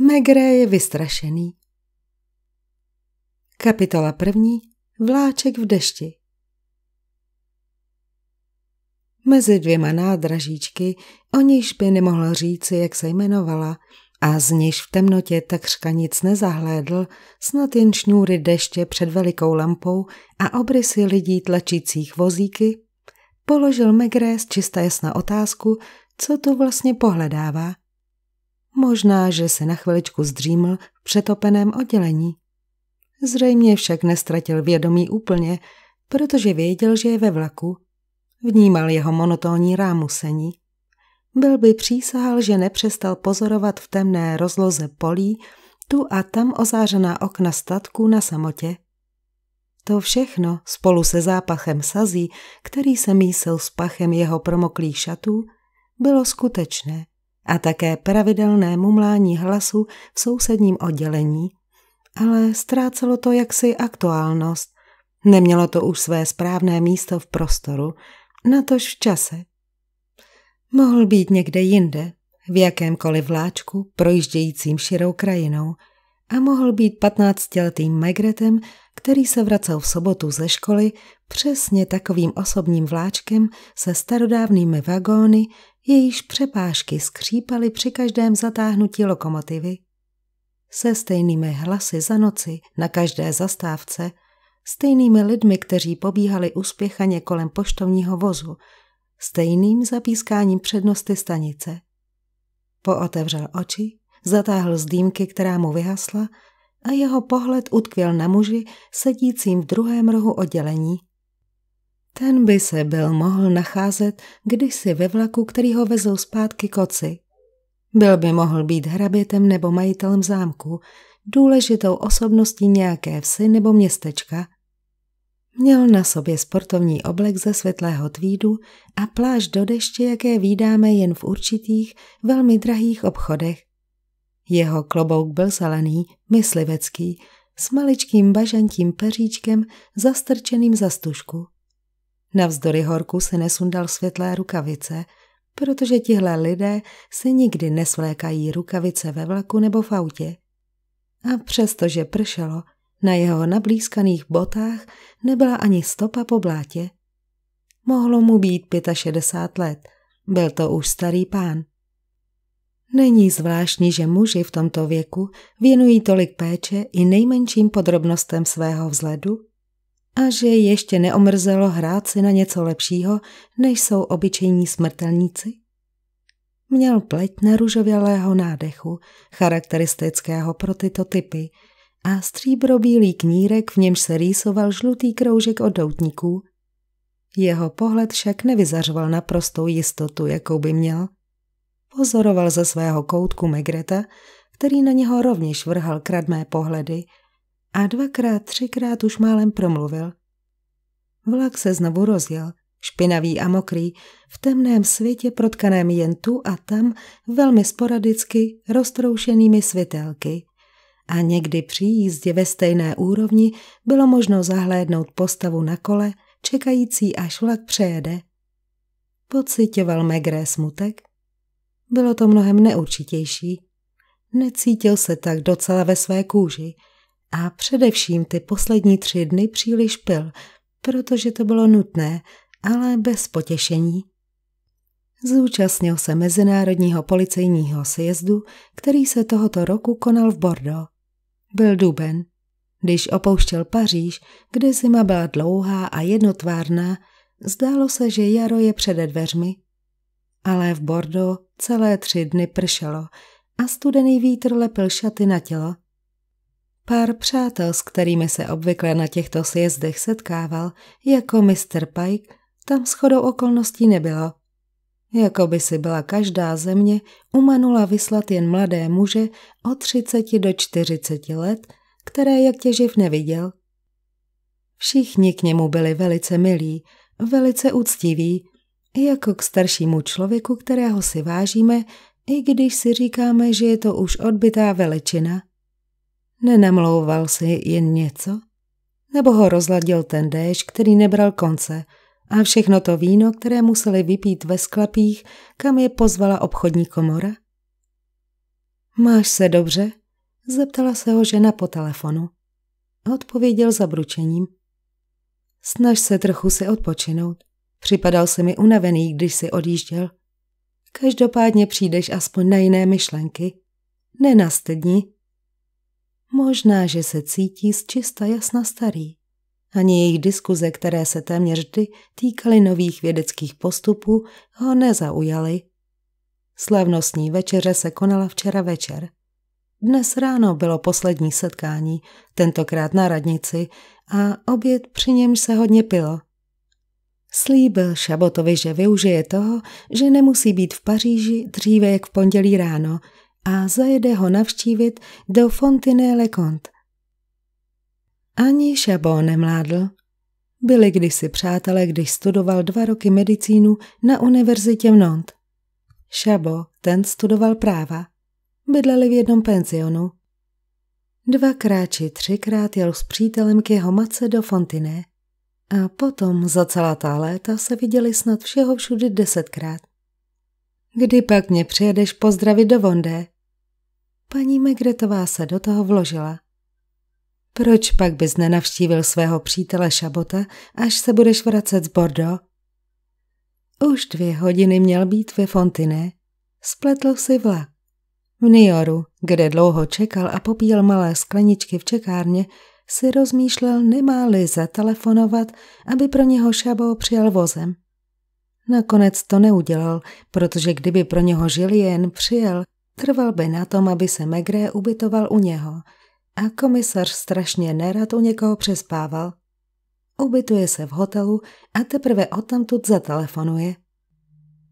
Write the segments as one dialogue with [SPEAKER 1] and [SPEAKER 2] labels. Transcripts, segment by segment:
[SPEAKER 1] Megré je vystrašený. Kapitola první. Vláček v dešti. Mezi dvěma nádražíčky, o nichž by nemohl říci, jak se jmenovala, a z níž v temnotě takřka nic nezahlédl, snad jen šňůry deště před velikou lampou a obrysy lidí tlačících vozíky, položil Megré z čista jasna otázku, co tu vlastně pohledává – Možná, že se na chviličku zdříml v přetopeném oddělení. Zřejmě však nestratil vědomí úplně, protože věděl, že je ve vlaku. Vnímal jeho monotónní rámusení. Byl by přísahal, že nepřestal pozorovat v temné rozloze polí tu a tam ozářená okna statků na samotě. To všechno spolu se zápachem sazí, který se mísil s pachem jeho promoklých šatů, bylo skutečné a také pravidelné mumlání hlasu v sousedním oddělení, ale ztrácelo to jaksi aktuálnost. Nemělo to už své správné místo v prostoru, natož v čase. Mohl být někde jinde, v jakémkoliv vláčku, projíždějícím širou krajinou, a mohl být patnáctiletým Megretem, který se vracel v sobotu ze školy přesně takovým osobním vláčkem se starodávnými vagóny, jejíž přepážky skřípaly při každém zatáhnutí lokomotivy. Se stejnými hlasy za noci na každé zastávce, stejnými lidmi, kteří pobíhali uspěchaně kolem poštovního vozu, stejným zapískáním přednosti stanice. Pootevřel oči, zatáhl z dýmky, která mu vyhasla, a jeho pohled utkvěl na muži sedícím v druhém rohu oddělení, ten by se byl mohl nacházet kdysi ve vlaku, který ho vezl zpátky koci. Byl by mohl být hrabětem nebo majitelem zámku, důležitou osobností nějaké vsi nebo městečka. Měl na sobě sportovní oblek ze světlého tvídu a pláž do deště, jaké výdáme jen v určitých, velmi drahých obchodech. Jeho klobouk byl zelený, myslivecký, s maličkým bažantím peříčkem zastrčeným za stužku. Navzdory horku si nesundal světlé rukavice, protože tihle lidé se nikdy nesvlékají rukavice ve vlaku nebo v autě. A přestože pršelo, na jeho nablízkaných botách nebyla ani stopa po blátě. Mohlo mu být 65 let, byl to už starý pán. Není zvláštní, že muži v tomto věku věnují tolik péče i nejmenším podrobnostem svého vzhledu a že ještě neomrzelo hrát si na něco lepšího, než jsou obyčejní smrtelníci? Měl pleť na růžovělého nádechu, charakteristického pro tyto typy, a stříbrobílý knírek, v němž se rýsoval žlutý kroužek od doutníků. Jeho pohled však nevyzařoval naprostou jistotu, jakou by měl. Pozoroval ze svého koutku Megreta, který na něho rovněž vrhal kradmé pohledy – a dvakrát, třikrát už málem promluvil. Vlak se znovu rozjel, špinavý a mokrý, v temném světě protkaném jen tu a tam velmi sporadicky roztroušenými světelky. A někdy při jízdě ve stejné úrovni bylo možno zahlédnout postavu na kole, čekající, až vlak přejede. Pocitoval Megré smutek? Bylo to mnohem neurčitější. Necítil se tak docela ve své kůži – a především ty poslední tři dny příliš pil, protože to bylo nutné, ale bez potěšení. Zúčastnil se Mezinárodního policejního sjezdu, který se tohoto roku konal v Bordeaux. Byl duben. Když opouštěl Paříž, kde zima byla dlouhá a jednotvárná, zdálo se, že jaro je přede dveřmi. Ale v Bordeaux celé tři dny pršelo a studený vítr lepil šaty na tělo. Pár přátel, s kterými se obvykle na těchto sjezdech setkával, jako Mr. Pike, tam shodou okolností nebylo. Jako by si byla každá země umanula vyslat jen mladé muže o 30 do 40 let, které jak těživ neviděl. Všichni k němu byli velice milí, velice úctiví, jako k staršímu člověku, kterého si vážíme, i když si říkáme, že je to už odbytá veličina – Nenamlouval si jen něco? Nebo ho rozladil ten déš, který nebral konce a všechno to víno, které museli vypít ve sklapích, kam je pozvala obchodní komora? Máš se dobře? Zeptala se ho žena po telefonu. Odpověděl zabručením. Snaž se trochu si odpočinout. Připadal se mi unavený, když si odjížděl. Každopádně přijdeš aspoň na jiné myšlenky. Nenastydni Možná, že se cítí z čista jasna starý. Ani jejich diskuze, které se téměř vždy týkaly nových vědeckých postupů, ho nezaujaly. Slavnostní večeře se konala včera večer. Dnes ráno bylo poslední setkání, tentokrát na radnici, a oběd při něm se hodně pilo. Slíbil Šabotovi, že využije toho, že nemusí být v Paříži dříve jak v pondělí ráno – a zajede ho navštívit do Fontiné le comte Ani Šabo nemládl. Byli kdysi přátelé, když studoval dva roky medicínu na univerzitě v Nont. Šabo, ten studoval práva. Bydleli v jednom penzionu. Dvakrát či třikrát jel s přítelem k jeho matce do Fontiné. A potom za celá ta léta se viděli snad všeho všudy desetkrát. Kdy pak mě přijedeš pozdravit do Vondé? Paní Megretová se do toho vložila. Proč pak bys nenavštívil svého přítele Šabota, až se budeš vracet z Bordo? Už dvě hodiny měl být ve Fontine. Spletl si vlak. V Nioru, kde dlouho čekal a popíjel malé skleničky v čekárně, si rozmýšlel, nemá-li zatelefonovat, aby pro něho Šabo přijel vozem. Nakonec to neudělal, protože kdyby pro něho Žilien přijel, Trval by na tom, aby se Megré ubytoval u něho a komisař strašně nerad u někoho přespával. Ubytuje se v hotelu a teprve odtamtud zatelefonuje.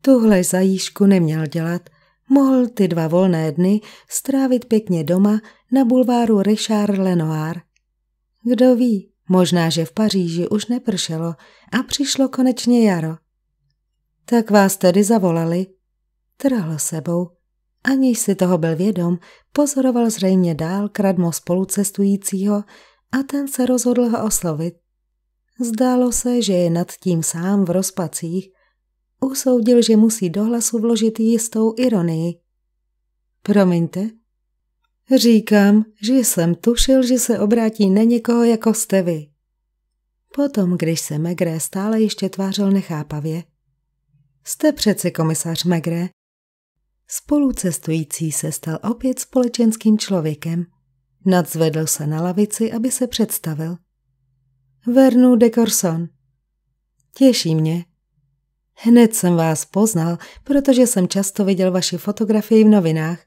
[SPEAKER 1] Tuhle zajíšku neměl dělat. Mohl ty dva volné dny strávit pěkně doma na bulváru Richard Lenoir. Kdo ví, možná, že v Paříži už nepršelo a přišlo konečně jaro. Tak vás tedy zavolali. Trhl sebou. Aniž si toho byl vědom, pozoroval zřejmě dál kradmo spolucestujícího a ten se rozhodl ho oslovit. Zdálo se, že je nad tím sám v rozpacích. Usoudil, že musí do hlasu vložit jistou ironii. Promiňte, říkám, že jsem tušil, že se obrátí na někoho jako jste vy. Potom, když se Megré stále ještě tvářil nechápavě. Jste přeci komisař Megré, Spolucestující se stal opět společenským člověkem. Nadzvedl se na lavici, aby se představil. Vernu de Corson. Těší mě. Hned jsem vás poznal, protože jsem často viděl vaši fotografii v novinách.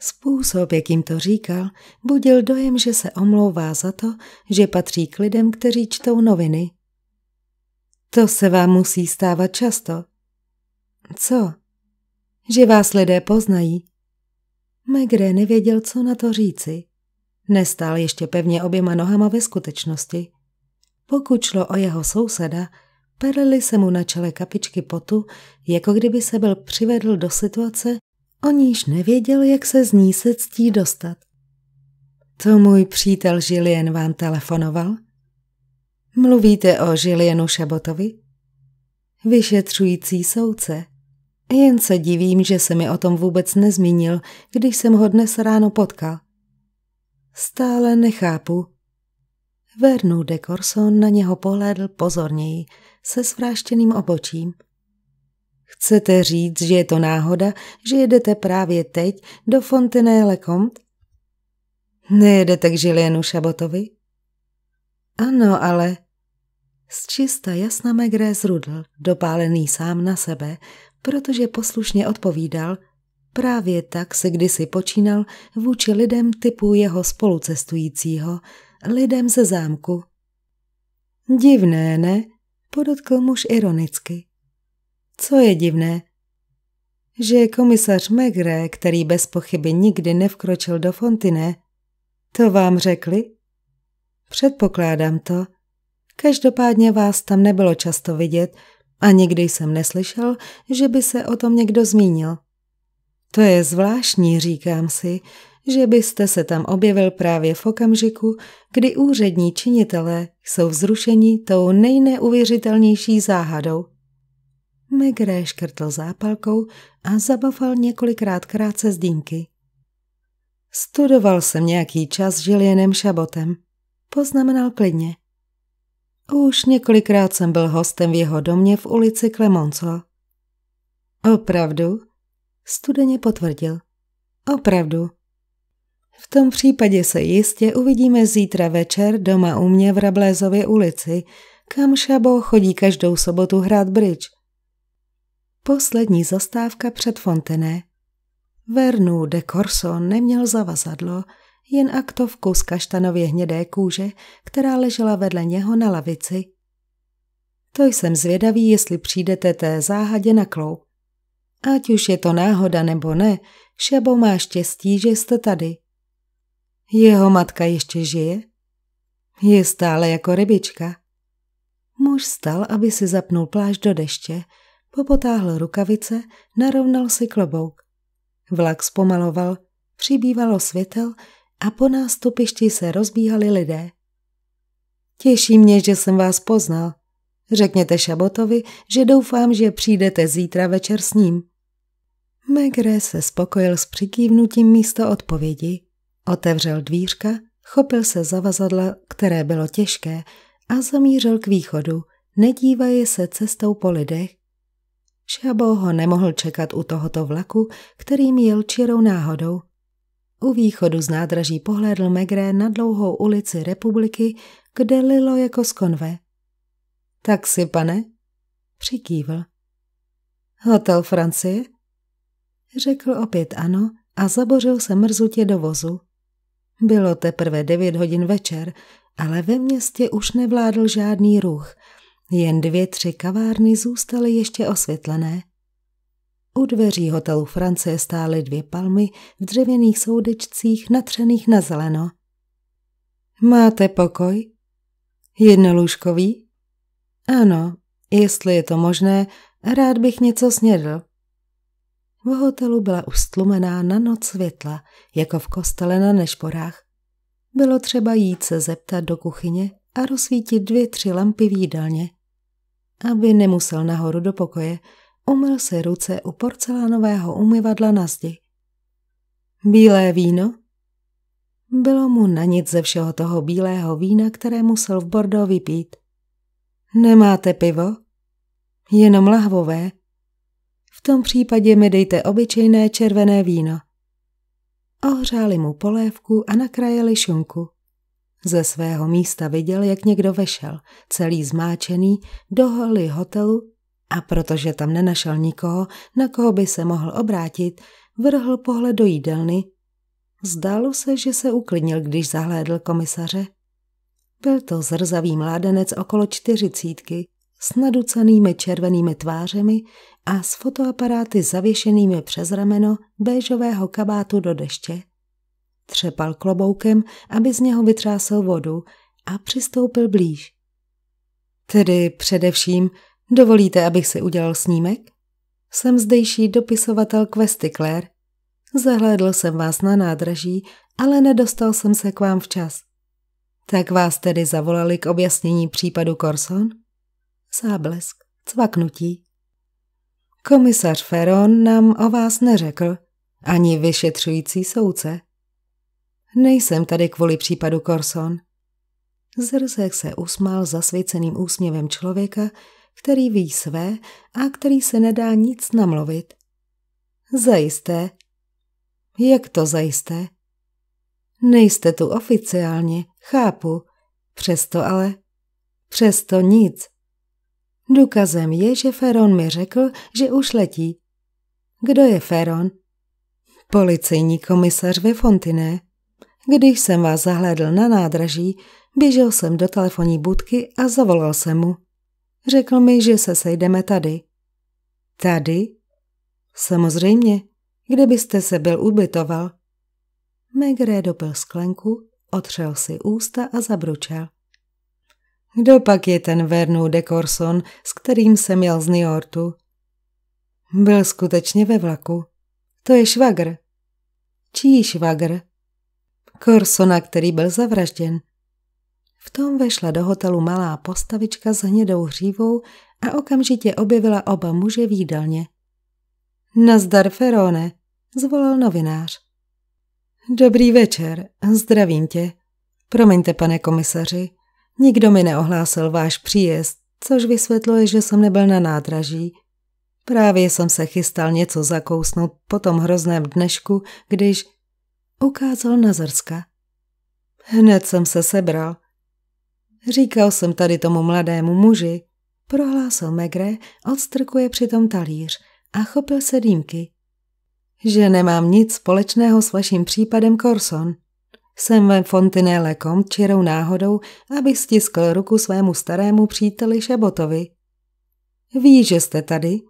[SPEAKER 1] Způsob, jakým to říkal, budil dojem, že se omlouvá za to, že patří k lidem, kteří čtou noviny. To se vám musí stávat často. Co? že vás lidé poznají. Megre nevěděl, co na to říci. Nestál ještě pevně oběma nohama ve skutečnosti. Pokud šlo o jeho souseda, perly se mu na čele kapičky potu, jako kdyby se byl přivedl do situace, o níž nevěděl, jak se z ní se ctí dostat. To můj přítel Žilien vám telefonoval? Mluvíte o Žilienu Šabotovi? Vyšetřující soudce – jen se divím, že se mi o tom vůbec nezmínil, když jsem ho dnes ráno potkal. Stále nechápu. Vernu de Corson na něho pohlédl pozorněji, se svráštěným obočím. Chcete říct, že je to náhoda, že jedete právě teď do Fontenay-le-Comte? Nejedete k Žilienu Šabotovi? Ano, ale... čista jasna Megré zrudl, dopálený sám na sebe, protože poslušně odpovídal. Právě tak se kdysi počínal vůči lidem typu jeho spolucestujícího, lidem ze zámku. Divné, ne? Podotkl muž ironicky. Co je divné? Že komisař Megre, který bez pochyby nikdy nevkročil do Fontine, to vám řekli? Předpokládám to. Každopádně vás tam nebylo často vidět, a nikdy jsem neslyšel, že by se o tom někdo zmínil. To je zvláštní, říkám si, že byste se tam objevil právě v okamžiku, kdy úřední činitelé jsou vzrušeni tou nejneuvěřitelnější záhadou. Megré škrtl zápalkou a zabafal několikrát krátce z dýmky. Studoval jsem nějaký čas s Žilienem Šabotem. Poznamenal klidně. Už několikrát jsem byl hostem v jeho domě v ulici Klemonco. Opravdu? Studeně potvrdil. Opravdu. V tom případě se jistě uvidíme zítra večer doma u mě v Rablézově ulici, kam Šabo chodí každou sobotu hrát bridge. Poslední zastávka před Fontené. Vernu de Corso neměl zavazadlo, jen aktovku z kaštanově hnědé kůže, která ležela vedle něho na lavici. To jsem zvědavý, jestli přijdete té záhadě na klou. Ať už je to náhoda nebo ne, Šabo má štěstí, že jste tady. Jeho matka ještě žije? Je stále jako rybička. Muž stal, aby si zapnul pláž do deště, popotáhl rukavice, narovnal si klobouk. Vlak zpomaloval, přibývalo světel a po nástupišti se rozbíhali lidé. Těší mě, že jsem vás poznal. Řekněte Šabotovi, že doufám, že přijdete zítra večer s ním. Megre se spokojil s přikývnutím místo odpovědi. Otevřel dvířka, chopil se zavazadla, které bylo těžké, a zamířil k východu, nedívaje se cestou po lidech. Šabo ho nemohl čekat u tohoto vlaku, kterým jel čirou náhodou. U východu z nádraží pohlédl Megré na dlouhou ulici republiky, kde lilo jako z konve. Tak si, pane? Přikývl. Hotel Francie? Řekl opět ano a zabořil se mrzutě do vozu. Bylo teprve devět hodin večer, ale ve městě už nevládl žádný ruch. Jen dvě, tři kavárny zůstaly ještě osvětlené. U dveří hotelu Francie stály dvě palmy v dřevěných soudečcích natřených na zeleno. Máte pokoj? Jednolůžkový? Ano, jestli je to možné, rád bych něco snědl. V hotelu byla ustlumená na noc světla, jako v kostele na nešporách. Bylo třeba jít se zeptat do kuchyně a rozsvítit dvě, tři lampy v jídelně, aby nemusel nahoru do pokoje, umyl si ruce u porcelánového umyvadla na zdi. Bílé víno? Bylo mu na nic ze všeho toho bílého vína, které musel v Bordeaux vypít. Nemáte pivo? Jenom lahvové. V tom případě mi dejte obyčejné červené víno. Ohřáli mu polévku a nakrajeli šunku. Ze svého místa viděl, jak někdo vešel, celý zmáčený, do holy hotelu a protože tam nenašel nikoho, na koho by se mohl obrátit, vrhl pohled do jídelny. Zdálo se, že se uklidnil, když zahlédl komisaře. Byl to zrzavý mládenec okolo čtyřicítky, s naducanými červenými tvářemi a s fotoaparáty zavěšenými přes rameno béžového kabátu do deště. Třepal kloboukem, aby z něho vytřásil vodu a přistoupil blíž. Tedy především Dovolíte, abych si udělal snímek? Jsem zdejší dopisovatel Questy Claire. Zahlédl jsem vás na nádraží, ale nedostal jsem se k vám včas. Tak vás tedy zavolali k objasnění případu Corson? Záblesk, cvaknutí. Komisař Feron nám o vás neřekl, ani vyšetřující soudce. Nejsem tady kvůli případu Corson. Zrzek se usmál zasvěceným úsměvem člověka, který ví své a který se nedá nic namluvit. Zajisté. Jak to zajisté? Nejste tu oficiálně, chápu. Přesto ale... Přesto nic. Důkazem je, že Feron mi řekl, že už letí. Kdo je Feron? Policejní komisař ve Fontiné. Když jsem vás zahledl na nádraží, běžel jsem do telefonní budky a zavolal jsem mu. Řekl mi, že se sejdeme tady. Tady? Samozřejmě. Kde byste se byl ubytoval? Megré dopil sklenku, otřel si ústa a zabručel. Kdo pak je ten Vernou de Corson, s kterým jsem jel z New Yorku? Byl skutečně ve vlaku. To je švagr. Čí švagr? Corsona, který byl zavražděn. V tom vešla do hotelu malá postavička s hnědou hřívou a okamžitě objevila oba muže v jídelně. Nazdar, Ferone, zvolal novinář. Dobrý večer, zdravím tě. Promiňte, pane komisaři, nikdo mi neohlásil váš příjezd, což vysvětluje, že jsem nebyl na nádraží. Právě jsem se chystal něco zakousnout po tom hrozném dnešku, když ukázal Nazarska. Hned jsem se sebral – Říkal jsem tady tomu mladému muži, prohlásil Megre, odstrkuje přitom talíř a chopil se dýmky. Že nemám nic společného s vaším případem Corson. Jsem ve Fontinelle kom čirou náhodou, abych stiskl ruku svému starému příteli Šebotovi. Ví, že jste tady?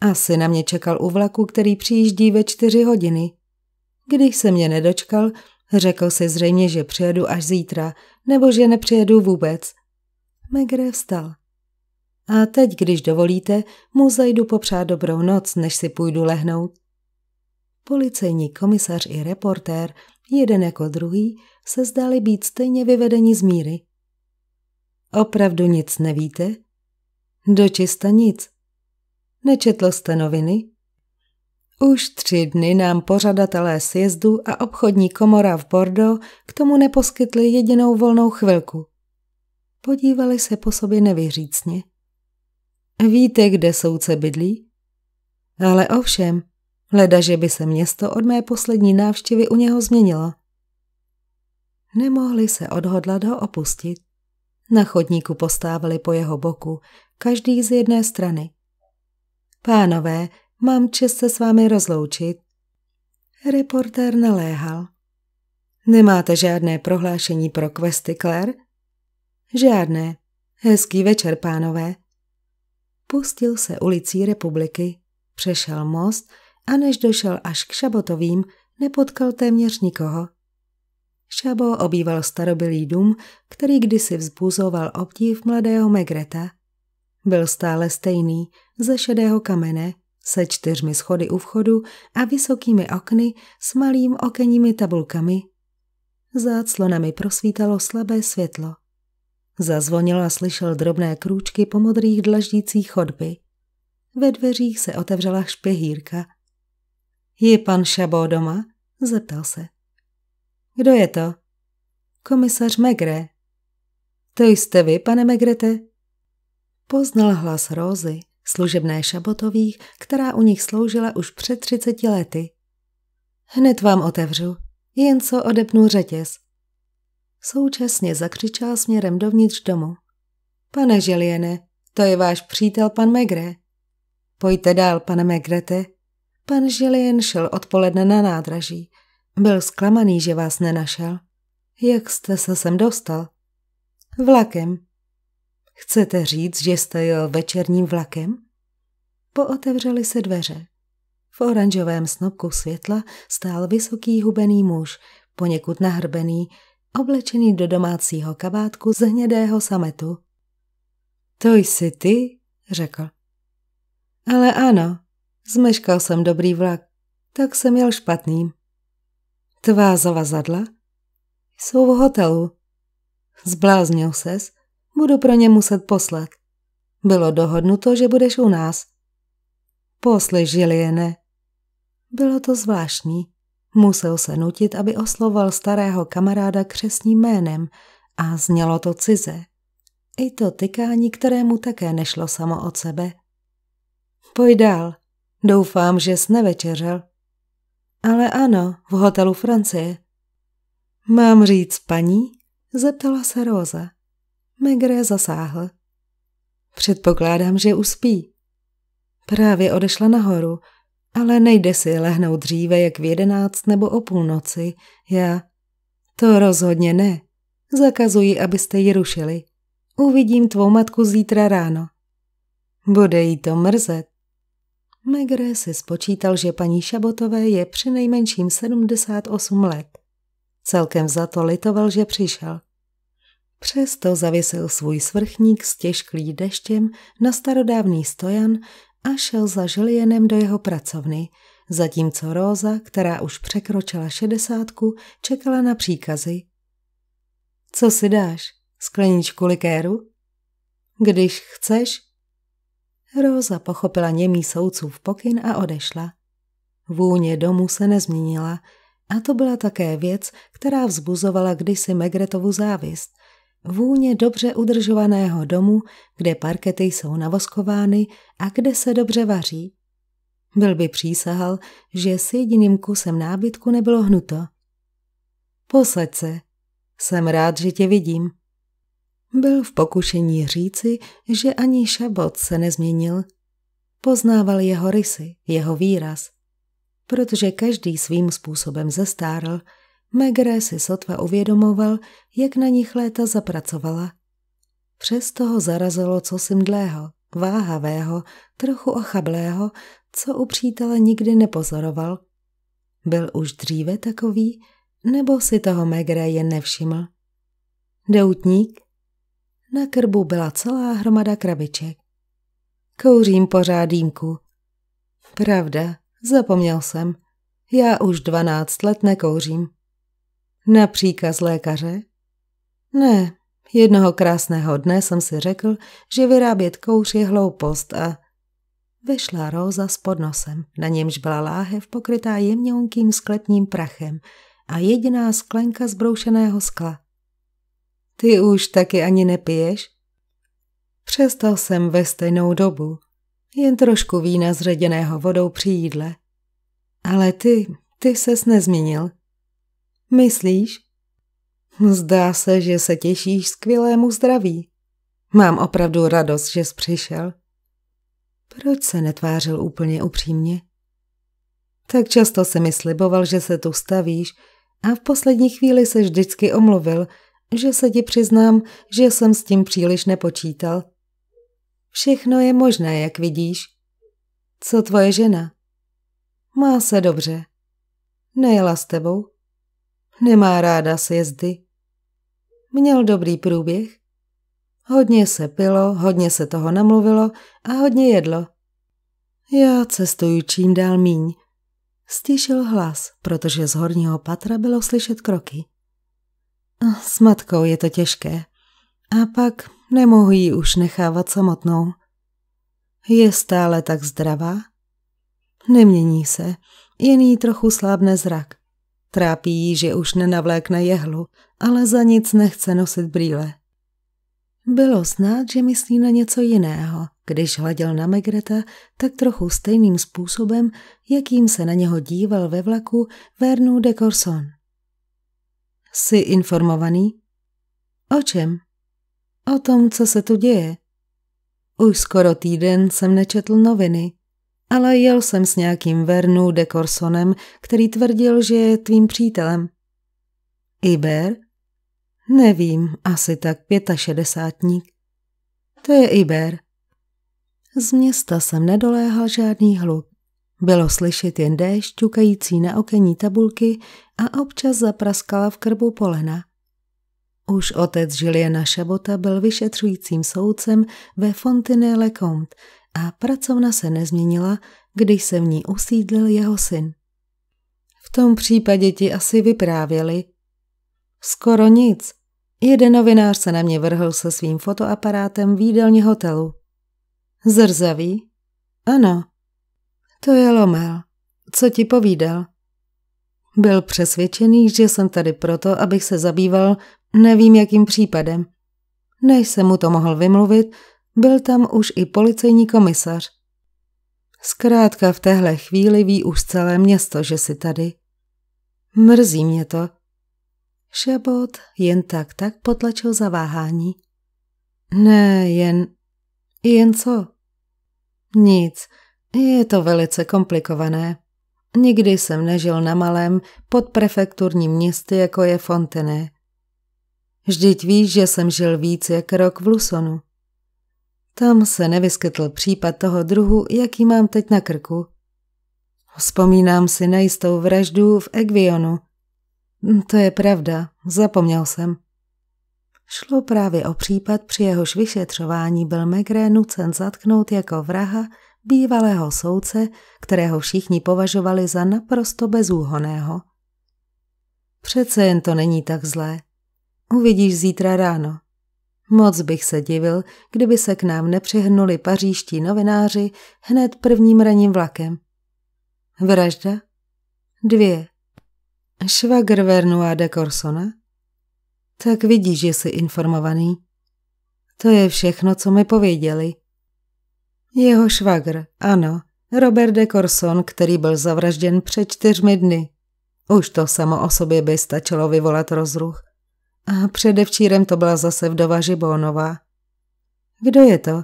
[SPEAKER 1] Asi na mě čekal u vlaku, který přijíždí ve čtyři hodiny. Když se mě nedočkal, Řekl si zřejmě, že přijedu až zítra, nebo že nepřijedu vůbec. Megre vstal. A teď, když dovolíte, mu zajdu popřát dobrou noc, než si půjdu lehnout. Policejní komisař i reportér, jeden jako druhý, se zdali být stejně vyvedeni z míry. Opravdu nic nevíte? Dočista nic. Nečetl jste noviny? Už tři dny nám pořadatelé sjezdu a obchodní komora v Bordeaux k tomu neposkytli jedinou volnou chvilku. Podívali se po sobě nevyřícně. Víte, kde souce bydlí? Ale ovšem, hleda, že by se město od mé poslední návštěvy u něho změnilo. Nemohli se odhodlat ho opustit. Na chodníku postávali po jeho boku, každý z jedné strany. Pánové, Mám čest se s vámi rozloučit. Reportér naléhal. Nemáte žádné prohlášení pro questy, Claire? Žádné. Hezký večer, pánové. Pustil se ulicí republiky, přešel most a než došel až k Šabotovým, nepotkal téměř nikoho. Šabo obýval starobylý dům, který kdysi vzbuzoval obdiv mladého Megreta. Byl stále stejný, ze šedého kamene, se čtyřmi schody u vchodu a vysokými okny s malým okenními tabulkami. Za clonami prosvítalo slabé světlo. Zazvonil a slyšel drobné krůčky po modrých dlaždících chodby. Ve dveřích se otevřela špehírka. Je pan Šabó doma? zeptal se. Kdo je to? Komisař Megre. To jste vy, pane Megrete? Poznal hlas Rózy služebné šabotových, která u nich sloužila už před třiceti lety. Hned vám otevřu, jen co odepnu řetěz. Současně zakřičel směrem dovnitř domu. Pane Želiene, to je váš přítel pan Megre. Pojďte dál, pane Megrete. Pan Žilien šel odpoledne na nádraží. Byl zklamaný, že vás nenašel. Jak jste se sem dostal? Vlakem. Chcete říct, že jste jel večerním vlakem? Pootevřeli se dveře. V oranžovém snopku světla stál vysoký hubený muž, poněkud nahrbený, oblečený do domácího kabátku z hnědého sametu. To jsi ty, řekl. Ale ano, zmeškal jsem dobrý vlak, tak jsem jel špatným. Tvá zavazadla? Jsou v hotelu. Zbláznil ses? Budu pro ně muset poslat. Bylo dohodnuto, že budeš u nás. Poslyš, Žiliene. Bylo to zvláštní. Musel se nutit, aby osloval starého kamaráda křesním jménem a znělo to cize. I to tykání, kterému také nešlo samo od sebe. Pojď dál. Doufám, že jsi nevečeřel. Ale ano, v hotelu Francie. Mám říct paní? Zeptala se Rosa. Megre zasáhl. Předpokládám, že uspí. Právě odešla nahoru, ale nejde si lehnout dříve jak v jedenáct nebo o půlnoci. Já... To rozhodně ne. Zakazuji, abyste ji rušili. Uvidím tvou matku zítra ráno. Bude jí to mrzet. Megre si spočítal, že paní Šabotové je při nejmenším 78 let. Celkem za to litoval, že přišel. Přesto zavěsil svůj svrchník s těžklý deštěm na starodávný stojan a šel za Žilienem do jeho pracovny, zatímco Róza, která už překročila šedesátku, čekala na příkazy. Co si dáš? Skleničku likéru? Když chceš? Róza pochopila němý soudcův pokyn a odešla. Vůně domu se nezměnila a to byla také věc, která vzbuzovala kdysi Megretovu závist – Vůně dobře udržovaného domu, kde parkety jsou navoskovány a kde se dobře vaří. Byl by přísahal, že s jediným kusem nábytku nebylo hnuto. Posaď se. Jsem rád, že tě vidím. Byl v pokušení říci, že ani šabot se nezměnil. Poznával jeho rysy, jeho výraz. Protože každý svým způsobem zestárl, Megre si sotva uvědomoval, jak na nich léta zapracovala. Přesto ho zarazilo cosi mdlého, váhavého, trochu ochablého, co u přítele nikdy nepozoroval. Byl už dříve takový, nebo si toho Megre jen nevšiml? Doutník? Na krbu byla celá hromada krabiček. Kouřím pořád dýmku. Pravda, zapomněl jsem. Já už dvanáct let nekouřím. Na příkaz lékaře? Ne, jednoho krásného dne jsem si řekl, že vyrábět kouř je hloupost a... Vyšla Róza s podnosem, na němž byla láhev pokrytá jemňonkým skletním prachem a jediná sklenka zbroušeného skla. Ty už taky ani nepiješ? Přestal jsem ve stejnou dobu. Jen trošku vína zředěného vodou při jídle. Ale ty, ty ses nezměnil. Myslíš? Zdá se, že se těšíš skvělému zdraví. Mám opravdu radost, že jsi přišel. Proč se netvářil úplně upřímně? Tak často se mi sliboval, že se tu stavíš a v poslední chvíli se vždycky omluvil, že se ti přiznám, že jsem s tím příliš nepočítal. Všechno je možné, jak vidíš. Co tvoje žena? Má se dobře. Nejela s tebou? Nemá ráda sjezdy. Měl dobrý průběh. Hodně se pilo, hodně se toho namluvilo a hodně jedlo. Já cestuju čím dál míň. Stíšil hlas, protože z horního patra bylo slyšet kroky. S matkou je to těžké. A pak nemohu ji už nechávat samotnou. Je stále tak zdravá? Nemění se, jen jí trochu slábne zrak. Trápí ji, že už nenavlékne jehlu, ale za nic nechce nosit brýle. Bylo znát, že myslí na něco jiného, když hleděl na Megreta tak trochu stejným způsobem, jakým se na něho díval ve vlaku Vernou de Corson. Jsi informovaný? O čem? O tom, co se tu děje. Už skoro týden jsem nečetl noviny ale jel jsem s nějakým Vernu de Corsonem, který tvrdil, že je tvým přítelem. Iber? Nevím, asi tak pětašedesátník. To je Iber. Z města jsem nedoléhal žádný hluk. Bylo slyšet jen déšť ťukající na okenní tabulky a občas zapraskala v krbu polena. Už otec Žiliana Šabota byl vyšetřujícím soudcem ve Fontenay-le-Comte a pracovna se nezměnila, když se v ní usídlil jeho syn. V tom případě ti asi vyprávěli. Skoro nic. Jeden novinář se na mě vrhl se svým fotoaparátem v jídelně hotelu. Zrzavý? Ano. To je Lomel. Co ti povídal? Byl přesvědčený, že jsem tady proto, abych se zabýval nevím jakým případem. Než jsem mu to mohl vymluvit, byl tam už i policejní komisař. Zkrátka v téhle chvíli ví už celé město, že jsi tady. Mrzí mě to. Šabot jen tak tak potlačil zaváhání. Ne, jen... Jen co? Nic, je to velice komplikované. Nikdy jsem nežil na malém podprefekturním městě, jako je Fontené. Vždyť víš, že jsem žil víc jak rok v Lusonu. Tam se nevyskytl případ toho druhu, jaký mám teď na krku. Vzpomínám si na jistou vraždu v Egvionu. Hm, to je pravda, zapomněl jsem. Šlo právě o případ, při jehož vyšetřování byl Megré nucen zatknout jako vraha bývalého souce, kterého všichni považovali za naprosto bezúhoného. Přece jen to není tak zlé. Uvidíš zítra ráno. Moc bych se divil, kdyby se k nám nepřihnuli pařížští novináři hned prvním raním vlakem. Vražda? Dvě. Švagr Vernua de Corsona? Tak vidíš, že jsi informovaný. To je všechno, co mi pověděli. Jeho švagr, ano, Robert de Corson, který byl zavražděn před čtyřmi dny. Už to samo o sobě by stačilo vyvolat rozruch. A předevčírem to byla zase vdova Žibónová. Kdo je to?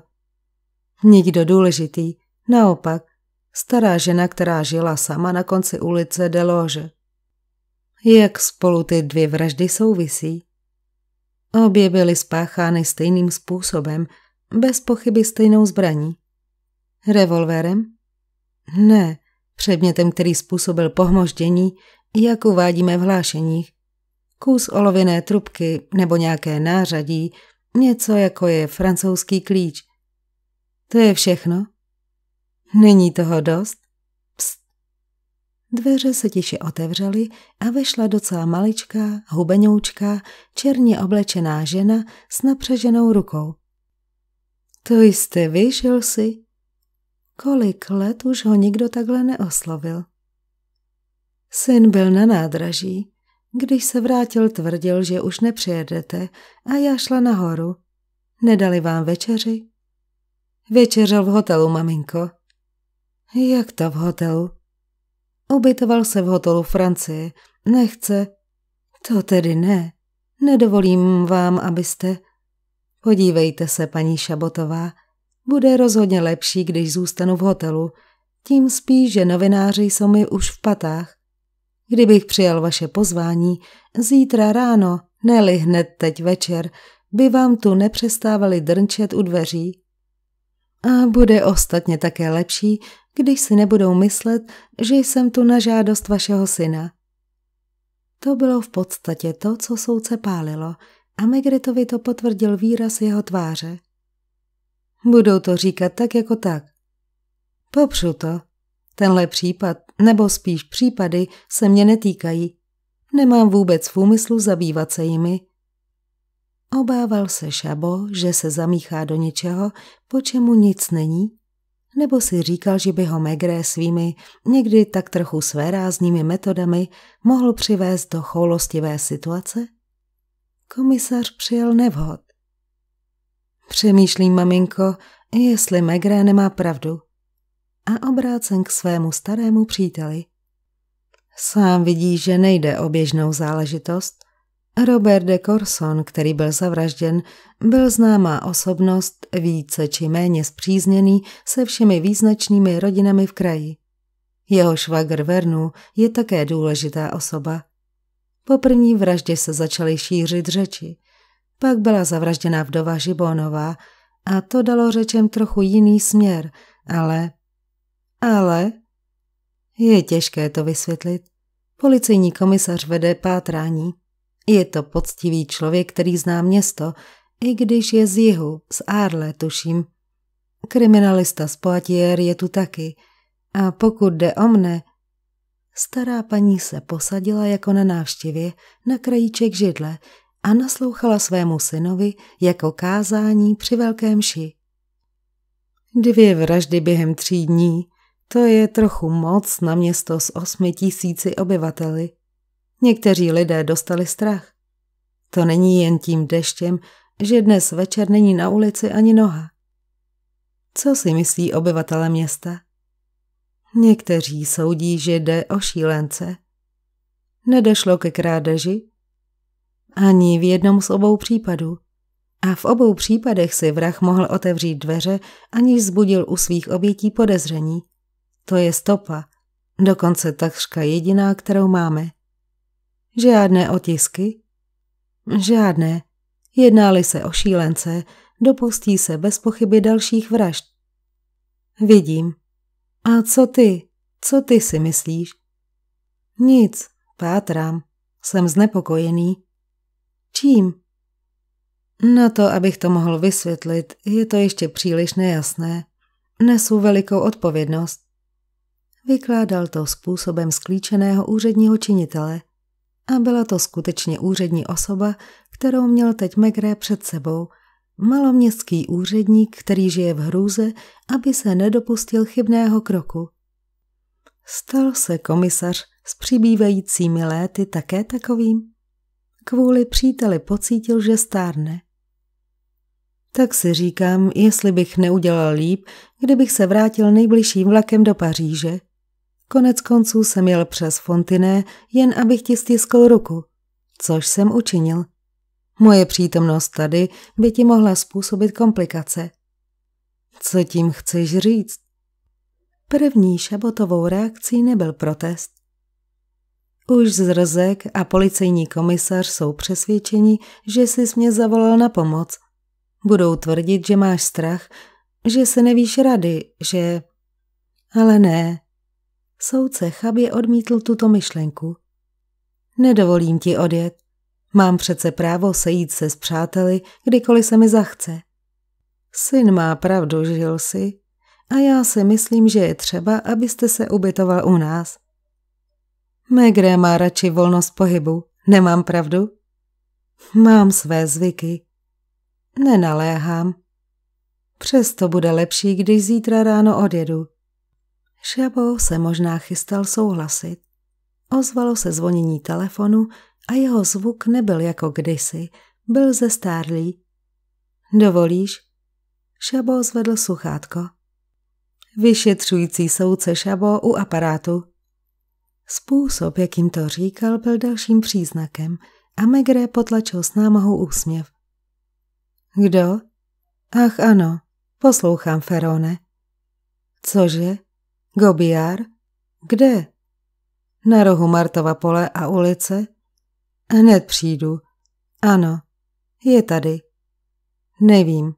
[SPEAKER 1] Nikdo důležitý. Naopak, stará žena, která žila sama na konci ulice Delože. Jak spolu ty dvě vraždy souvisí? Obě byly spáchány stejným způsobem, bez pochyby stejnou zbraní. Revolverem? Ne, předmětem, který způsobil pohmoždění, jak uvádíme v hlášeních kus olověné trubky nebo nějaké nářadí, něco jako je francouzský klíč. To je všechno? Není toho dost? Pst. Dveře se tiše otevřely a vešla docela maličká, hubenoučká, černě oblečená žena s napřeženou rukou. To jste vyšel si? Kolik let už ho nikdo takhle neoslovil. Syn byl na nádraží, když se vrátil, tvrdil, že už nepřijedete a já šla nahoru. Nedali vám večeři? Večeřel v hotelu, maminko. Jak to v hotelu? Ubytoval se v hotelu Francie. Nechce. To tedy ne. Nedovolím vám, abyste... Podívejte se, paní Šabotová. Bude rozhodně lepší, když zůstanu v hotelu. Tím spíš, že novináři jsou mi už v patách. Kdybych přijal vaše pozvání, zítra ráno, neli hned teď večer, by vám tu nepřestávali drnčet u dveří. A bude ostatně také lepší, když si nebudou myslet, že jsem tu na žádost vašeho syna. To bylo v podstatě to, co souce pálilo a Megretovi to potvrdil výraz jeho tváře. Budou to říkat tak jako tak. Popřu to. Tenhle případ nebo spíš případy, se mě netýkají. Nemám vůbec v úmyslu zabývat se jimi. Obával se Šabo, že se zamíchá do něčeho, po čemu nic není? Nebo si říkal, že by ho Megré svými, někdy tak trochu své ráznými metodami mohl přivést do choulostivé situace? Komisař přijel nevhod. Přemýšlím, maminko, jestli Megré nemá pravdu a obrácen k svému starému příteli. Sám vidí, že nejde o běžnou záležitost. Robert de Corson, který byl zavražděn, byl známá osobnost, více či méně zpřízněný se všemi význačnými rodinami v kraji. Jeho švagr Vernu je také důležitá osoba. Po první vraždě se začaly šířit řeči. Pak byla zavražděna vdova Žibónová a to dalo řečem trochu jiný směr, ale ale je těžké to vysvětlit. Policejní komisař vede pátrání. Je to poctivý člověk, který zná město, i když je z jihu, z Arle, tuším. Kriminalista z Poitier je tu taky. A pokud jde o mne, stará paní se posadila jako na návštěvě na krajíček židle a naslouchala svému synovi jako kázání při velkém ši. Dvě vraždy během tří dní to je trochu moc na město s osmi tisíci obyvateli. Někteří lidé dostali strach. To není jen tím deštěm, že dnes večer není na ulici ani noha. Co si myslí obyvatele města? Někteří soudí, že jde o šílence. Nedošlo ke krádeži? Ani v jednom z obou případů. A v obou případech si vrah mohl otevřít dveře, aniž zbudil u svých obětí podezření. To je stopa, dokonce takřka jediná, kterou máme. Žádné otisky? Žádné. Jednáli se o šílence, dopustí se bez pochyby dalších vražd. Vidím. A co ty? Co ty si myslíš? Nic, pátrám. Jsem znepokojený. Čím? Na to, abych to mohl vysvětlit, je to ještě příliš nejasné. Nesu velikou odpovědnost. Vykládal to způsobem sklíčeného úředního činitele a byla to skutečně úřední osoba, kterou měl teď Megré před sebou, maloměstský úředník, který žije v hrůze, aby se nedopustil chybného kroku. Stal se komisař s přibývajícími léty také takovým? Kvůli příteli pocítil, že stárne. Tak si říkám, jestli bych neudělal líp, kdybych se vrátil nejbližším vlakem do Paříže. Konec konců jsem jel přes Fontiné, jen abych ti stiskl ruku, což jsem učinil. Moje přítomnost tady by ti mohla způsobit komplikace. Co tím chceš říct? První šabotovou reakcí nebyl protest. Už zrzek a policejní komisař jsou přesvědčeni, že jsi mě zavolal na pomoc. Budou tvrdit, že máš strach, že se nevíš rady, že... Ale ne, Soudce chabě odmítl tuto myšlenku. Nedovolím ti odjet. Mám přece právo sejít se s přáteli, kdykoliv se mi zachce. Syn má pravdu, žil si. A já si myslím, že je třeba, abyste se ubytoval u nás. Megre má radši volnost pohybu. Nemám pravdu? Mám své zvyky. Nenaléhám. Přesto bude lepší, když zítra ráno odjedu. Šabo se možná chystal souhlasit. Ozvalo se zvonění telefonu a jeho zvuk nebyl jako kdysi, byl ze stárlí. Dovolíš? Šabo zvedl sluchátko. Vyšetřující souce Šabo u aparátu. Způsob, jakým to říkal, byl dalším příznakem a Megre potlačil s námahou úsměv. Kdo? Ach ano, poslouchám, Ferone. Cože? Gobiár? Kde? Na rohu Martova pole a ulice? Hned přijdu. Ano, je tady. Nevím.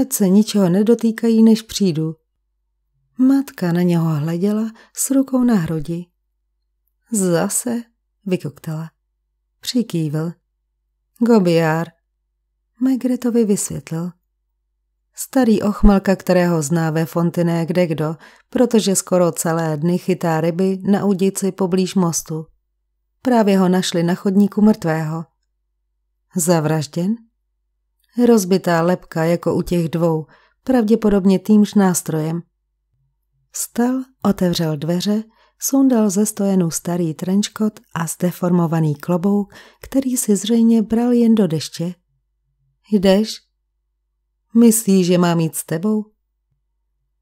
[SPEAKER 1] Ať se ničeho nedotýkají, než přijdu. Matka na něho hleděla s rukou na hrudi. Zase, vykoktala. Přikývil. Gobiár. Megretovi vysvětlil. Starý ochmalka, kterého zná ve Fontiné kde kdo, protože skoro celé dny chytá ryby na udici poblíž mostu. Právě ho našli na chodníku mrtvého. Zavražděn? Rozbitá lepka jako u těch dvou, pravděpodobně týmž nástrojem. Stal, otevřel dveře, sundal ze stojenu starý trenčkot a zdeformovaný klobouk, který si zřejmě bral jen do deště. Jdeš? Myslíš, že mám jít s tebou?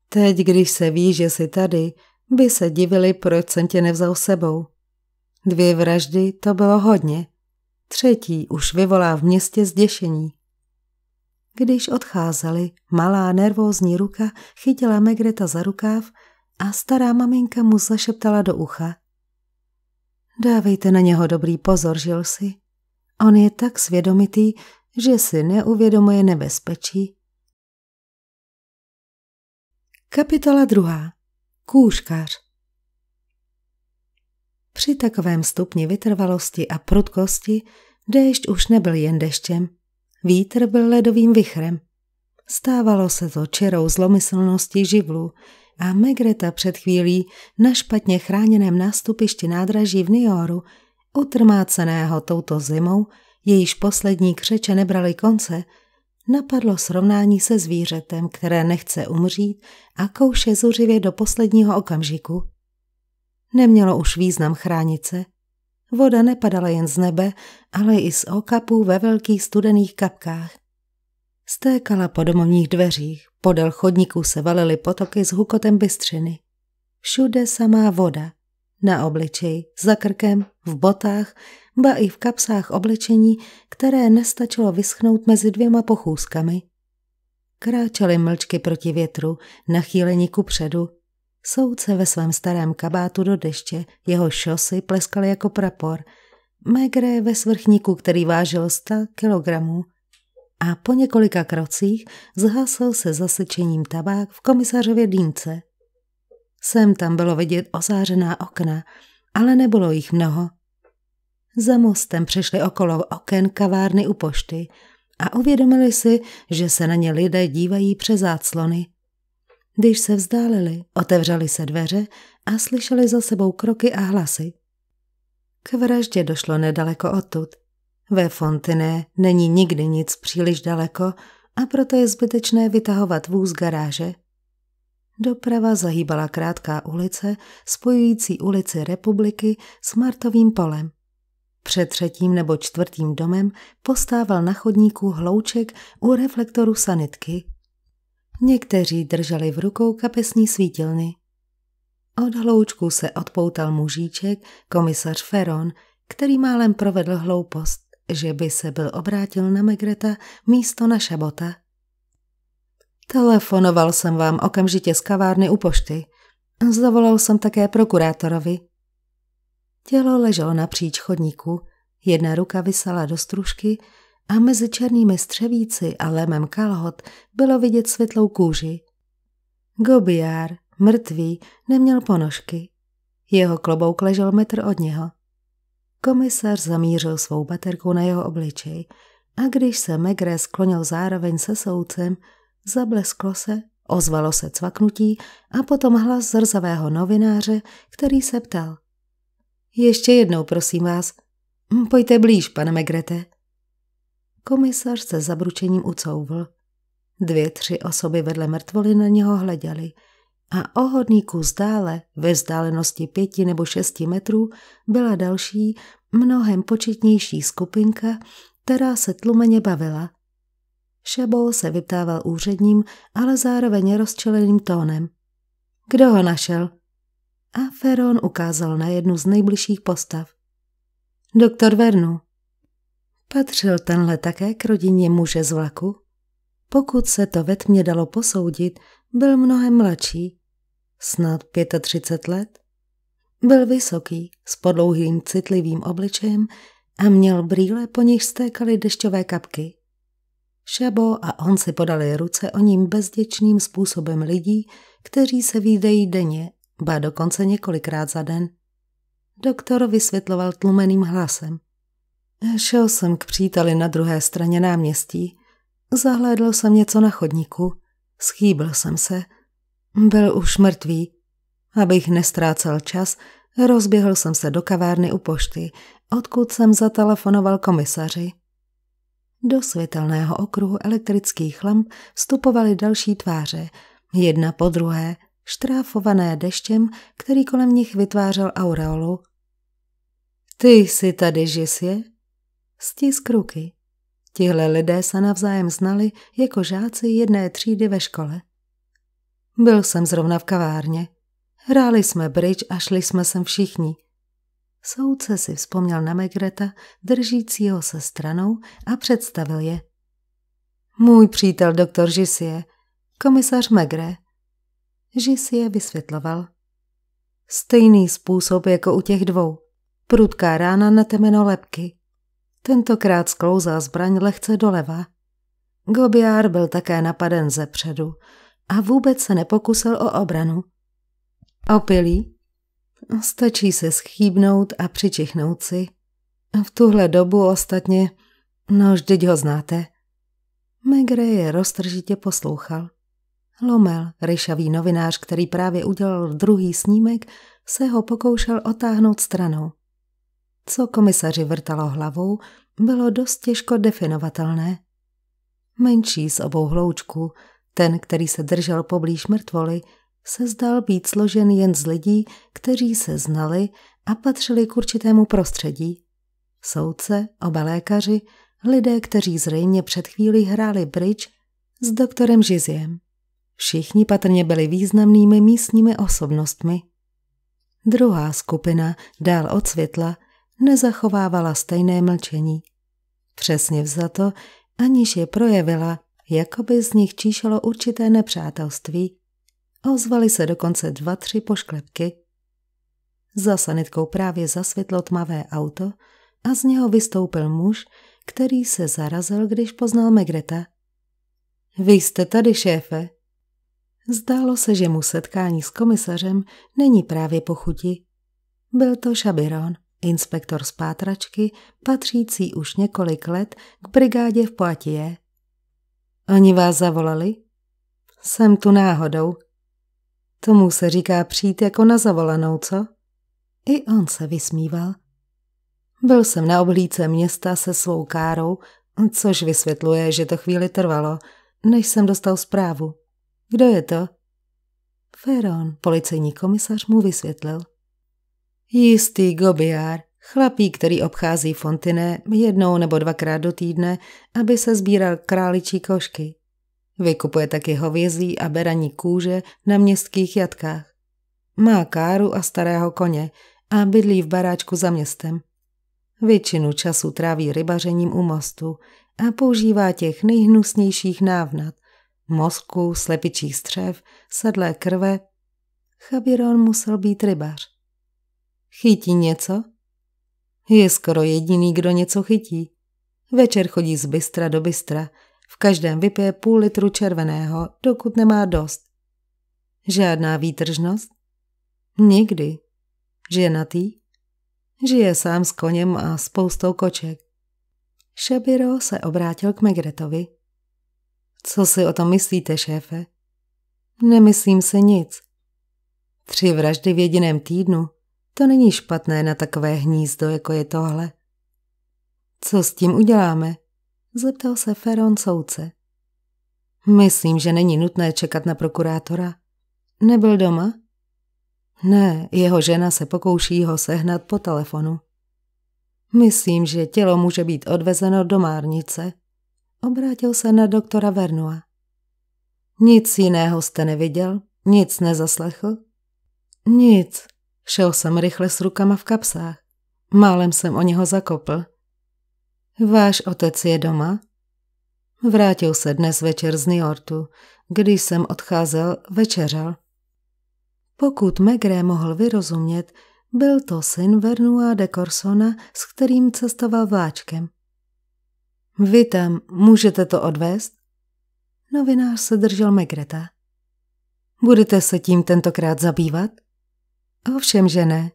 [SPEAKER 1] Teď, když se ví, že jsi tady, by se divili, proč jsem tě nevzal sebou. Dvě vraždy to bylo hodně. Třetí už vyvolá v městě zděšení. Když odcházeli, malá nervózní ruka chytila Megreta za rukáv a stará maminka mu zašeptala do ucha. Dávejte na něho dobrý pozor, si. On je tak svědomitý, že si neuvědomuje nebezpečí, Kapitola druhá. Kůžkař. Při takovém stupni vytrvalosti a prudkosti déšť už nebyl jen deštěm. Vítr byl ledovým vichrem. Stávalo se to čerou zlomyslnosti živlu a Megreta před chvílí na špatně chráněném nástupišti nádraží v Nioru, utrmáceného touto zimou, jejíž poslední křeče nebrali konce, napadlo srovnání se zvířetem, které nechce umřít a kouše zuřivě do posledního okamžiku. Nemělo už význam chránit se. Voda nepadala jen z nebe, ale i z okapů ve velkých studených kapkách. Stékala po domovních dveřích, podél chodníků se valily potoky s hukotem bystřiny. Všude samá voda, na obličeji, za krkem, v botách, ba i v kapsách oblečení, které nestačilo vyschnout mezi dvěma pochůzkami. Kráčeli mlčky proti větru, nachýlení ku předu. Soudce ve svém starém kabátu do deště, jeho šosy pleskaly jako prapor. Megre ve svrchníku, který vážil 100 kilogramů. A po několika krocích zhasl se zasečením tabák v komisařově dýnce. Sem tam bylo vidět ozářená okna, ale nebylo jich mnoho. Za mostem přešli okolo oken kavárny u pošty a uvědomili si, že se na ně lidé dívají přes záclony. Když se vzdálili, otevřeli se dveře a slyšeli za sebou kroky a hlasy. K vraždě došlo nedaleko odtud. Ve Fontiné není nikdy nic příliš daleko a proto je zbytečné vytahovat vůz garáže. Doprava zahýbala krátká ulice, spojující ulici Republiky s Martovým polem. Před třetím nebo čtvrtým domem postával na chodníku hlouček u reflektoru sanitky. Někteří drželi v rukou kapesní svítilny. Od hloučku se odpoutal mužíček, komisař Feron, který málem provedl hloupost, že by se byl obrátil na Megreta místo na Šabota. Telefonoval jsem vám okamžitě z kavárny u pošty. Zavolal jsem také prokurátorovi. Tělo leželo napříč chodníku, jedna ruka vysala do stružky a mezi černými střevíci a lemem kalhot bylo vidět světlou kůži. Gobiár, mrtvý, neměl ponožky. Jeho klobouk ležel metr od něho. Komisař zamířil svou baterku na jeho obličej a když se Megre sklonil zároveň se soudcem, zablesklo se, ozvalo se cvaknutí a potom hlas zrzavého novináře, který se ptal – ještě jednou, prosím vás. Hm, pojďte blíž, pane Megrete. Komisař se zabručením ucouvl. Dvě, tři osoby vedle mrtvoly na něho hleděly a o kus dále, ve vzdálenosti pěti nebo šesti metrů, byla další, mnohem početnější skupinka, která se tlumeně bavila. Šabou se vyptával úředním, ale zároveň rozčeleným tónem. Kdo ho našel? a Feron ukázal na jednu z nejbližších postav. Doktor Vernu. Patřil tenhle také k rodině muže z vlaku? Pokud se to ve tmě dalo posoudit, byl mnohem mladší, snad 35 let. Byl vysoký, s podlouhým citlivým obličejem a měl brýle, po nich stékaly dešťové kapky. Šabo a on si podali ruce o ním bezděčným způsobem lidí, kteří se výdejí denně ba dokonce několikrát za den. Doktor vysvětloval tlumeným hlasem. Šel jsem k příteli na druhé straně náměstí. Zahlédl jsem něco na chodníku. Schýbil jsem se. Byl už mrtvý. Abych nestrácel čas, rozběhl jsem se do kavárny u pošty, odkud jsem zatelefonoval komisaři. Do světelného okruhu elektrických lamp vstupovaly další tváře, jedna po druhé, štráfované deštěm, který kolem nich vytvářel aureolu. Ty jsi tady, žisje? Stisk ruky. Tihle lidé se navzájem znali jako žáci jedné třídy ve škole. Byl jsem zrovna v kavárně. Hráli jsme bridge a šli jsme sem všichni. Soudce si vzpomněl na Megreta, držícího se stranou, a představil je. Můj přítel doktor Žisie, komisař Megre že si je vysvětloval. Stejný způsob jako u těch dvou. Prudká rána na temeno lepky. Tentokrát sklouzá zbraň lehce doleva. Gobiár byl také napaden ze předu a vůbec se nepokusil o obranu. Opilý? Stačí se schýbnout a přičichnout si. V tuhle dobu ostatně, no vždyť ho znáte. Megre je roztržitě poslouchal. Lomel, ryšavý novinář, který právě udělal druhý snímek, se ho pokoušel otáhnout stranou. Co komisaři vrtalo hlavou, bylo dost těžko definovatelné. Menší z obou hloučků, ten, který se držel poblíž mrtvoly, se zdal být složen jen z lidí, kteří se znali a patřili k určitému prostředí. Soudce, oba lékaři, lidé, kteří zřejmě před chvílí hráli bridge s doktorem Žiziem. Všichni patrně byli významnými místními osobnostmi. Druhá skupina, dál od světla, nezachovávala stejné mlčení. Přesně vzato, aniž je projevila, jako by z nich číšelo určité nepřátelství. Ozvaly se dokonce dva, tři pošklepky. Za sanitkou právě zasvětlo tmavé auto a z něho vystoupil muž, který se zarazil, když poznal Megreta. Vy jste tady, šéfe, Zdálo se, že mu setkání s komisařem není právě chuti. Byl to Šabiron, inspektor z pátračky, patřící už několik let k brigádě v Poitiers. Oni vás zavolali? Jsem tu náhodou. Tomu se říká přijít jako na zavolanou, co? I on se vysmíval. Byl jsem na oblíce města se svou károu, což vysvětluje, že to chvíli trvalo, než jsem dostal zprávu. Kdo je to? Feron, policejní komisař, mu vysvětlil. Jistý Gobiár, chlapík, který obchází Fontine jednou nebo dvakrát do týdne, aby se sbíral králičí košky. Vykupuje taky hovězí a beraní kůže na městských jatkách. Má káru a starého koně a bydlí v baráčku za městem. Většinu času tráví rybařením u mostu a používá těch nejhnusnějších návnat, mozku, slepičích střev, sedlé krve. Chabiron musel být rybař. Chytí něco? Je skoro jediný, kdo něco chytí. Večer chodí z bystra do bystra. V každém vypije půl litru červeného, dokud nemá dost. Žádná výtržnost? Nikdy. Ženatý? Žije sám s koněm a spoustou koček. Šabiro se obrátil k Megretovi. Co si o tom myslíte, šéfe? Nemyslím se nic. Tři vraždy v jediném týdnu, to není špatné na takové hnízdo, jako je tohle. Co s tím uděláme? Zeptal se Feron souce. Myslím, že není nutné čekat na prokurátora. Nebyl doma? Ne, jeho žena se pokouší ho sehnat po telefonu. Myslím, že tělo může být odvezeno do márnice. Obrátil se na doktora Vernua. Nic jiného jste neviděl? Nic nezaslechl? Nic. Šel jsem rychle s rukama v kapsách. Málem jsem o něho zakopl. Váš otec je doma? Vrátil se dnes večer z Niortu. Když jsem odcházel, večeřel. Pokud Megré mohl vyrozumět, byl to syn Vernua de Corsona, s kterým cestoval vláčkem. Vy tam můžete to odvést? Novinář se držel Megreta. Budete se tím tentokrát zabývat? Ovšem, že ne.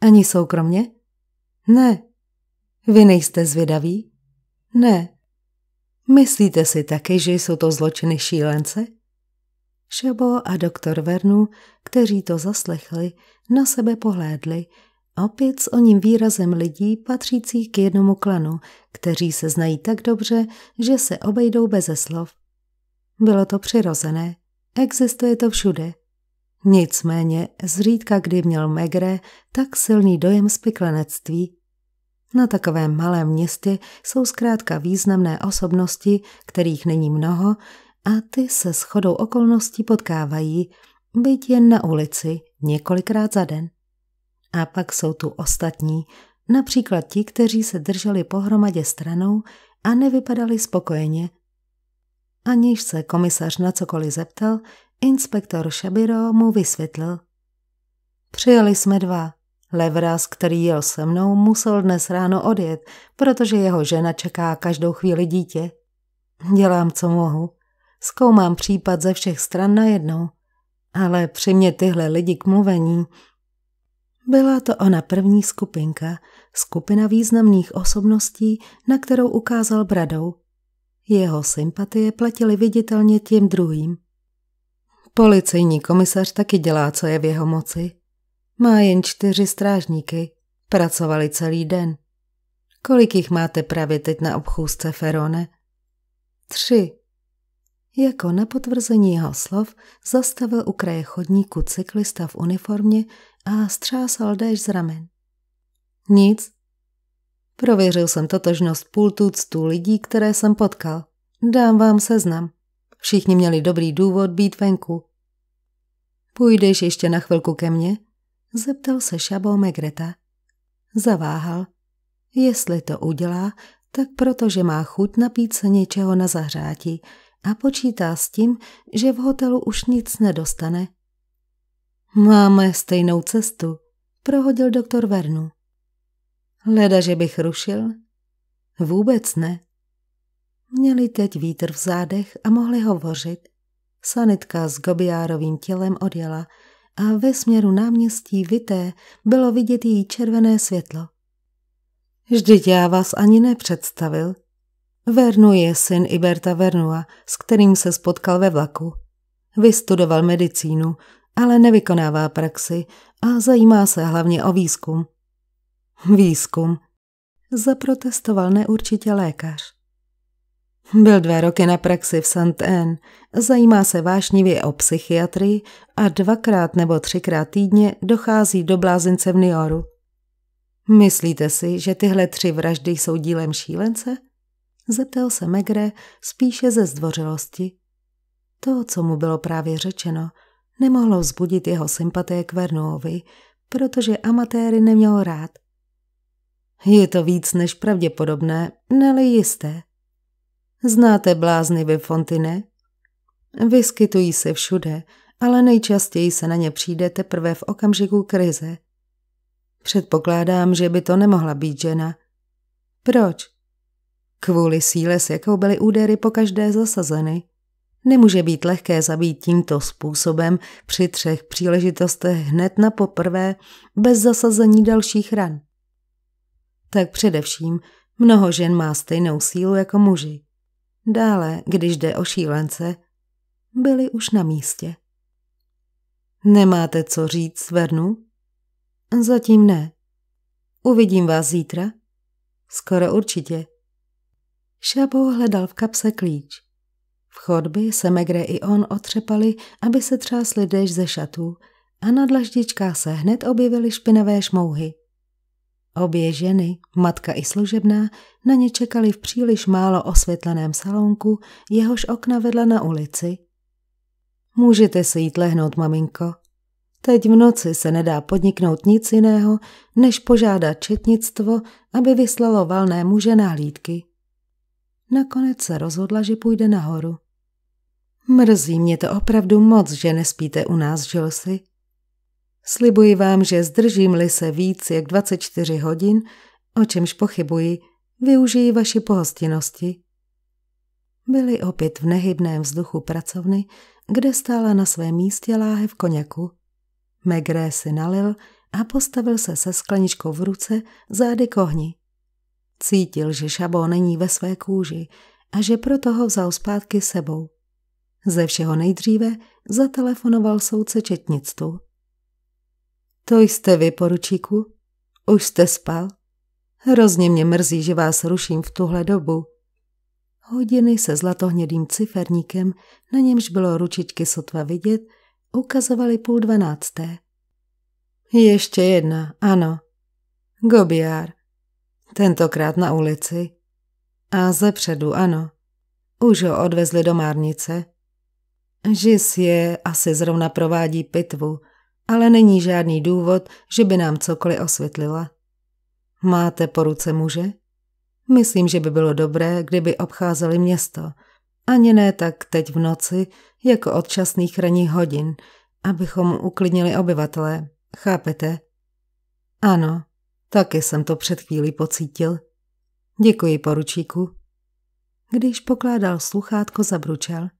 [SPEAKER 1] Ani soukromně? Ne. Vy nejste zvědaví? Ne. Myslíte si taky, že jsou to zločiny šílence? Šebo a doktor Vernu, kteří to zaslechli, na sebe pohlédli Opět s oním výrazem lidí patřících k jednomu klanu, kteří se znají tak dobře, že se obejdou beze slov. Bylo to přirozené. Existuje to všude. Nicméně zřídka kdy měl Megre tak silný dojem spiklenectví. Na takovém malém městě jsou zkrátka významné osobnosti, kterých není mnoho, a ty se shodou okolností potkávají, byť jen na ulici, několikrát za den. A pak jsou tu ostatní, například ti, kteří se drželi pohromadě stranou a nevypadali spokojeně. Aniž se komisař na cokoliv zeptal, inspektor Šabiro mu vysvětlil. Přijeli jsme dva. Levras, který jel se mnou, musel dnes ráno odjet, protože jeho žena čeká každou chvíli dítě. Dělám, co mohu. Zkoumám případ ze všech stran najednou. Ale přimě tyhle lidi k mluvení byla to ona první skupinka, skupina významných osobností, na kterou ukázal bradou. Jeho sympatie platily viditelně tím druhým. Policejní komisař taky dělá, co je v jeho moci. Má jen čtyři strážníky. Pracovali celý den. Kolik jich máte právě teď na obchůzce, Ferone? Tři. Jako na potvrzení jeho slov zastavil u kraje chodníku cyklista v uniformě, a střásal déš z ramen. Nic. Prověřil jsem totožnost půl tuctu lidí, které jsem potkal. Dám vám seznam. Všichni měli dobrý důvod být venku. Půjdeš ještě na chvilku ke mně? Zeptal se Šabo Megreta. Zaváhal. Jestli to udělá, tak protože má chuť napít se něčeho na zahřátí a počítá s tím, že v hotelu už nic nedostane, Máme stejnou cestu, prohodil doktor Vernu. Hleda, že bych rušil? Vůbec ne. Měli teď vítr v zádech a mohli hovořit. Sanitka s gobiárovým tělem odjela a ve směru náměstí Vité bylo vidět její červené světlo. Vždyť já vás ani nepředstavil. Vernu je syn Iberta Vernua, s kterým se spotkal ve vlaku. Vystudoval medicínu, ale nevykonává praxi a zajímá se hlavně o výzkum. Výzkum. Zaprotestoval neurčitě lékař. Byl dva roky na praxi v St. Anne, zajímá se vášnivě o psychiatrii a dvakrát nebo třikrát týdně dochází do blázince v Nioru. Myslíte si, že tyhle tři vraždy jsou dílem šílence? Zeptal se Megre spíše ze zdvořilosti. To, co mu bylo právě řečeno, nemohlo vzbudit jeho sympatie k Vernovi, protože amatéry neměl rád. Je to víc než pravděpodobné, neli jisté. Znáte blázny ve Fontine? Vyskytují se všude, ale nejčastěji se na ně přijde teprve v okamžiku krize. Předpokládám, že by to nemohla být žena. Proč? Kvůli síle, s jakou byly údery po každé zasazeny. Nemůže být lehké zabít tímto způsobem při třech příležitostech hned na poprvé bez zasazení dalších ran. Tak především mnoho žen má stejnou sílu jako muži. Dále, když jde o šílence, byli už na místě. Nemáte co říct, Vernu? Zatím ne. Uvidím vás zítra? Skoro určitě. Šabo hledal v kapse klíč. V chodbě se Megre i on otřepali, aby se třásli déž ze šatů a na dlaždičkách se hned objevily špinavé šmouhy. Obě ženy, matka i služebná, na ně čekali v příliš málo osvětleném salonku, jehož okna vedla na ulici. Můžete si jít lehnout, maminko. Teď v noci se nedá podniknout nic jiného, než požádat četnictvo, aby vyslalo valné muže na hlídky. Nakonec se rozhodla, že půjde nahoru. Mrzí mě to opravdu moc, že nespíte u nás, Josie. Slibuji vám, že zdržím-li se víc jak 24 hodin, o čemž pochybuji, využiji vaši pohostinnosti. Byli opět v nehybném vzduchu pracovny, kde stála na svém místě láhev koněku. Megré si nalil a postavil se se skleničkou v ruce zády k ohni. Cítil, že šabo není ve své kůži a že proto ho vzal zpátky sebou. Ze všeho nejdříve zatelefonoval soudce četnictvu. To jste vy, poručíku? Už jste spal? Hrozně mě mrzí, že vás ruším v tuhle dobu. Hodiny se zlatohnědým ciferníkem, na němž bylo ručičky sotva vidět, ukazovaly půl dvanácté. Ještě jedna, ano. Gobiár. Tentokrát na ulici. A zepředu, ano. Už ho odvezli do márnice. Žis je asi zrovna provádí pitvu, ale není žádný důvod, že by nám cokoliv osvětlila. Máte po ruce muže? Myslím, že by bylo dobré, kdyby obcházeli město. Ani ne tak teď v noci, jako od časných ranních hodin, abychom uklidnili obyvatele. Chápete? Ano, taky jsem to před chvílí pocítil. Děkuji, poručíku. Když pokládal sluchátko, zabručel –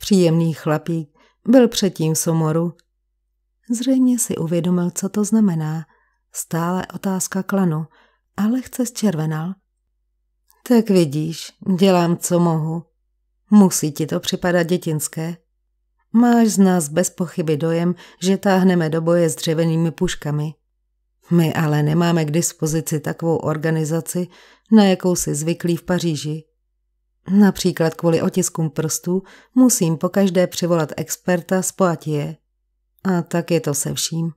[SPEAKER 1] Příjemný chlapík, byl předtím v Somoru. Zřejmě si uvědomil, co to znamená. Stále otázka klanu, ale chce zčervenal. Tak vidíš, dělám, co mohu. Musí ti to připadat dětinské. Máš z nás bez pochyby dojem, že táhneme do boje s dřevěnými puškami. My ale nemáme k dispozici takovou organizaci, na jakou si zvyklí v Paříži. Například kvůli otiskům prstů musím pokaždé přivolat experta z Poatie. A tak je to se vším.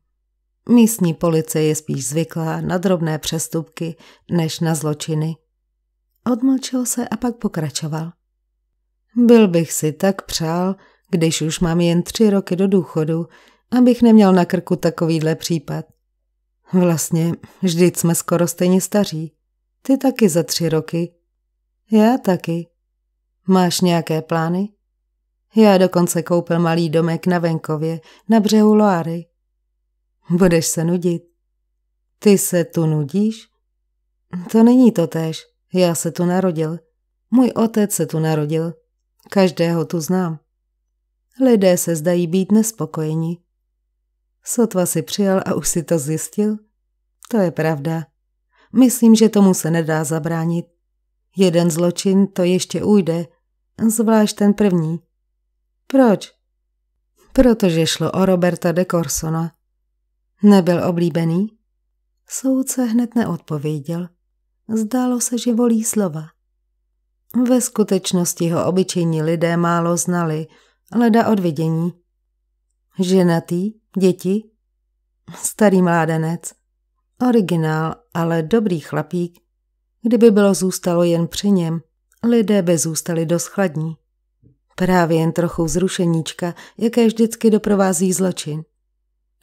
[SPEAKER 1] Místní policie je spíš zvyklá na drobné přestupky než na zločiny. Odmlčil se a pak pokračoval. Byl bych si tak přál, když už mám jen tři roky do důchodu, abych neměl na krku takovýhle případ. Vlastně, vždyť jsme skoro stejně staří. Ty taky za tři roky. Já taky. Máš nějaké plány? Já dokonce koupil malý domek na venkově, na břehu Loary. Budeš se nudit. Ty se tu nudíš? To není to tež. Já se tu narodil. Můj otec se tu narodil. Každého tu znám. Lidé se zdají být nespokojeni. Sotva si přijal a už si to zjistil? To je pravda. Myslím, že tomu se nedá zabránit. Jeden zločin to ještě ujde, zvlášť ten první. Proč? Protože šlo o Roberta de Corsona. Nebyl oblíbený? Soudce hned neodpověděl. Zdálo se, že volí slova. Ve skutečnosti ho obyčejní lidé málo znali, leda odvidění. Ženatý, děti, starý mládenec, originál, ale dobrý chlapík, Kdyby bylo zůstalo jen při něm, lidé by zůstali dost chladní. Právě jen trochu zrušeníčka, jaké vždycky doprovází zločin.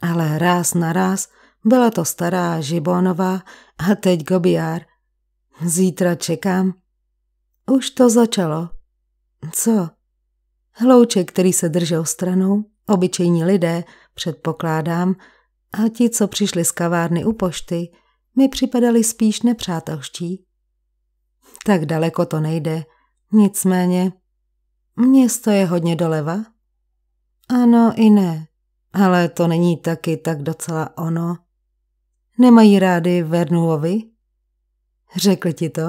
[SPEAKER 1] Ale ráz na ráz byla to stará žibonová a teď Gobiár. Zítra čekám. Už to začalo. Co? Hlouček, který se držel stranou, obyčejní lidé, předpokládám, a ti, co přišli z kavárny u pošty, mi připadali spíš nepřátelští. Tak daleko to nejde. Nicméně, město je hodně doleva? Ano i ne, ale to není taky tak docela ono. Nemají rády Vernuovi? Řekl ti to?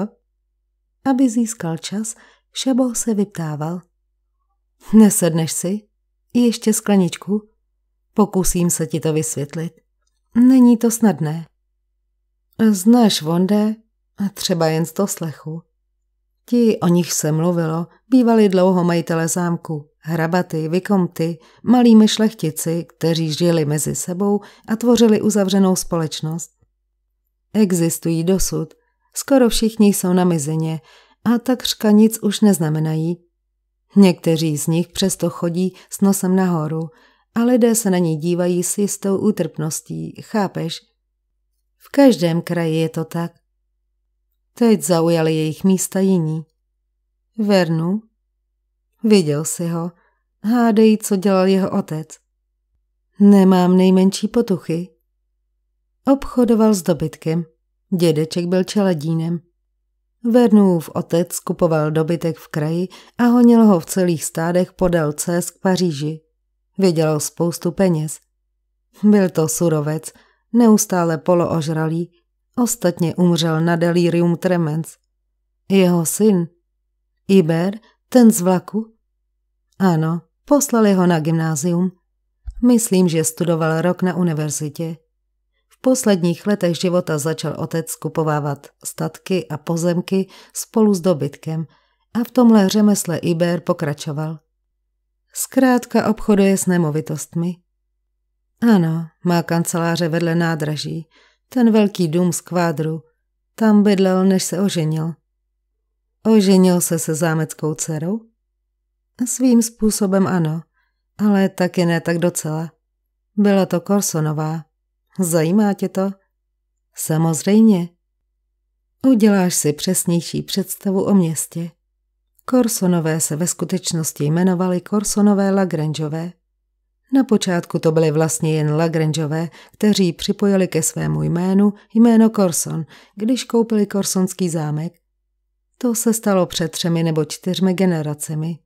[SPEAKER 1] Aby získal čas, Šabo se vyptával. Nesedneš si? Ještě skleničku? Pokusím se ti to vysvětlit. Není to snadné. Znáš Vonde? a třeba jen z slechu. Ti, o nich se mluvilo, bývali dlouho majitele zámku, hrabaty, vykomty, malými šlechtici, kteří žili mezi sebou a tvořili uzavřenou společnost. Existují dosud, skoro všichni jsou na mizině a takřka nic už neznamenají. Někteří z nich přesto chodí s nosem nahoru a lidé se na ní dívají s jistou útrpností, chápeš? V každém kraji je to tak. Teď zaujali jejich místa jiní. Vernu? Viděl si ho. Hádej, co dělal jeho otec. Nemám nejmenší potuchy. Obchodoval s dobytkem. Dědeček byl čeladínem. Vernův otec kupoval dobytek v kraji a honil ho v celých stádech podél cest k Paříži. Vydělal spoustu peněz. Byl to surovec, neustále poloožralý, Ostatně umřel na delirium tremens. Jeho syn, Iber, ten z vlaku? Ano, poslali ho na gymnázium. Myslím, že studoval rok na univerzitě. V posledních letech života začal otec kupovávat statky a pozemky spolu s dobytkem a v tomhle řemesle Iber pokračoval. Zkrátka obchoduje s nemovitostmi. Ano, má kanceláře vedle nádraží – ten velký dům z kvádru. Tam bydlel, než se oženil. Oženil se se zámeckou dcerou? Svým způsobem ano, ale taky ne tak docela. Byla to Korsonová. Zajímá tě to? Samozřejmě. Uděláš si přesnější představu o městě. Korsonové se ve skutečnosti jmenovali Korsonové Lagrangeové. Na počátku to byly vlastně jen Lagrangeové, kteří připojili ke svému jménu jméno Corson, když koupili korsonský zámek. To se stalo před třemi nebo čtyřmi generacemi.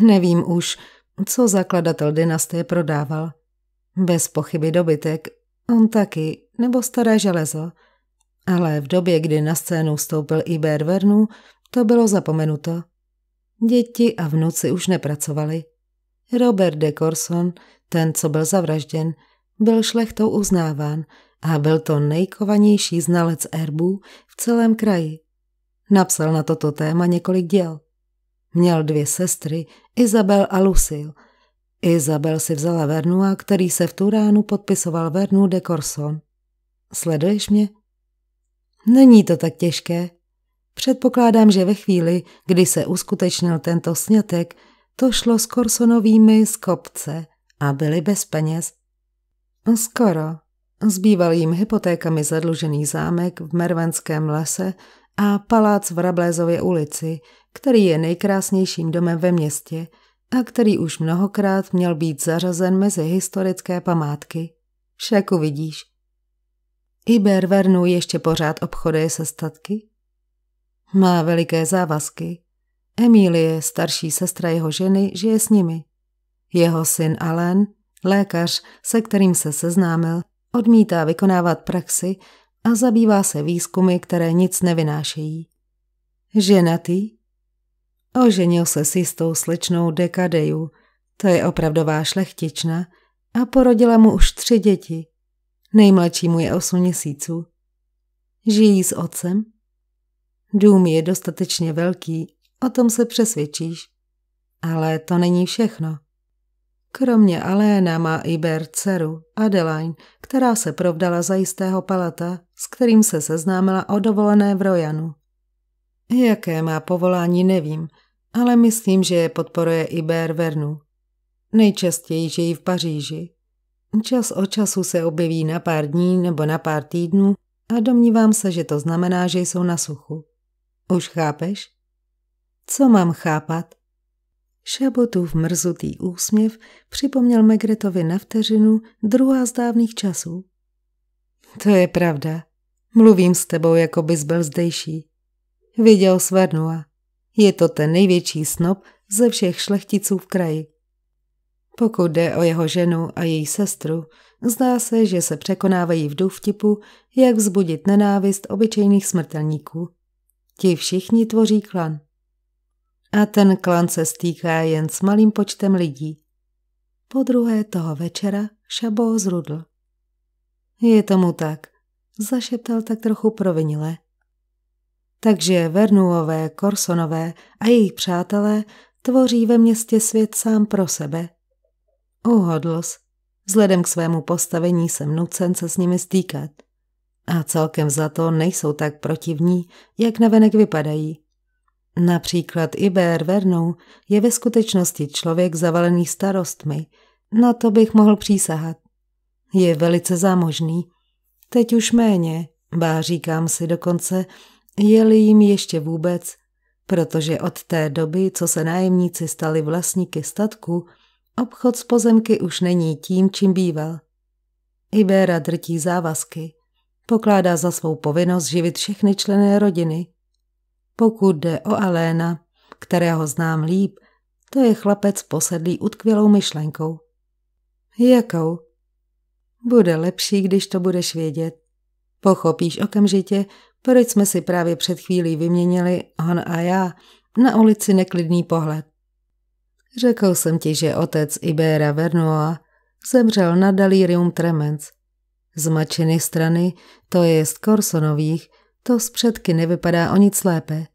[SPEAKER 1] Nevím už, co zakladatel dynastie prodával. Bez pochyby dobytek, on taky, nebo staré železo. Ale v době, kdy na scénu vstoupil i Bervernu, to bylo zapomenuto. Děti a vnuci už nepracovali. Robert de Corson, ten, co byl zavražděn, byl šlechtou uznáván a byl to nejkovanější znalec erbů v celém kraji. Napsal na toto téma několik děl. Měl dvě sestry, Izabel a Lucille. Izabel si vzala Vernua, který se v tu ránu podpisoval Vernu de Corson. Sleduješ mě? Není to tak těžké. Předpokládám, že ve chvíli, kdy se uskutečnil tento snětek, to šlo s Korsonovými z kopce a byli bez peněz. Skoro. Zbýval jim hypotékami zadlužený zámek v Mervenském lese a palác v Rablézově ulici, který je nejkrásnějším domem ve městě a který už mnohokrát měl být zařazen mezi historické památky. Však uvidíš. Iber Vernu ještě pořád obchoduje se statky? Má veliké závazky, Emílie, starší sestra jeho ženy, žije s nimi. Jeho syn Alan, lékař, se kterým se seznámil, odmítá vykonávat praxi a zabývá se výzkumy, které nic nevynášejí. Ženatý? Oženil se s jistou slečnou Dekadeju, to je opravdová šlechtična, a porodila mu už tři děti. Nejmladší mu je osm měsíců. Žijí s otcem? Dům je dostatečně velký, O tom se přesvědčíš. Ale to není všechno. Kromě Aléna má i Ber dceru, Adeline, která se provdala za jistého palata, s kterým se seznámila o dovolené v Rojanu. Jaké má povolání, nevím, ale myslím, že je podporuje i Ber Vernu. Nejčastěji žijí v Paříži. Čas od času se objeví na pár dní nebo na pár týdnů a domnívám se, že to znamená, že jsou na suchu. Už chápeš? Co mám chápat? Šabotův mrzutý úsměv připomněl Megretovi na vteřinu druhá z dávných časů. To je pravda. Mluvím s tebou, jako bys byl zdejší. Viděl Svernua. Je to ten největší snob ze všech šlechticů v kraji. Pokud jde o jeho ženu a její sestru, zdá se, že se překonávají v důvtipu, jak vzbudit nenávist obyčejných smrtelníků. Ti všichni tvoří klan a ten klan se stýká jen s malým počtem lidí. Po druhé toho večera Šabo zrudl. Je tomu tak, zašeptal tak trochu provinile. Takže Vernuové, Korsonové a jejich přátelé tvoří ve městě svět sám pro sebe. Uhodlos. Vzhledem k svému postavení jsem nucen se s nimi stýkat. A celkem za to nejsou tak protivní, jak navenek vypadají. Například Iber Vernou je ve skutečnosti člověk zavalený starostmi. Na to bych mohl přísahat. Je velice zámožný. Teď už méně, bá říkám si dokonce, je-li jim ještě vůbec, protože od té doby, co se nájemníci stali vlastníky statku, obchod s pozemky už není tím, čím býval. Ibera drtí závazky, pokládá za svou povinnost živit všechny členy rodiny – pokud jde o Aléna, kterého znám líp, to je chlapec posedlý utkvělou myšlenkou. Jakou? Bude lepší, když to budeš vědět. Pochopíš okamžitě, proč jsme si právě před chvílí vyměnili, on a já, na ulici neklidný pohled. Řekl jsem ti, že otec Ibera Vernoa zemřel na Dalirium tremens. Z mačiny strany, to je z Korsonových, to z předky nevypadá o nic lépe.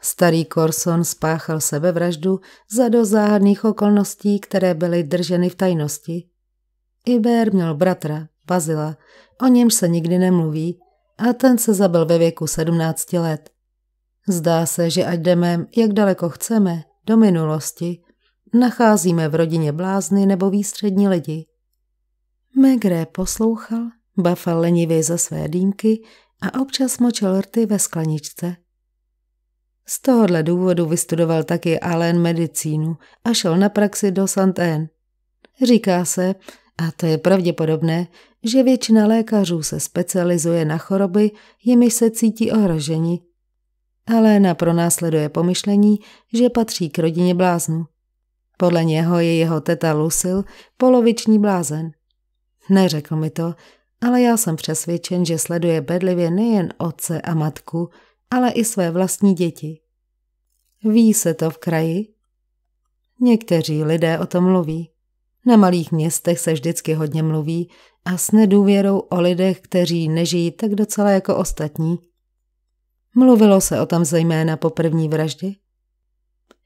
[SPEAKER 1] Starý Corson spáchal sebevraždu za do záhadných okolností, které byly drženy v tajnosti. Iber měl bratra, Bazila, o němž se nikdy nemluví, a ten se zabil ve věku 17 let. Zdá se, že ať jdeme, jak daleko chceme, do minulosti, nacházíme v rodině blázny nebo výstřední lidi. Megré poslouchal, bafal lenivě za své dýmky a občas močil rty ve skleničce. Z tohohle důvodu vystudoval taky Allen medicínu a šel na praxi do -Anne. Říká se, a to je pravděpodobné, že většina lékařů se specializuje na choroby, jimiž se cítí ohroženi. Aléna pronásleduje pomyšlení, že patří k rodině bláznu. Podle něho je jeho teta Lucille poloviční blázen. Neřekl mi to, ale já jsem přesvědčen, že sleduje bedlivě nejen otce a matku, ale i své vlastní děti. Ví se to v kraji? Někteří lidé o tom mluví. Na malých městech se vždycky hodně mluví a s nedůvěrou o lidech, kteří nežijí tak docela jako ostatní. Mluvilo se o tom zejména po první vraždě?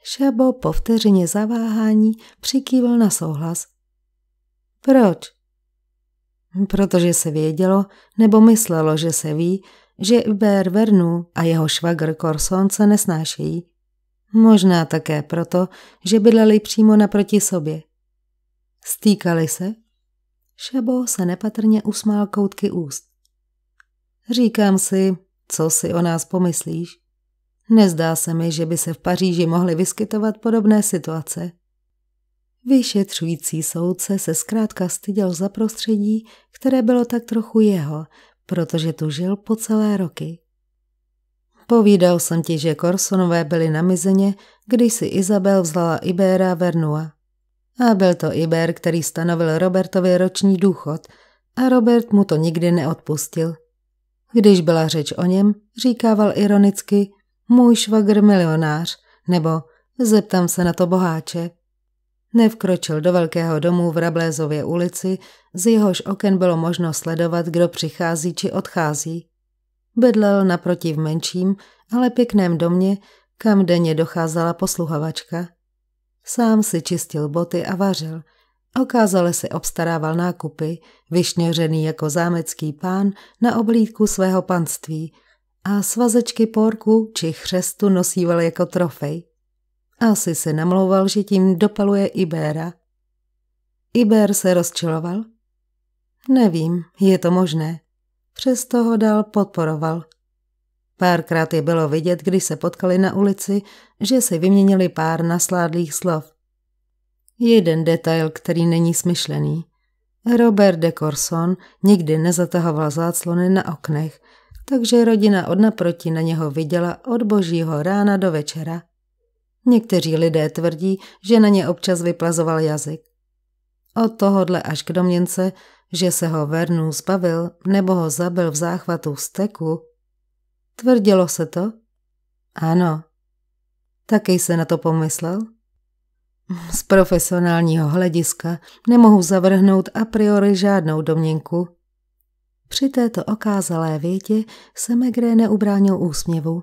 [SPEAKER 1] Šabo po vteřině zaváhání přikývil na souhlas. Proč? protože se vědělo nebo myslelo, že se ví, že Ber Vernu a jeho švagr Corson se nesnášejí. Možná také proto, že bydleli přímo naproti sobě. Stýkali se? Šebo se nepatrně usmál koutky úst. Říkám si, co si o nás pomyslíš? Nezdá se mi, že by se v Paříži mohly vyskytovat podobné situace. Vyšetřující soudce se zkrátka styděl za prostředí, které bylo tak trochu jeho, protože tu žil po celé roky. Povídal jsem ti, že Korsonové byli na mizeně, když si Izabel vzala Ibera Vernua. A byl to Iber, který stanovil Robertovi roční důchod a Robert mu to nikdy neodpustil. Když byla řeč o něm, říkával ironicky můj švagr milionář nebo zeptám se na to boháče. Nevkročil do velkého domu v Rablézově ulici, z jehož oken bylo možno sledovat, kdo přichází či odchází. Bydlel naproti v menším, ale pěkném domě, kam denně docházela posluhavačka. Sám si čistil boty a vařil. Okázale si obstarával nákupy, vyšněřený jako zámecký pán na oblídku svého panství a svazečky porku či chřestu nosíval jako trofej. Asi se namlouval, že tím dopaluje Ibéra. Iber se rozčiloval? Nevím, je to možné. Přesto ho dál podporoval. Párkrát je bylo vidět, když se potkali na ulici, že si vyměnili pár nasládlých slov. Jeden detail, který není smyšlený. Robert de Corson nikdy nezatahoval záclony na oknech, takže rodina od naproti na něho viděla od božího rána do večera. Někteří lidé tvrdí, že na ně občas vyplazoval jazyk. Od tohodle až k domněnce, že se ho Vernu zbavil nebo ho zabil v záchvatu steku. Tvrdilo se to? Ano. Taky se na to pomyslel? Z profesionálního hlediska nemohu zavrhnout a priori žádnou domněnku. Při této okázalé větě se Megré neubránil úsměvu.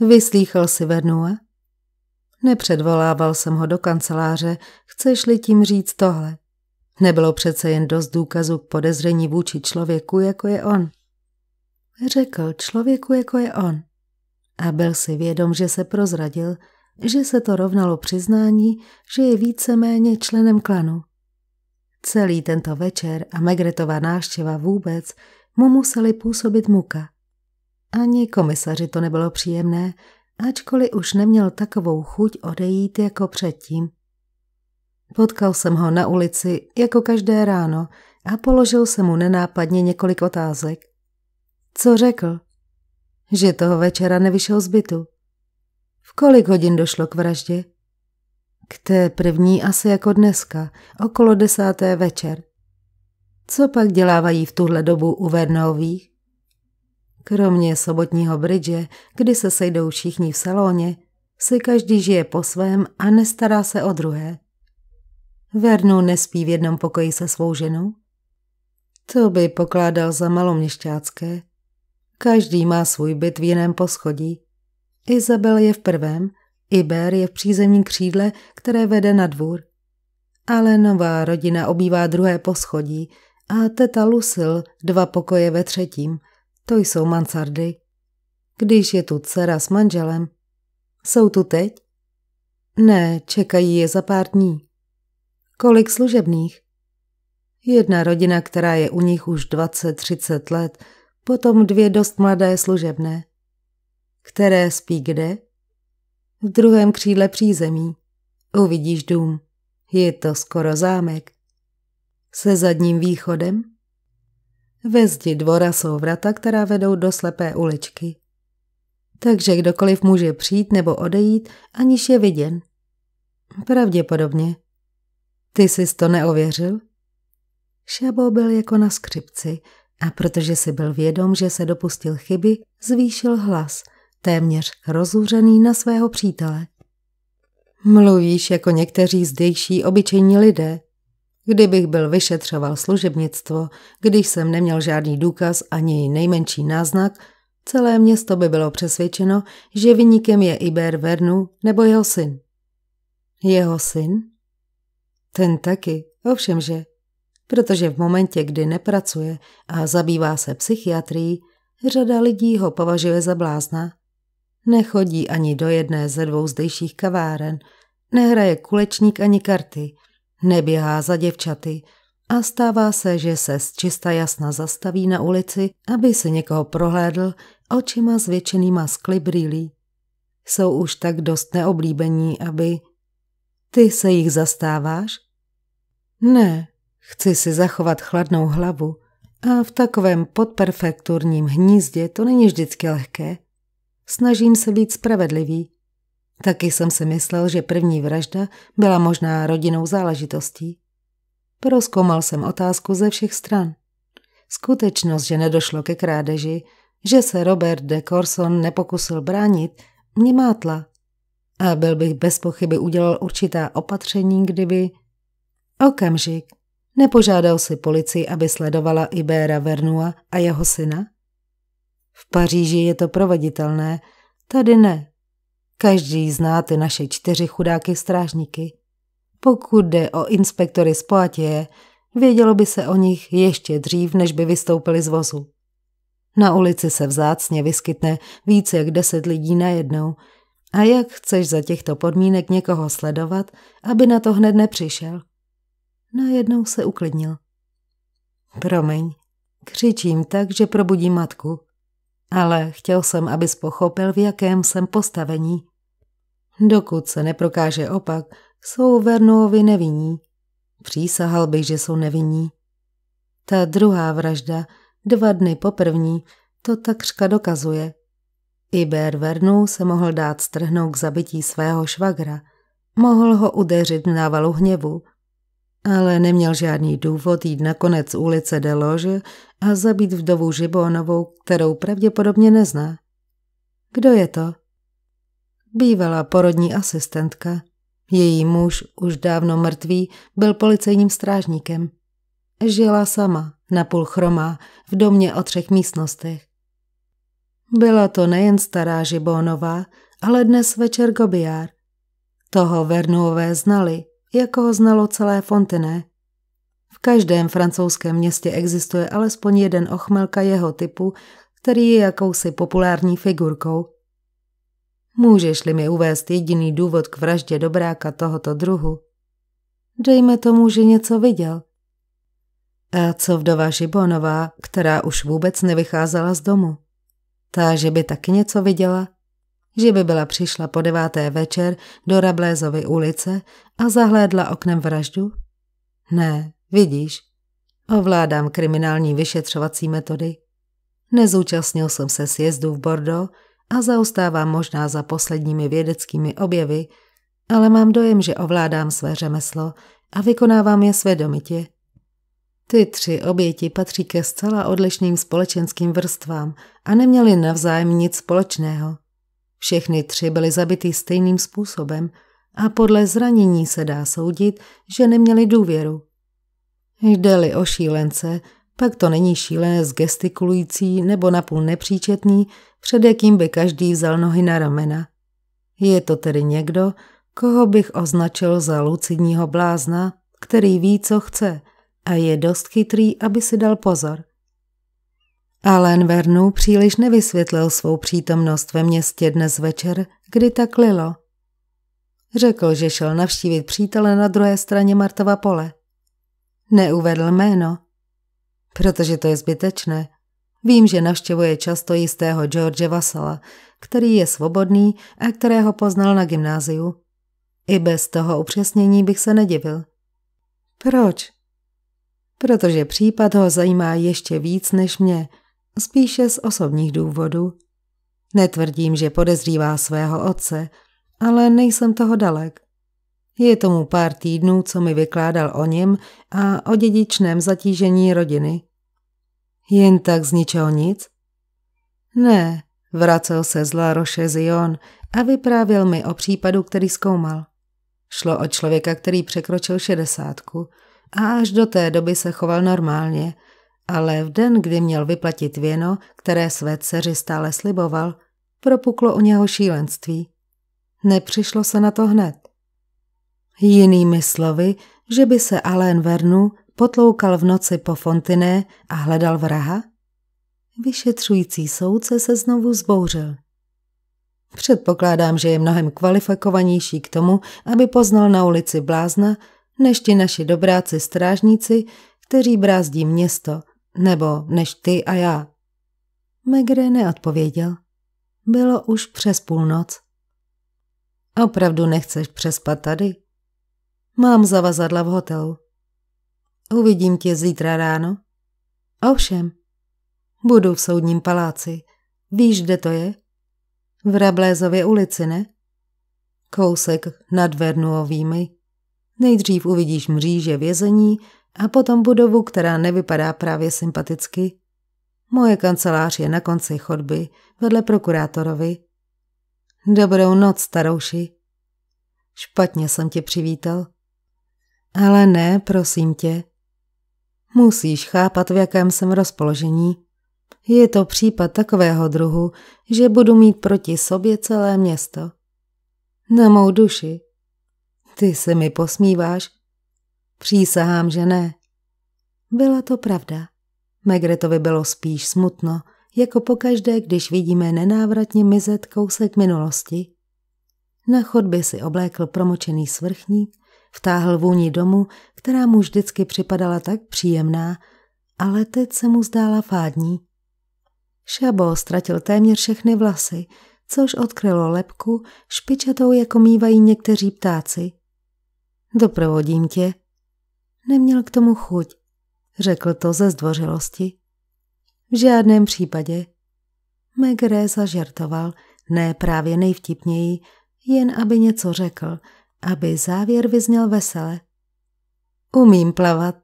[SPEAKER 1] Vyslýchal si Vernua? Nepředvolával jsem ho do kanceláře, chceš-li tím říct tohle. Nebylo přece jen dost důkazů k podezření vůči člověku, jako je on. Řekl člověku, jako je on. A byl si vědom, že se prozradil, že se to rovnalo přiznání, že je víceméně členem klanu. Celý tento večer a Megretová náštěva vůbec mu museli působit muka. Ani komisaři to nebylo příjemné, ačkoliv už neměl takovou chuť odejít jako předtím. Potkal jsem ho na ulici jako každé ráno a položil se mu nenápadně několik otázek. Co řekl? Že toho večera nevyšel z bytu. V kolik hodin došlo k vraždě? K té první asi jako dneska, okolo desáté večer. Co pak dělávají v tuhle dobu u Vernových? Kromě sobotního bridge, kdy se sejdou všichni v salóně, si každý žije po svém a nestará se o druhé. Vernu nespí v jednom pokoji se svou ženou? To by pokládal za maloměšťácké. Každý má svůj byt v jiném poschodí. Izabel je v prvém, Iber je v přízemní křídle, které vede na dvůr. Ale nová rodina obývá druhé poschodí a teta Lusil dva pokoje ve třetím – to jsou mansardy. Když je tu dcera s manželem. Jsou tu teď? Ne, čekají je za pár dní. Kolik služebných? Jedna rodina, která je u nich už 20-30 let, potom dvě dost mladé služebné. Které spí kde? V druhém křídle přízemí. Uvidíš dům. Je to skoro zámek. Se zadním východem? Ve zdi dvora jsou vrata, která vedou do slepé uličky. Takže kdokoliv může přijít nebo odejít, aniž je viděn. Pravděpodobně. Ty jsi to neověřil? Šabo byl jako na skřipci a protože si byl vědom, že se dopustil chyby, zvýšil hlas, téměř rozuřený na svého přítele. Mluvíš jako někteří zdejší obyčejní lidé, Kdybych byl vyšetřoval služebnictvo, když jsem neměl žádný důkaz ani nejmenší náznak, celé město by bylo přesvědčeno, že vynikem je Iber Vernu nebo jeho syn. Jeho syn? Ten taky, ovšemže. Protože v momentě, kdy nepracuje a zabývá se psychiatrií, řada lidí ho považuje za blázna. Nechodí ani do jedné ze dvou zdejších kaváren, nehraje kulečník ani karty – neběhá za děvčaty a stává se, že se z čista jasna zastaví na ulici, aby se někoho prohlédl očima zvětšenýma skly brýlí. Jsou už tak dost neoblíbení, aby... Ty se jich zastáváš? Ne, chci si zachovat chladnou hlavu a v takovém podperfekturním hnízdě to není vždycky lehké. Snažím se být spravedlivý, Taky jsem si myslel, že první vražda byla možná rodinou záležitostí. Prozkoumal jsem otázku ze všech stran. Skutečnost, že nedošlo ke krádeži, že se Robert de Corson nepokusil bránit, mě mátla. A byl bych bez pochyby udělal určitá opatření, kdyby... Okamžik. Nepožádal si policii, aby sledovala Ibera Vernua a jeho syna? V Paříži je to proveditelné, tady ne. Každý zná ty naše čtyři chudáky strážníky. Pokud jde o inspektory z Poatěje, vědělo by se o nich ještě dřív, než by vystoupili z vozu. Na ulici se vzácně vyskytne více jak deset lidí najednou. A jak chceš za těchto podmínek někoho sledovat, aby na to hned nepřišel? Najednou se uklidnil. Promiň, křičím tak, že probudí matku. Ale chtěl jsem, abys pochopil, v jakém jsem postavení. Dokud se neprokáže opak, jsou Vernuovi nevinní. Přísahal bych, že jsou nevinní. Ta druhá vražda, dva dny po první, to takřka dokazuje. Iber Vernu se mohl dát strhnout k zabití svého švagra. Mohl ho udeřit v návalu hněvu. Ale neměl žádný důvod jít na konec ulice Delože a zabít vdovu Žibonovou, kterou pravděpodobně nezná. Kdo je to? bývalá porodní asistentka. Její muž, už dávno mrtvý, byl policejním strážníkem. Žila sama, napůl chromá, v domě o třech místnostech. Byla to nejen stará Žibónová, ale dnes večer Gobiár. Toho Vernuové znali, jako ho znalo celé Fontené. V každém francouzském městě existuje alespoň jeden ochmelka jeho typu, který je jakousi populární figurkou – Můžeš-li mi uvést jediný důvod k vraždě dobráka tohoto druhu? Dejme tomu, že něco viděl. A co vdova Žibonová, která už vůbec nevycházela z domu? Ta, že by taky něco viděla? Že by byla přišla po deváté večer do Rablézovy ulice a zahlédla oknem vraždu? Ne, vidíš, ovládám kriminální vyšetřovací metody. Nezúčastnil jsem se sjezdu v Bordeaux, a zaostávám možná za posledními vědeckými objevy, ale mám dojem, že ovládám své řemeslo a vykonávám je svědomitě. Ty tři oběti patří ke zcela odlišným společenským vrstvám a neměly navzájem nic společného. Všechny tři byly zabity stejným způsobem a podle zranění se dá soudit, že neměli důvěru. Jde-li o šílence, pak to není šílenec gestikulující nebo napůl nepříčetný, před jakým by každý vzal nohy na ramena. Je to tedy někdo, koho bych označil za lucidního blázna, který ví, co chce a je dost chytrý, aby si dal pozor. Alan Vernu příliš nevysvětlil svou přítomnost ve městě dnes večer, kdy tak lilo. Řekl, že šel navštívit přítele na druhé straně Martova pole. Neuvedl jméno, protože to je zbytečné. Vím, že navštěvuje často jistého George Vasala, který je svobodný a kterého poznal na gymnáziu. I bez toho upřesnění bych se nedivil. Proč? Protože případ ho zajímá ještě víc než mě, spíše z osobních důvodů. Netvrdím, že podezřívá svého otce, ale nejsem toho dalek. Je tomu pár týdnů, co mi vykládal o něm a o dědičném zatížení rodiny. Jen tak z ničeho nic? Ne, vracel se zlá roše Zion a vyprávěl mi o případu, který zkoumal. Šlo o člověka, který překročil šedesátku a až do té doby se choval normálně, ale v den, kdy měl vyplatit věno, které své dceři stále sliboval, propuklo u něho šílenství. Nepřišlo se na to hned. Jinými slovy, že by se Alain Vernu potloukal v noci po Fontiné a hledal vraha? Vyšetřující soudce se znovu zbouřil. Předpokládám, že je mnohem kvalifikovanější k tomu, aby poznal na ulici blázna, než ti naši dobráci strážníci, kteří brázdí město, nebo než ty a já. Megre neodpověděl. Bylo už přes půlnoc. Opravdu nechceš přespat tady? Mám zavazadla v hotelu. Uvidím tě zítra ráno. Ovšem, budu v soudním paláci. Víš, kde to je? V Rablézově ulici, ne? Kousek nad Vernuovými. Nejdřív uvidíš mříže vězení a potom budovu, která nevypadá právě sympaticky. Moje kancelář je na konci chodby, vedle prokurátorovi. Dobrou noc, starouši. Špatně jsem tě přivítal. Ale ne, prosím tě. Musíš chápat, v jakém jsem rozpoložení. Je to případ takového druhu, že budu mít proti sobě celé město. Na mou duši. Ty se mi posmíváš? Přísahám, že ne. Byla to pravda. Megretovi bylo spíš smutno, jako pokaždé, když vidíme nenávratně mizet kousek minulosti. Na chodbě si oblékl promočený svrchník Vtáhl vůni domu, která mu vždycky připadala tak příjemná, ale teď se mu zdála fádní. Šabo ztratil téměř všechny vlasy, což odkrylo lepku, špičatou jako mývají někteří ptáci. Doprovodím tě. Neměl k tomu chuť. Řekl to ze zdvořilosti. V žádném případě. Megre zažertoval, ne právě nejvtipněji, jen aby něco řekl – aby závěr vyzněl vesele. Umím plavat.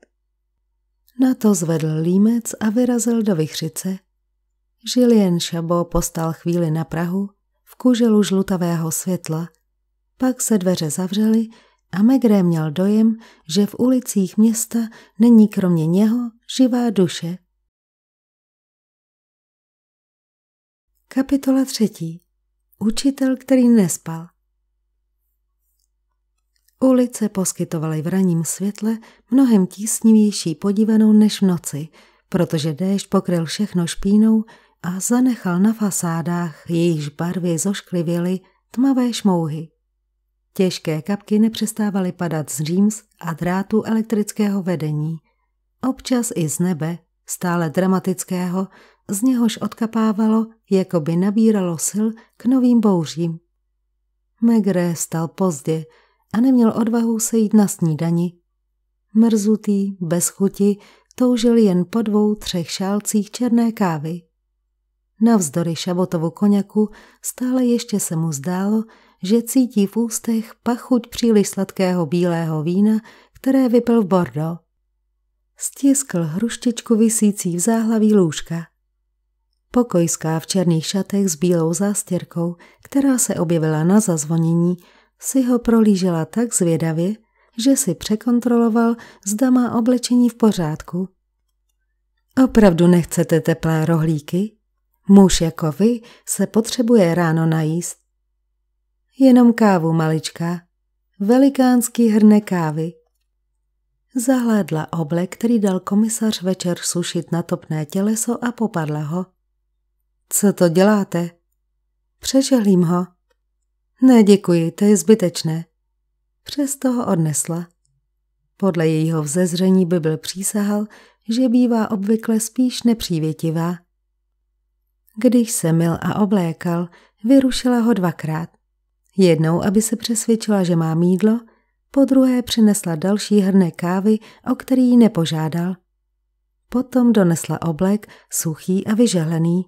[SPEAKER 1] Na to zvedl límec a vyrazil do vychřice. Žilien Šabo postal chvíli na Prahu v kuželu žlutavého světla. Pak se dveře zavřely a Megré měl dojem, že v ulicích města není kromě něho živá duše. Kapitola třetí. Učitel, který nespal. Ulice poskytovaly v raním světle mnohem tísnivější podívanou než v noci, protože déšť pokryl všechno špínou a zanechal na fasádách, jejichž barvy zošklivěly tmavé šmouhy. Těžké kapky nepřestávaly padat z říms a drátů elektrického vedení. Občas i z nebe, stále dramatického, z něhož odkapávalo, jako by nabíralo sil k novým bouřím. Megre stal pozdě, a neměl odvahu se jít na snídani. Mrzutý, bez chuti, toužil jen po dvou, třech šálcích černé kávy. Navzdory šabotovu koněku stále ještě se mu zdálo, že cítí v ústech pachuť příliš sladkého bílého vína, které vypil v Bordeaux. Stiskl hruštičku vysící v záhlaví lůžka. Pokojská v černých šatech s bílou zástěrkou, která se objevila na zazvonění, si ho prolížela tak zvědavě, že si překontroloval, zda má oblečení v pořádku. Opravdu nechcete teplé rohlíky? Muž jako vy se potřebuje ráno najíst. Jenom kávu malička. Velikánský hrne kávy. Zahlédla oblek, který dal komisař večer sušit na topné těleso a popadla ho. Co to děláte? Přežehlím ho. Ne, děkuji, to je zbytečné. Přesto ho odnesla. Podle jejího vzezření by byl přísahal, že bývá obvykle spíš nepřívětivá. Když se mil a oblékal, vyrušila ho dvakrát. Jednou, aby se přesvědčila, že má mídlo, po druhé přinesla další hrné kávy, o který ji nepožádal. Potom donesla oblek, suchý a vyžehlený.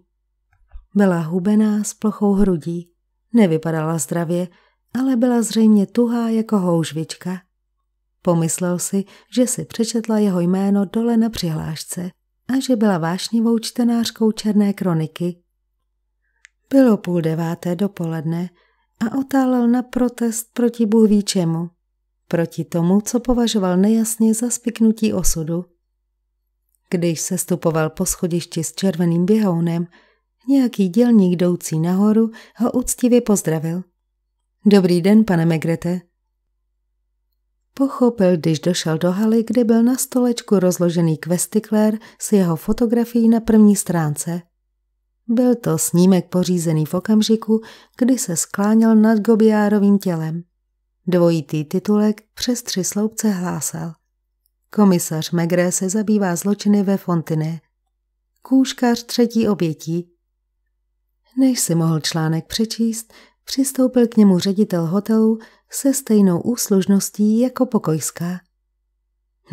[SPEAKER 1] Byla hubená s plochou hrudí. Nevypadala zdravě, ale byla zřejmě tuhá jako houžvička. Pomyslel si, že si přečetla jeho jméno dole na přihlášce a že byla vášnivou čtenářkou Černé kroniky. Bylo půl deváté dopoledne a otálel na protest proti Bůh čemu. Proti tomu, co považoval nejasně za spiknutí osudu. Když se stupoval po schodišti s červeným běhounem, Nějaký dělník jdoucí nahoru ho úctivě pozdravil. Dobrý den, pane Megrete. Pochopil, když došel do haly, kde byl na stolečku rozložený kvestiklér s jeho fotografií na první stránce. Byl to snímek pořízený v okamžiku, kdy se skláněl nad Gobiárovým tělem. Dvojitý titulek přes tři sloupce hlásal. Komisař Megré se zabývá zločiny ve Fontině. Kůžkař třetí obětí. Než si mohl článek přečíst, přistoupil k němu ředitel hotelu se stejnou úslužností jako pokojská.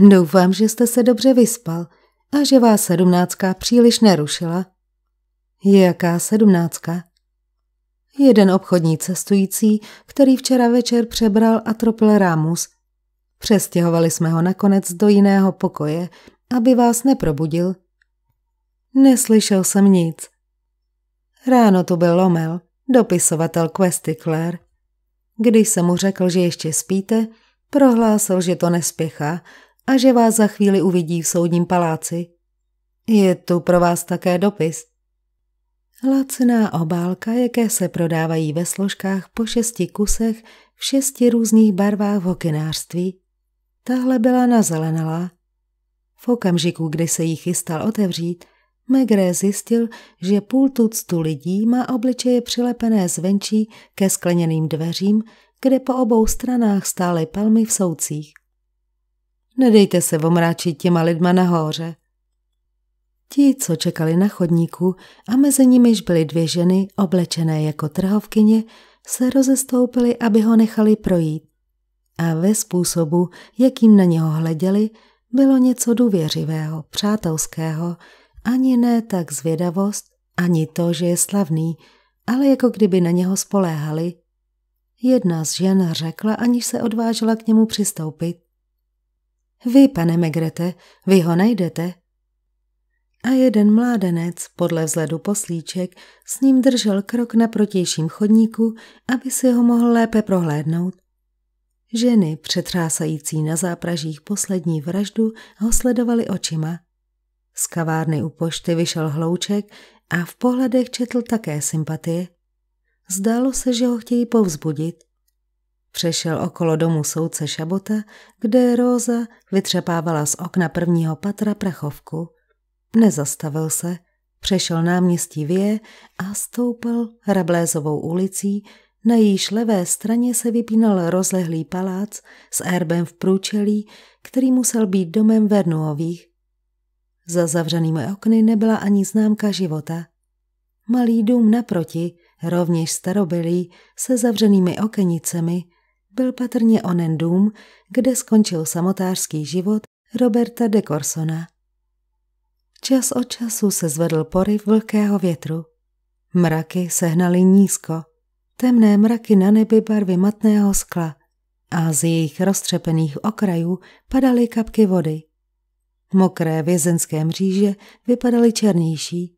[SPEAKER 1] Doufám, že jste se dobře vyspal a že vás sedmnáctka příliš nerušila. Jaká sedmnáctka? Jeden obchodní cestující, který včera večer přebral a tropil Rámus. Přestěhovali jsme ho nakonec do jiného pokoje, aby vás neprobudil. Neslyšel jsem nic. Ráno tu byl Lomel, dopisovatel Questy Claire. Když jsem mu řekl, že ještě spíte, prohlásil, že to nespěchá a že vás za chvíli uvidí v soudním paláci. Je tu pro vás také dopis. Laciná obálka, jaké se prodávají ve složkách po šesti kusech v šesti různých barvách v hokinářství. Tahle byla nazelenalá. V okamžiku, kdy se jí chystal otevřít, Megré zjistil, že půl tuctu lidí má obličeje přilepené zvenčí ke skleněným dveřím, kde po obou stranách stály palmy v soucích. Nedejte se omráčit těma lidma nahoře. Ti, co čekali na chodníku a mezi nimiž byly dvě ženy, oblečené jako trhovkyně, se rozestoupili, aby ho nechali projít. A ve způsobu, jakým na něho hleděli, bylo něco důvěřivého, přátelského, ani ne tak zvědavost, ani to, že je slavný, ale jako kdyby na něho spoléhali. Jedna z žen řekla, aniž se odvážila k němu přistoupit. Vy, pane Megrete, vy ho najdete. A jeden mládenec, podle vzhledu poslíček, s ním držel krok na protějším chodníku, aby si ho mohl lépe prohlédnout. Ženy, přetrásající na zápražích poslední vraždu, ho sledovaly očima. Z kavárny u pošty vyšel hlouček a v pohledech četl také sympatie. Zdálo se, že ho chtějí povzbudit. Přešel okolo domu soudce Šabota, kde Róza vytřepávala z okna prvního patra prachovku. Nezastavil se, přešel náměstí Vě a stoupal Rablézovou ulicí, na jejíž levé straně se vypínal rozlehlý palác s erbem v průčelí, který musel být domem Vernuových. Za zavřenými okny nebyla ani známka života. Malý dům naproti, rovněž starobylý, se zavřenými okenicemi, byl patrně onen dům, kde skončil samotářský život Roberta de Corsona. Čas od času se zvedl poryv vlhkého větru. Mraky se hnaly nízko, temné mraky na nebi barvy matného skla a z jejich roztřepených okrajů padaly kapky vody. Mokré vězenské mříže vypadaly černější.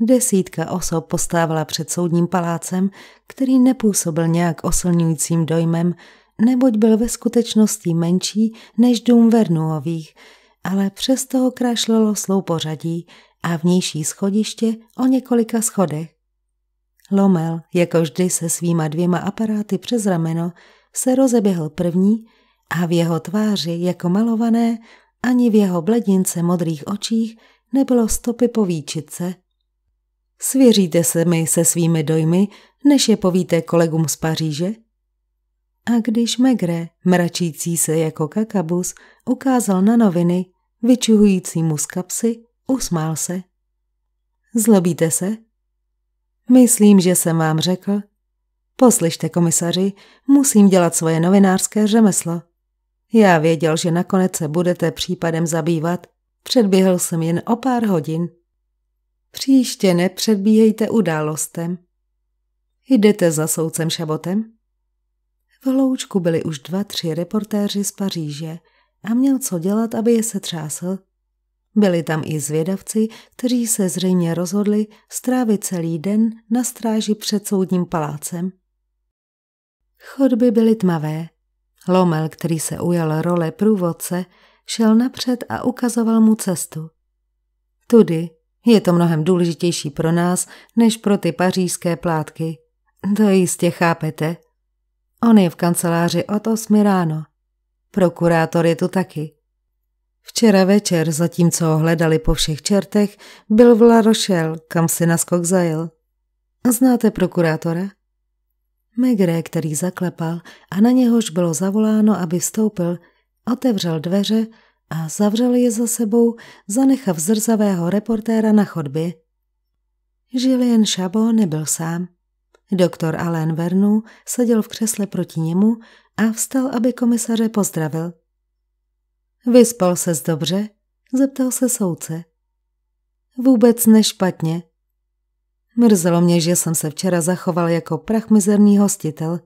[SPEAKER 1] Desítka osob postávala před soudním palácem, který nepůsobil nějak oslňujícím dojmem, neboť byl ve skutečnosti menší než dům Vernuových, ale přesto ho krášlelo slou pořadí a vnější schodiště o několika schodech. Lomel, jako vždy se svýma dvěma aparáty přes rameno, se rozeběhl první a v jeho tváři, jako malované, ani v jeho bledince modrých očích nebylo stopy po Svěříte se mi se svými dojmy, než je povíte kolegům z Paříže? A když Megre, mračící se jako kakabus, ukázal na noviny, vyčuhující mu z kapsy, usmál se. Zlobíte se? Myslím, že jsem vám řekl. Poslyšte, komisaři, musím dělat svoje novinářské řemeslo. Já věděl, že nakonec se budete případem zabývat. Předběhl jsem jen o pár hodin. Příště nepředbíhejte událostem. Jdete za soudcem Šabotem? V hloučku byli už dva, tři reportéři z Paříže a měl co dělat, aby je se třásl. Byli tam i zvědavci, kteří se zřejmě rozhodli strávit celý den na stráži před soudním palácem. Chodby byly tmavé, Lomel, který se ujal role průvodce, šel napřed a ukazoval mu cestu. Tudy je to mnohem důležitější pro nás, než pro ty pařížské plátky. To jistě chápete. On je v kanceláři od osmi ráno. Prokurátor je tu taky. Včera večer, zatímco ho hledali po všech čertech, byl v La Rochelle, kam si naskok zajel. Znáte prokurátora? Megre, který zaklepal a na něhož bylo zavoláno, aby vstoupil, otevřel dveře a zavřel je za sebou, zanechav zrzavého reportéra na chodbě. Žilien Šabo nebyl sám. Doktor Alain Vernu seděl v křesle proti němu a vstal, aby komisaře pozdravil. Vyspal ses dobře? zeptal se souce. Vůbec nešpatně, Mrzelo mě, že jsem se včera zachoval jako prachmizerný hostitel.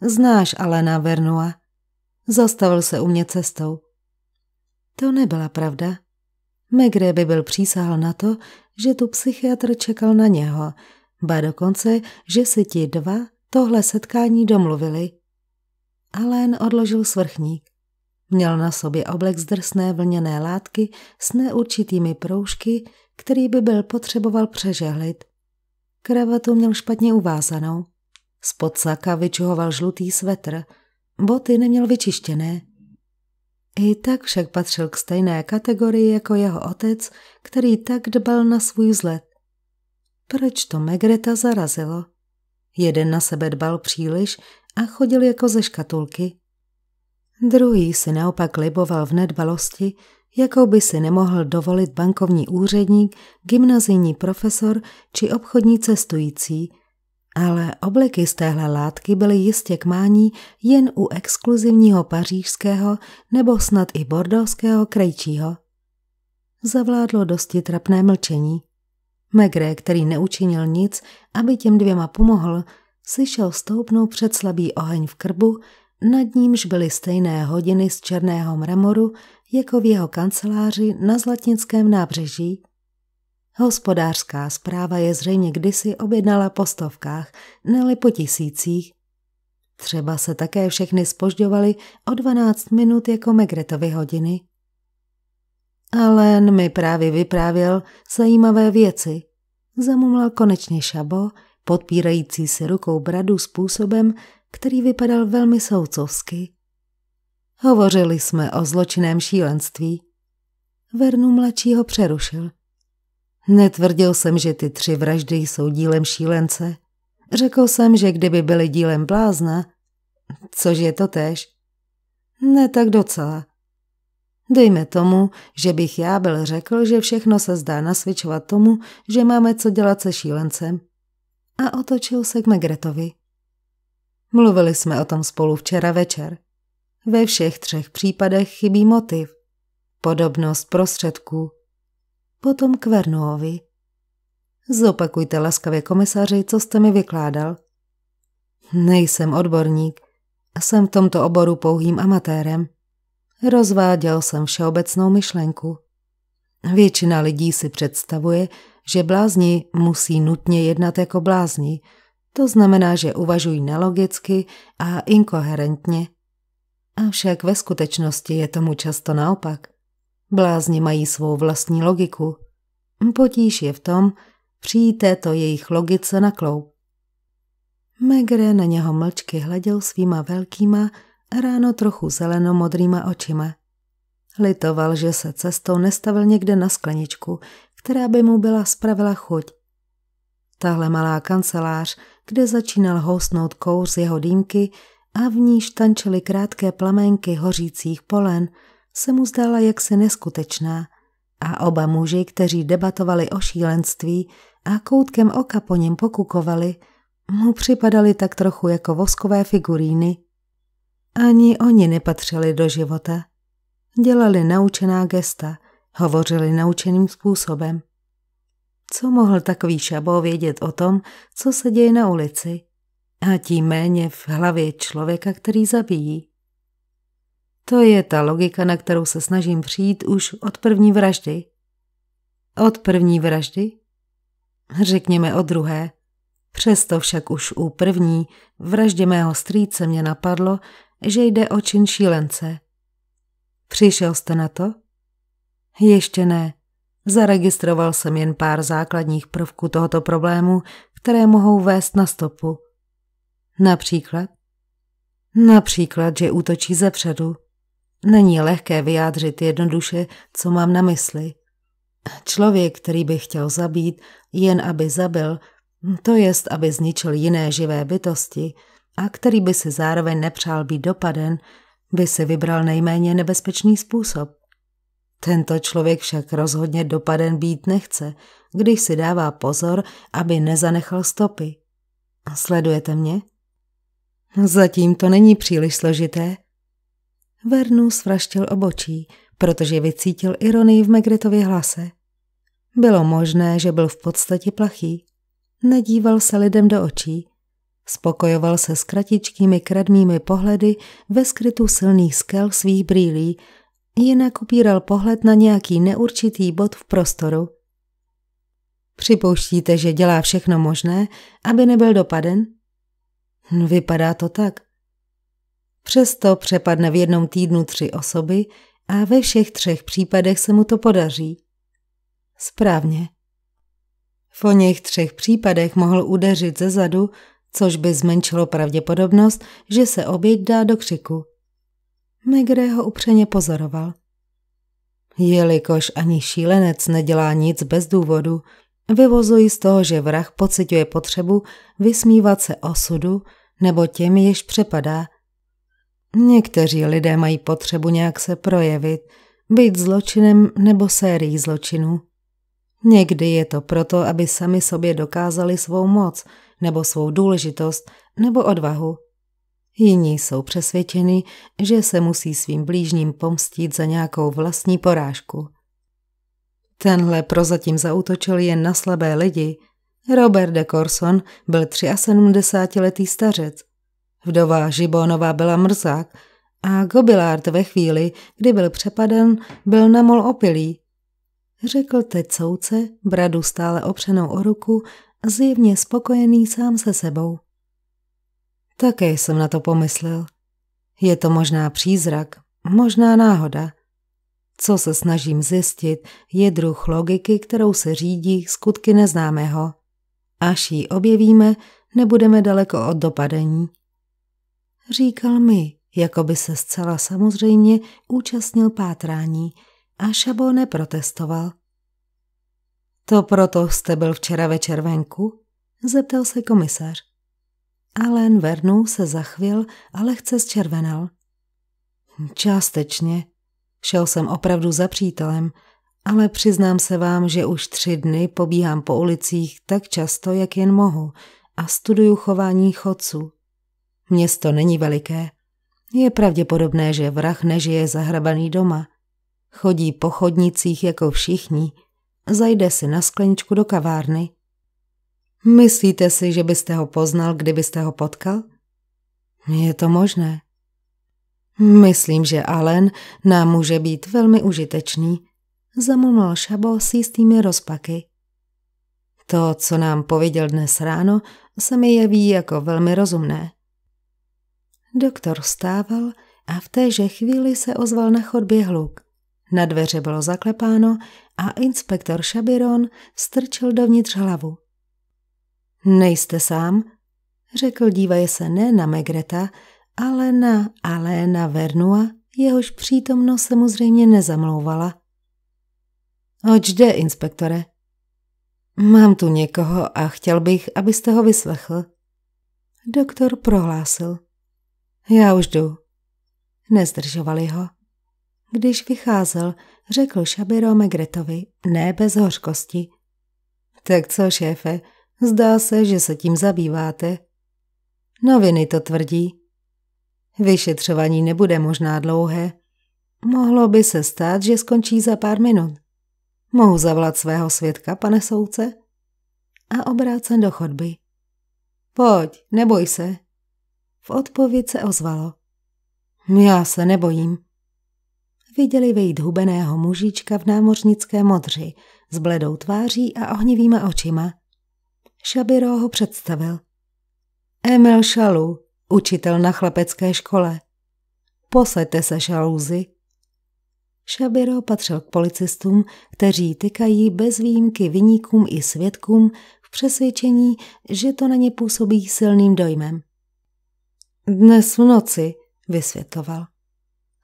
[SPEAKER 1] Znáš Alena Vernua. Zastavil se u mě cestou. To nebyla pravda. Megre by byl přísahal na to, že tu psychiatr čekal na něho, ba dokonce, že si ti dva tohle setkání domluvili. Alen odložil svrchník. Měl na sobě oblek z drsné vlněné látky s neurčitými proužky, který by byl potřeboval přežehlit. Kravatu měl špatně uvázanou. Spod saka vyčuhoval žlutý svetr. Boty neměl vyčištěné. I tak však patřil k stejné kategorii jako jeho otec, který tak dbal na svůj vzhled. Proč to Megreta zarazilo? Jeden na sebe dbal příliš a chodil jako ze škatulky. Druhý si naopak liboval v nedbalosti jakou by si nemohl dovolit bankovní úředník, gymnazijní profesor či obchodní cestující, ale obleky z téhle látky byly jistě k mání jen u exkluzivního pařížského nebo snad i bordovského krejčího. Zavládlo dosti trapné mlčení. Megre, který neučinil nic, aby těm dvěma pomohl, slyšel stoupnout před slabý oheň v krbu nad nímž byly stejné hodiny z černého mramoru jako v jeho kanceláři na Zlatnickém nábřeží. Hospodářská zpráva je zřejmě kdysi objednala po stovkách, neli po tisících. Třeba se také všechny spožďovaly o 12 minut jako Megretovy hodiny. Alen mi právě vyprávěl zajímavé věci. Zamumlal konečně šabo, podpírající si rukou bradu způsobem, který vypadal velmi soucovsky. Hovořili jsme o zločinném šílenství. Vernu mladší ho přerušil. Netvrdil jsem, že ty tři vraždy jsou dílem šílence. Řekl jsem, že kdyby byly dílem blázna, což je to tež, ne tak docela. Dejme tomu, že bych já byl řekl, že všechno se zdá nasvědčovat tomu, že máme co dělat se šílencem. A otočil se k Megretovi. Mluvili jsme o tom spolu včera večer. Ve všech třech případech chybí motiv. Podobnost prostředků. Potom k Vernuovi. Zopakujte laskavě komisaři, co jste mi vykládal. Nejsem odborník a jsem v tomto oboru pouhým amatérem. Rozváděl jsem všeobecnou myšlenku. Většina lidí si představuje, že blázni musí nutně jednat jako blázni – to znamená, že uvažují nelogicky a inkoherentně. Avšak ve skutečnosti je tomu často naopak. Blázni mají svou vlastní logiku. Potíž je v tom, přijít této jejich logice na kloup. Megre na něho mlčky hleděl svýma velkýma, ráno trochu zelenomodrýma očima. Litoval, že se cestou nestavil někde na skleničku, která by mu byla spravila chuť. Tahle malá kancelář, kde začínal housnout kouř z jeho dýmky a v níž tančily krátké plamenky hořících polen, se mu zdála jaksi neskutečná a oba muži, kteří debatovali o šílenství a koutkem oka po něm pokukovali, mu připadali tak trochu jako voskové figuríny. Ani oni nepatřili do života. Dělali naučená gesta, hovořili naučeným způsobem – co mohl takový šabo vědět o tom, co se děje na ulici? A tím méně v hlavě člověka, který zabíjí. To je ta logika, na kterou se snažím přijít už od první vraždy. Od první vraždy? Řekněme od druhé. Přesto však už u první vraždě mého strýce mě napadlo, že jde o čin šílence. Přišel jste na to? Ještě ne. Zaregistroval jsem jen pár základních prvků tohoto problému, které mohou vést na stopu. Například? Například, že útočí ze předu. Není lehké vyjádřit jednoduše, co mám na mysli. Člověk, který by chtěl zabít, jen aby zabil, to jest, aby zničil jiné živé bytosti, a který by si zároveň nepřál být dopaden, by si vybral nejméně nebezpečný způsob. Tento člověk však rozhodně dopaden být nechce, když si dává pozor, aby nezanechal stopy. Sledujete mě? Zatím to není příliš složité. Vernu svraštil obočí, protože vycítil ironii v Megretově hlase. Bylo možné, že byl v podstatě plachý. Nedíval se lidem do očí. Spokojoval se s kratičkými kradmými pohledy ve skrytu silných skel svých brýlí jinak upíral pohled na nějaký neurčitý bod v prostoru. Připouštíte, že dělá všechno možné, aby nebyl dopaden? No, vypadá to tak. Přesto přepadne v jednom týdnu tři osoby a ve všech třech případech se mu to podaří. Správně. V o něch třech případech mohl udeřit ze zadu, což by zmenšilo pravděpodobnost, že se oběť dá do křiku. Megre ho upřeně pozoroval. Jelikož ani šílenec nedělá nic bez důvodu, vyvozuji z toho, že vrah pociťuje potřebu vysmívat se osudu nebo těm, jež přepadá. Někteří lidé mají potřebu nějak se projevit, být zločinem nebo sérií zločinů. Někdy je to proto, aby sami sobě dokázali svou moc, nebo svou důležitost, nebo odvahu. Jiní jsou přesvědčeni, že se musí svým blížním pomstit za nějakou vlastní porážku. Tenhle prozatím zautočil jen na slabé lidi. Robert de Corson byl 73-letý stařec. Vdova Žibónová byla mrzák a Gobilard ve chvíli, kdy byl přepaden, byl na mol opilý. Řekl teď souce, bradu stále opřenou o ruku, zjevně spokojený sám se sebou. Také jsem na to pomyslel. Je to možná přízrak, možná náhoda. Co se snažím zjistit, je druh logiky, kterou se řídí skutky neznámého. Až ji objevíme, nebudeme daleko od dopadení. Říkal mi, jako by se zcela samozřejmě účastnil pátrání a Šabo neprotestoval. To proto jste byl včera večer venku? Zeptal se komisař. Alen Vernou se zachvil a lehce zčervenal. Částečně. Šel jsem opravdu za přítelem, ale přiznám se vám, že už tři dny pobíhám po ulicích tak často, jak jen mohu a studuju chování chodců. Město není veliké. Je pravděpodobné, že vrah nežije zahrabaný doma. Chodí po chodnicích jako všichni. Zajde si na skleničku do kavárny – Myslíte si, že byste ho poznal, kdybyste ho potkal? Je to možné. Myslím, že Allen nám může být velmi užitečný, zamumlal Šabo s jistými rozpaky. To, co nám pověděl dnes ráno, se mi jeví jako velmi rozumné. Doktor vstával a v téže chvíli se ozval na chodbě hluk. Na dveře bylo zaklepáno a inspektor Šabiron strčil dovnitř hlavu. Nejste sám, řekl dívaje se ne na Megreta, ale na Aléna Vernua, jehož přítomnost se mu zřejmě nezamlouvala. Oč jde, inspektore? Mám tu někoho a chtěl bych, abyste ho vyslechl. Doktor prohlásil. Já už jdu. Nezdržovali ho. Když vycházel, řekl Šabiro Megretovi, ne bez hořkosti. Tak co, šéfe, Zdá se, že se tím zabýváte. Noviny to tvrdí. Vyšetřování nebude možná dlouhé. Mohlo by se stát, že skončí za pár minut. Mohu zavolat svého svědka, pane souce? A obrácen do chodby. Pojď, neboj se. V odpověď se ozvalo. Já se nebojím. Viděli vejít hubeného mužička v námořnické modři s bledou tváří a ohnivýma očima. Šabiro ho představil. Emil Šalu, učitel na chlapecké škole. Posaďte se, Šaluzi. Šabiro patřil k policistům, kteří tykají bez výjimky vyníkům i svědkům v přesvědčení, že to na ně působí silným dojmem. Dnes v noci, vysvětoval.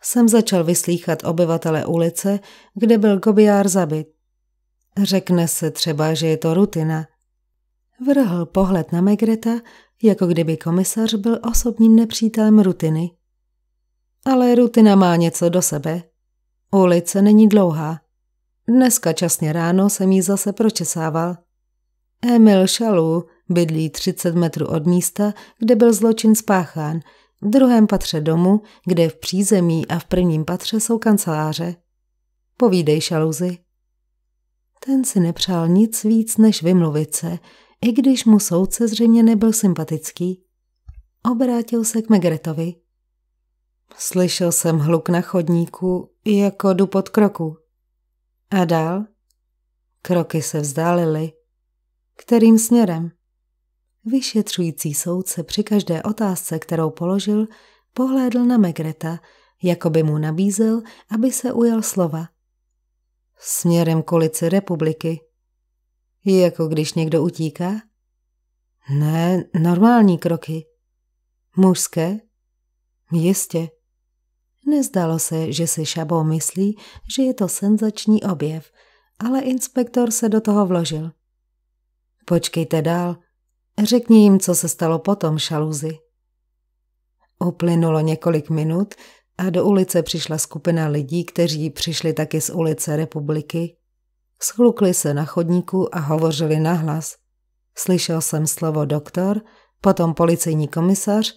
[SPEAKER 1] Jsem začal vyslýchat obyvatele ulice, kde byl Gobiár zabit. Řekne se třeba, že je to rutina – Vrhl pohled na Megreta, jako kdyby komisař byl osobním nepřítelem rutiny. Ale rutina má něco do sebe. Ulice není dlouhá. Dneska časně ráno jsem ji zase pročesával. Emil Šalů bydlí 30 metrů od místa, kde byl zločin spáchán, v druhém patře domu, kde v přízemí a v prvním patře jsou kanceláře. Povídej, Šaluzi. Ten si nepřál nic víc, než vymluvit se, i když mu soudce zřejmě nebyl sympatický, obrátil se k Megretovi. Slyšel jsem hluk na chodníku, jako jdu pod kroku. A dál? Kroky se vzdálily. Kterým směrem? Vyšetřující soudce při každé otázce, kterou položil, pohlédl na Megreta, jako by mu nabízel, aby se ujal slova. Směrem k ulici republiky. Jako když někdo utíká? Ne, normální kroky. Mužské? Jistě. Nezdalo se, že si Šabo myslí, že je to senzační objev, ale inspektor se do toho vložil. Počkejte dál. Řekni jim, co se stalo potom, šaluzi. Uplynulo několik minut a do ulice přišla skupina lidí, kteří přišli taky z ulice Republiky Schlukli se na chodníku a hovořili nahlas. Slyšel jsem slovo doktor, potom policejní komisař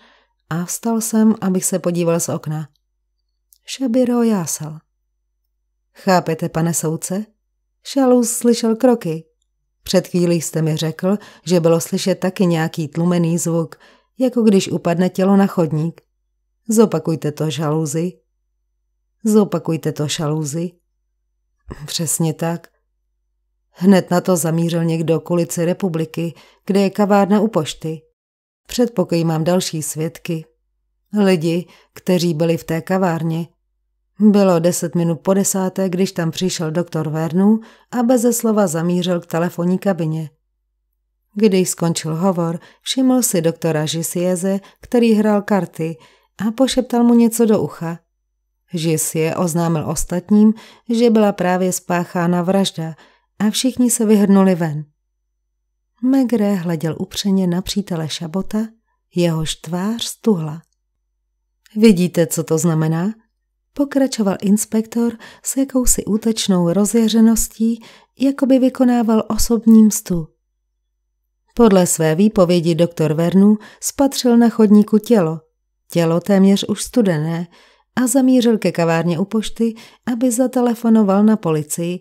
[SPEAKER 1] a vstal jsem, abych se podíval z okna. Šabiro jásal. Chápete, pane soudce? Šalus slyšel kroky. Před chvílí jste mi řekl, že bylo slyšet taky nějaký tlumený zvuk, jako když upadne tělo na chodník. Zopakujte to, žaluzi. Zopakujte to, šaluzi. Přesně tak. Hned na to zamířil někdo k ulici Republiky, kde je kavárna u pošty. Předpokojím, mám další svědky. Lidi, kteří byli v té kavárně. Bylo deset minut po desáté, když tam přišel doktor Vernu a beze slova zamířil k telefonní kabině. Když skončil hovor, všiml si doktora Žisieze, který hrál karty a pošeptal mu něco do ucha. Žisie oznámil ostatním, že byla právě spáchána vražda – a všichni se vyhrnuli ven. Megre hleděl upřeně na přítele Šabota, jehož tvář stuhla. Vidíte, co to znamená? Pokračoval inspektor s jakousi útečnou rozjeřeností, jako by vykonával osobní mstu. Podle své výpovědi doktor Vernu spatřil na chodníku tělo, tělo téměř už studené, a zamířil ke kavárně u pošty, aby zatelefonoval na policii,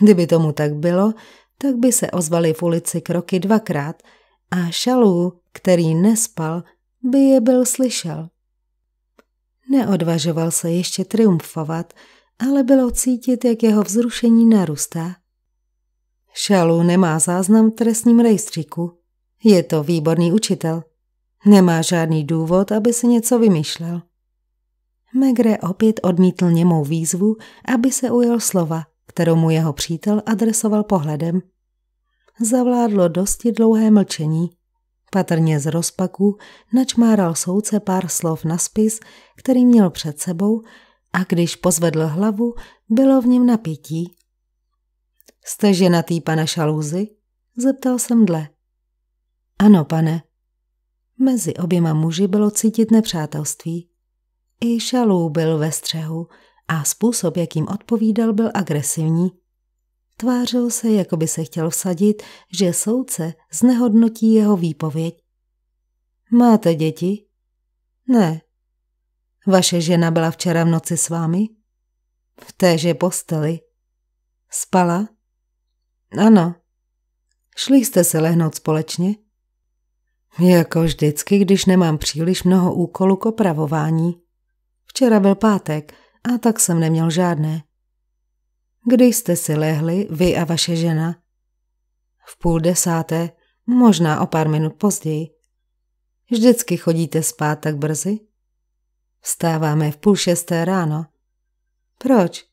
[SPEAKER 1] Kdyby tomu tak bylo, tak by se ozvaly v ulici kroky dvakrát a šalů, který nespal, by je byl slyšel. Neodvažoval se ještě triumfovat, ale bylo cítit, jak jeho vzrušení narůstá. Šalů nemá záznam v trestním rejstříku. Je to výborný učitel. Nemá žádný důvod, aby si něco vymýšlel. Megre opět odmítl němou výzvu, aby se ujel slova – kterou mu jeho přítel adresoval pohledem. Zavládlo dosti dlouhé mlčení. Patrně z rozpaku načmáral souce pár slov na spis, který měl před sebou, a když pozvedl hlavu, bylo v něm napětí. Jste ženatý, pana šalůzy? Zeptal jsem dle. Ano, pane. Mezi oběma muži bylo cítit nepřátelství. I Šalů byl ve střehu, a způsob, jakým odpovídal, byl agresivní. Tvářil se, jako by se chtěl vsadit, že soudce znehodnotí jeho výpověď. Máte děti? Ne. Vaše žena byla včera v noci s vámi? V téže posteli. Spala? Ano. Šli jste se lehnout společně? Jako vždycky, když nemám příliš mnoho úkolů k opravování. Včera byl pátek a tak jsem neměl žádné. Kdy jste si lehli, vy a vaše žena? V půl desáté, možná o pár minut později. Vždycky chodíte spát tak brzy? Vstáváme v půl šesté ráno. Proč?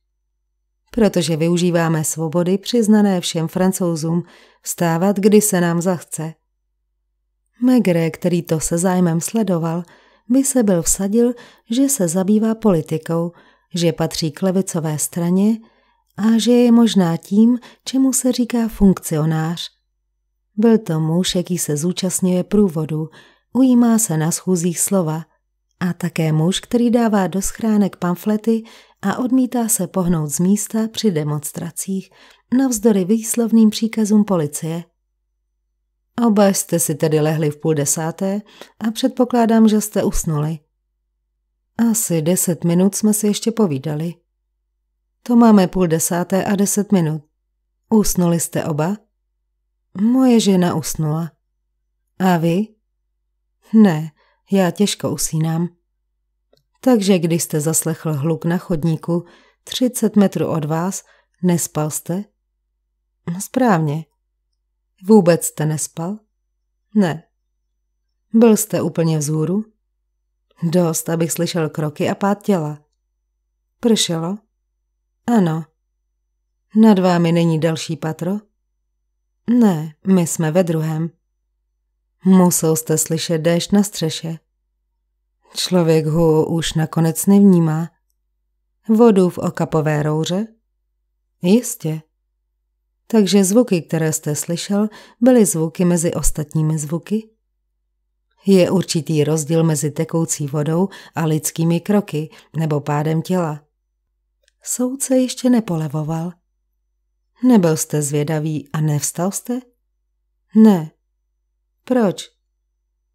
[SPEAKER 1] Protože využíváme svobody přiznané všem francouzům vstávat, kdy se nám zachce. Megre, který to se zájmem sledoval, by se byl vsadil, že se zabývá politikou – že patří k levicové straně a že je možná tím, čemu se říká funkcionář. Byl to muž, jaký se zúčastňuje průvodu, ujímá se na schůzích slova a také muž, který dává do schránek pamflety a odmítá se pohnout z místa při demonstracích navzdory výslovným příkazům policie. Oba jste si tedy lehli v půl desáté a předpokládám, že jste usnuli – asi deset minut jsme si ještě povídali. To máme půl desáté a deset minut. Usnuli jste oba? Moje žena usnula. A vy? Ne, já těžko usínám. Takže když jste zaslechl hluk na chodníku třicet metrů od vás, nespal jste? No správně. Vůbec jste nespal? Ne. Byl jste úplně vzhůru? Dost, abych slyšel kroky a pát těla. Pršelo? Ano. Nad vámi není další patro? Ne, my jsme ve druhém. Musel jste slyšet déšť na střeše. Člověk ho už nakonec nevnímá. Vodu v okapové rouře? Jistě. Takže zvuky, které jste slyšel, byly zvuky mezi ostatními zvuky? Je určitý rozdíl mezi tekoucí vodou a lidskými kroky nebo pádem těla. Soudce ještě nepolevoval. Nebyl jste zvědavý a nevstal jste? Ne. Proč?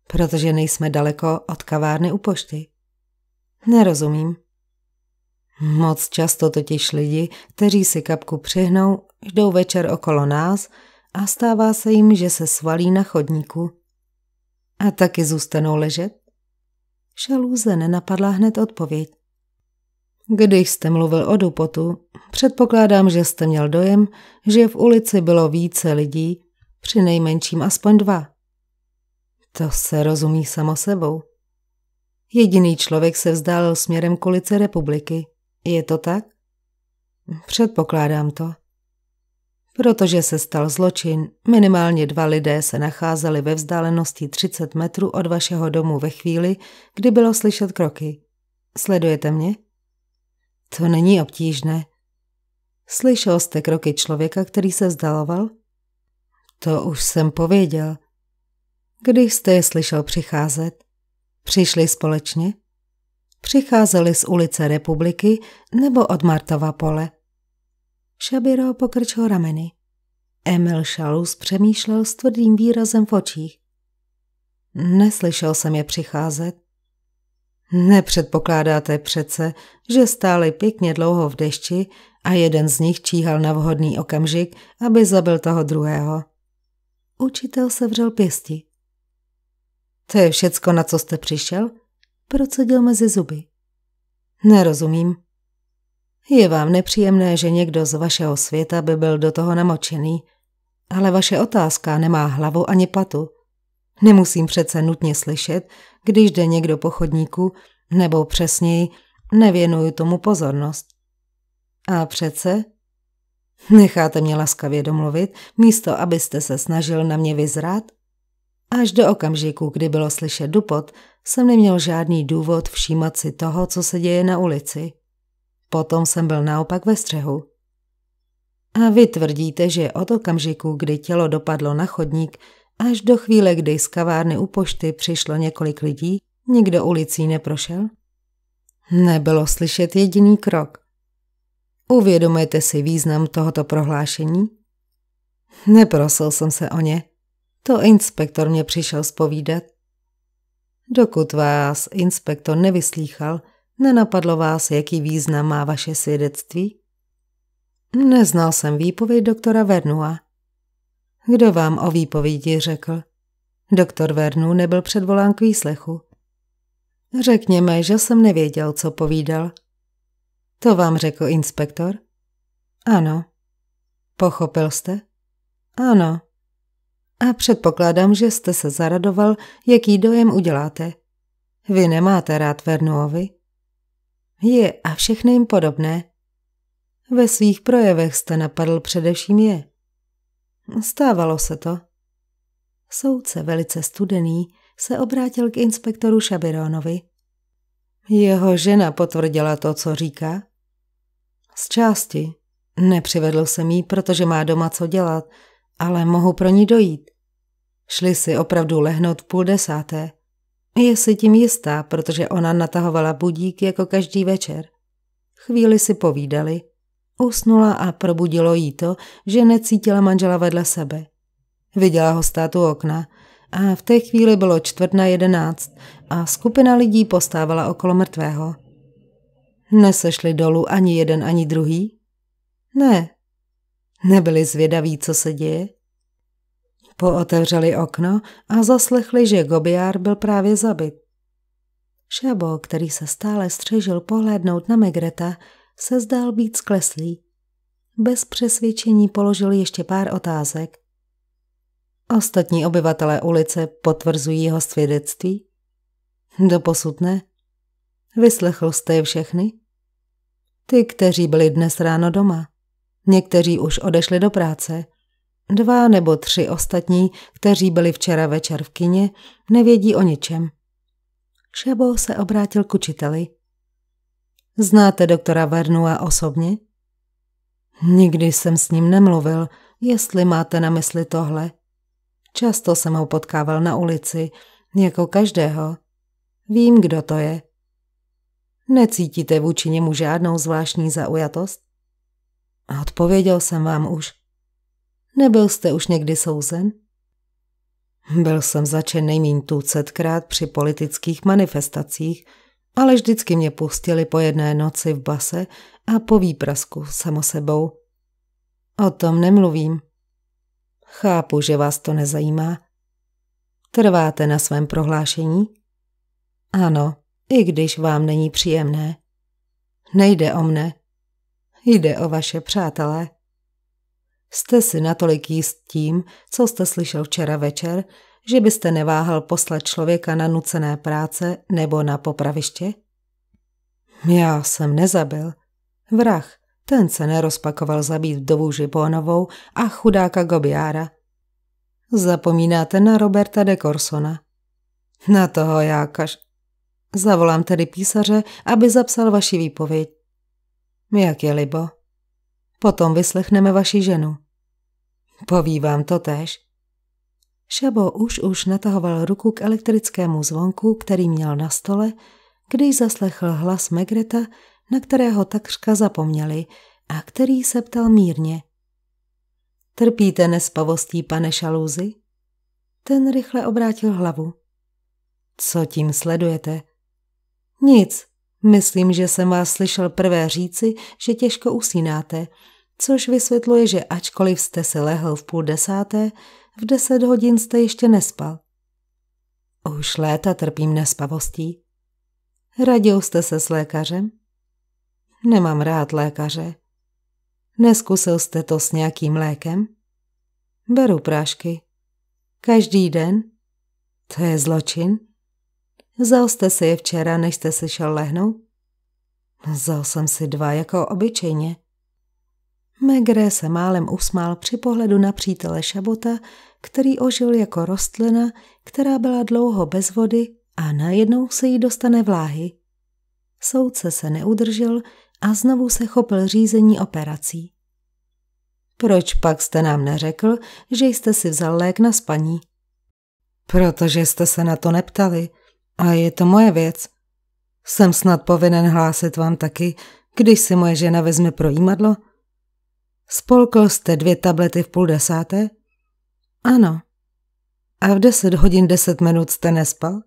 [SPEAKER 1] Protože nejsme daleko od kavárny u pošty. Nerozumím. Moc často totiž lidi, kteří si kapku přehnou, jdou večer okolo nás a stává se jim, že se svalí na chodníku. A taky zůstanou ležet? Šalůze nenapadla hned odpověď. Když jste mluvil o dupotu, předpokládám, že jste měl dojem, že v ulici bylo více lidí, při nejmenším aspoň dva. To se rozumí samo sebou. Jediný člověk se vzdálil směrem k ulici republiky. Je to tak? Předpokládám to. Protože se stal zločin, minimálně dva lidé se nacházeli ve vzdálenosti 30 metrů od vašeho domu ve chvíli, kdy bylo slyšet kroky. Sledujete mě? To není obtížné. Slyšel jste kroky člověka, který se vzdaloval? To už jsem pověděl. Když jste je slyšel přicházet? Přišli společně? Přicházeli z ulice Republiky nebo od Martova pole? Šabiro pokrčil rameny. Emil Šalus přemýšlel s tvrdým výrazem v očích. Neslyšel jsem je přicházet. Nepředpokládáte přece, že stáli pěkně dlouho v dešti a jeden z nich číhal na vhodný okamžik, aby zabil toho druhého. Učitel sevřel pěsti. To je všecko, na co jste přišel? Procedil mezi zuby. Nerozumím, je vám nepříjemné, že někdo z vašeho světa by byl do toho namočený, ale vaše otázka nemá hlavu ani patu. Nemusím přece nutně slyšet, když jde někdo po chodníku, nebo přesněji, nevěnuju tomu pozornost. A přece? Necháte mě laskavě domluvit, místo abyste se snažil na mě vyzrát? Až do okamžiku, kdy bylo slyšet dupot, jsem neměl žádný důvod všímat si toho, co se děje na ulici. Potom jsem byl naopak ve střehu. A vy tvrdíte, že od okamžiku, kdy tělo dopadlo na chodník, až do chvíle, kdy z kavárny u pošty přišlo několik lidí, nikdo ulicí neprošel? Nebylo slyšet jediný krok. Uvědomujete si význam tohoto prohlášení? Neprosil jsem se o ně. To inspektor mě přišel spovídat. Dokud vás inspektor nevyslýchal, Nenapadlo vás, jaký význam má vaše svědectví? Neznal jsem výpověď doktora Vernua. Kdo vám o výpovědi řekl? Doktor Vernu nebyl předvolán k výslechu. Řekněme, že jsem nevěděl, co povídal. To vám řekl inspektor? Ano. Pochopil jste? Ano. A předpokládám, že jste se zaradoval, jaký dojem uděláte. Vy nemáte rád Vernuovi? je a všechny jim podobné. Ve svých projevech jste napadl především je. Stávalo se to. Soudce, velice studený, se obrátil k inspektoru Šabironovi. Jeho žena potvrdila to, co říká? Z části. Nepřivedl jsem jí, protože má doma co dělat, ale mohu pro ní dojít. Šli si opravdu lehnout v půl desáté. Je si tím jistá, protože ona natahovala budík jako každý večer. Chvíli si povídali. Usnula a probudilo jí to, že necítila manžela vedle sebe. Viděla ho stát u okna a v té chvíli bylo čtvrt na jedenáct a skupina lidí postávala okolo mrtvého. Nesešli dolů ani jeden, ani druhý? Ne. Nebyli zvědaví, co se děje? Pootevřeli okno a zaslechli, že Gobiár byl právě zabit. Šabo, který se stále střežil pohlédnout na Megreta, se zdál být skleslý. Bez přesvědčení položil ještě pár otázek. Ostatní obyvatelé ulice potvrzují jeho svědectví? Doposud ne. Vyslechl jste je všechny? Ty, kteří byli dnes ráno doma. Někteří už odešli do práce. Dva nebo tři ostatní, kteří byli včera večer v kině, nevědí o ničem. Šebo se obrátil k učiteli. Znáte doktora Vernua osobně? Nikdy jsem s ním nemluvil, jestli máte na mysli tohle. Často jsem ho potkával na ulici, jako každého. Vím, kdo to je. Necítíte vůči němu žádnou zvláštní zaujatost? Odpověděl jsem vám už. Nebyl jste už někdy souzen? Byl jsem začen nejmín tucetkrát při politických manifestacích, ale vždycky mě pustili po jedné noci v base a po výprasku samo sebou. O tom nemluvím. Chápu, že vás to nezajímá. Trváte na svém prohlášení? Ano, i když vám není příjemné. Nejde o mne. Jde o vaše přátelé. Jste si natolik jist tím, co jste slyšel včera večer, že byste neváhal poslat člověka na nucené práce nebo na popraviště? Já jsem nezabil. Vrah, ten se nerozpakoval zabít vdovu Žibónovou a chudáka Gobiára. Zapomínáte na Roberta de Corsona. Na toho jákaž. Zavolám tedy písaře, aby zapsal vaši výpověď. Jak je libo. Potom vyslechneme vaši ženu. Poví vám to tež. Šabo už už natahoval ruku k elektrickému zvonku, který měl na stole, když zaslechl hlas Megreta, na kterého takřka zapomněli a který se ptal mírně. Trpíte nespavostí, pane Šaluzi? Ten rychle obrátil hlavu. Co tím sledujete? Nic. Myslím, že jsem vás slyšel prvé říci, že těžko usínáte což vysvětluje, že ačkoliv jste si lehl v půl desáté, v deset hodin jste ještě nespal. Už léta trpím nespavostí. Radil jste se s lékařem? Nemám rád lékaře. Neskusil jste to s nějakým lékem? Beru prášky. Každý den? To je zločin. Vzal jste si je včera, než jste se šel lehnout? Vzal jsem si dva jako obyčejně. Megre se málem usmál při pohledu na přítele Šabota, který ožil jako rostlina, která byla dlouho bez vody a najednou se jí dostane vláhy. Soudce se neudržel a znovu se chopil řízení operací. Proč pak jste nám neřekl, že jste si vzal lék na spaní? Protože jste se na to neptali. A je to moje věc. Jsem snad povinen hlásit vám taky, když si moje žena vezme projímadlo? Spolkl jste dvě tablety v půl desáté? Ano. A v deset hodin deset minut jste nespal?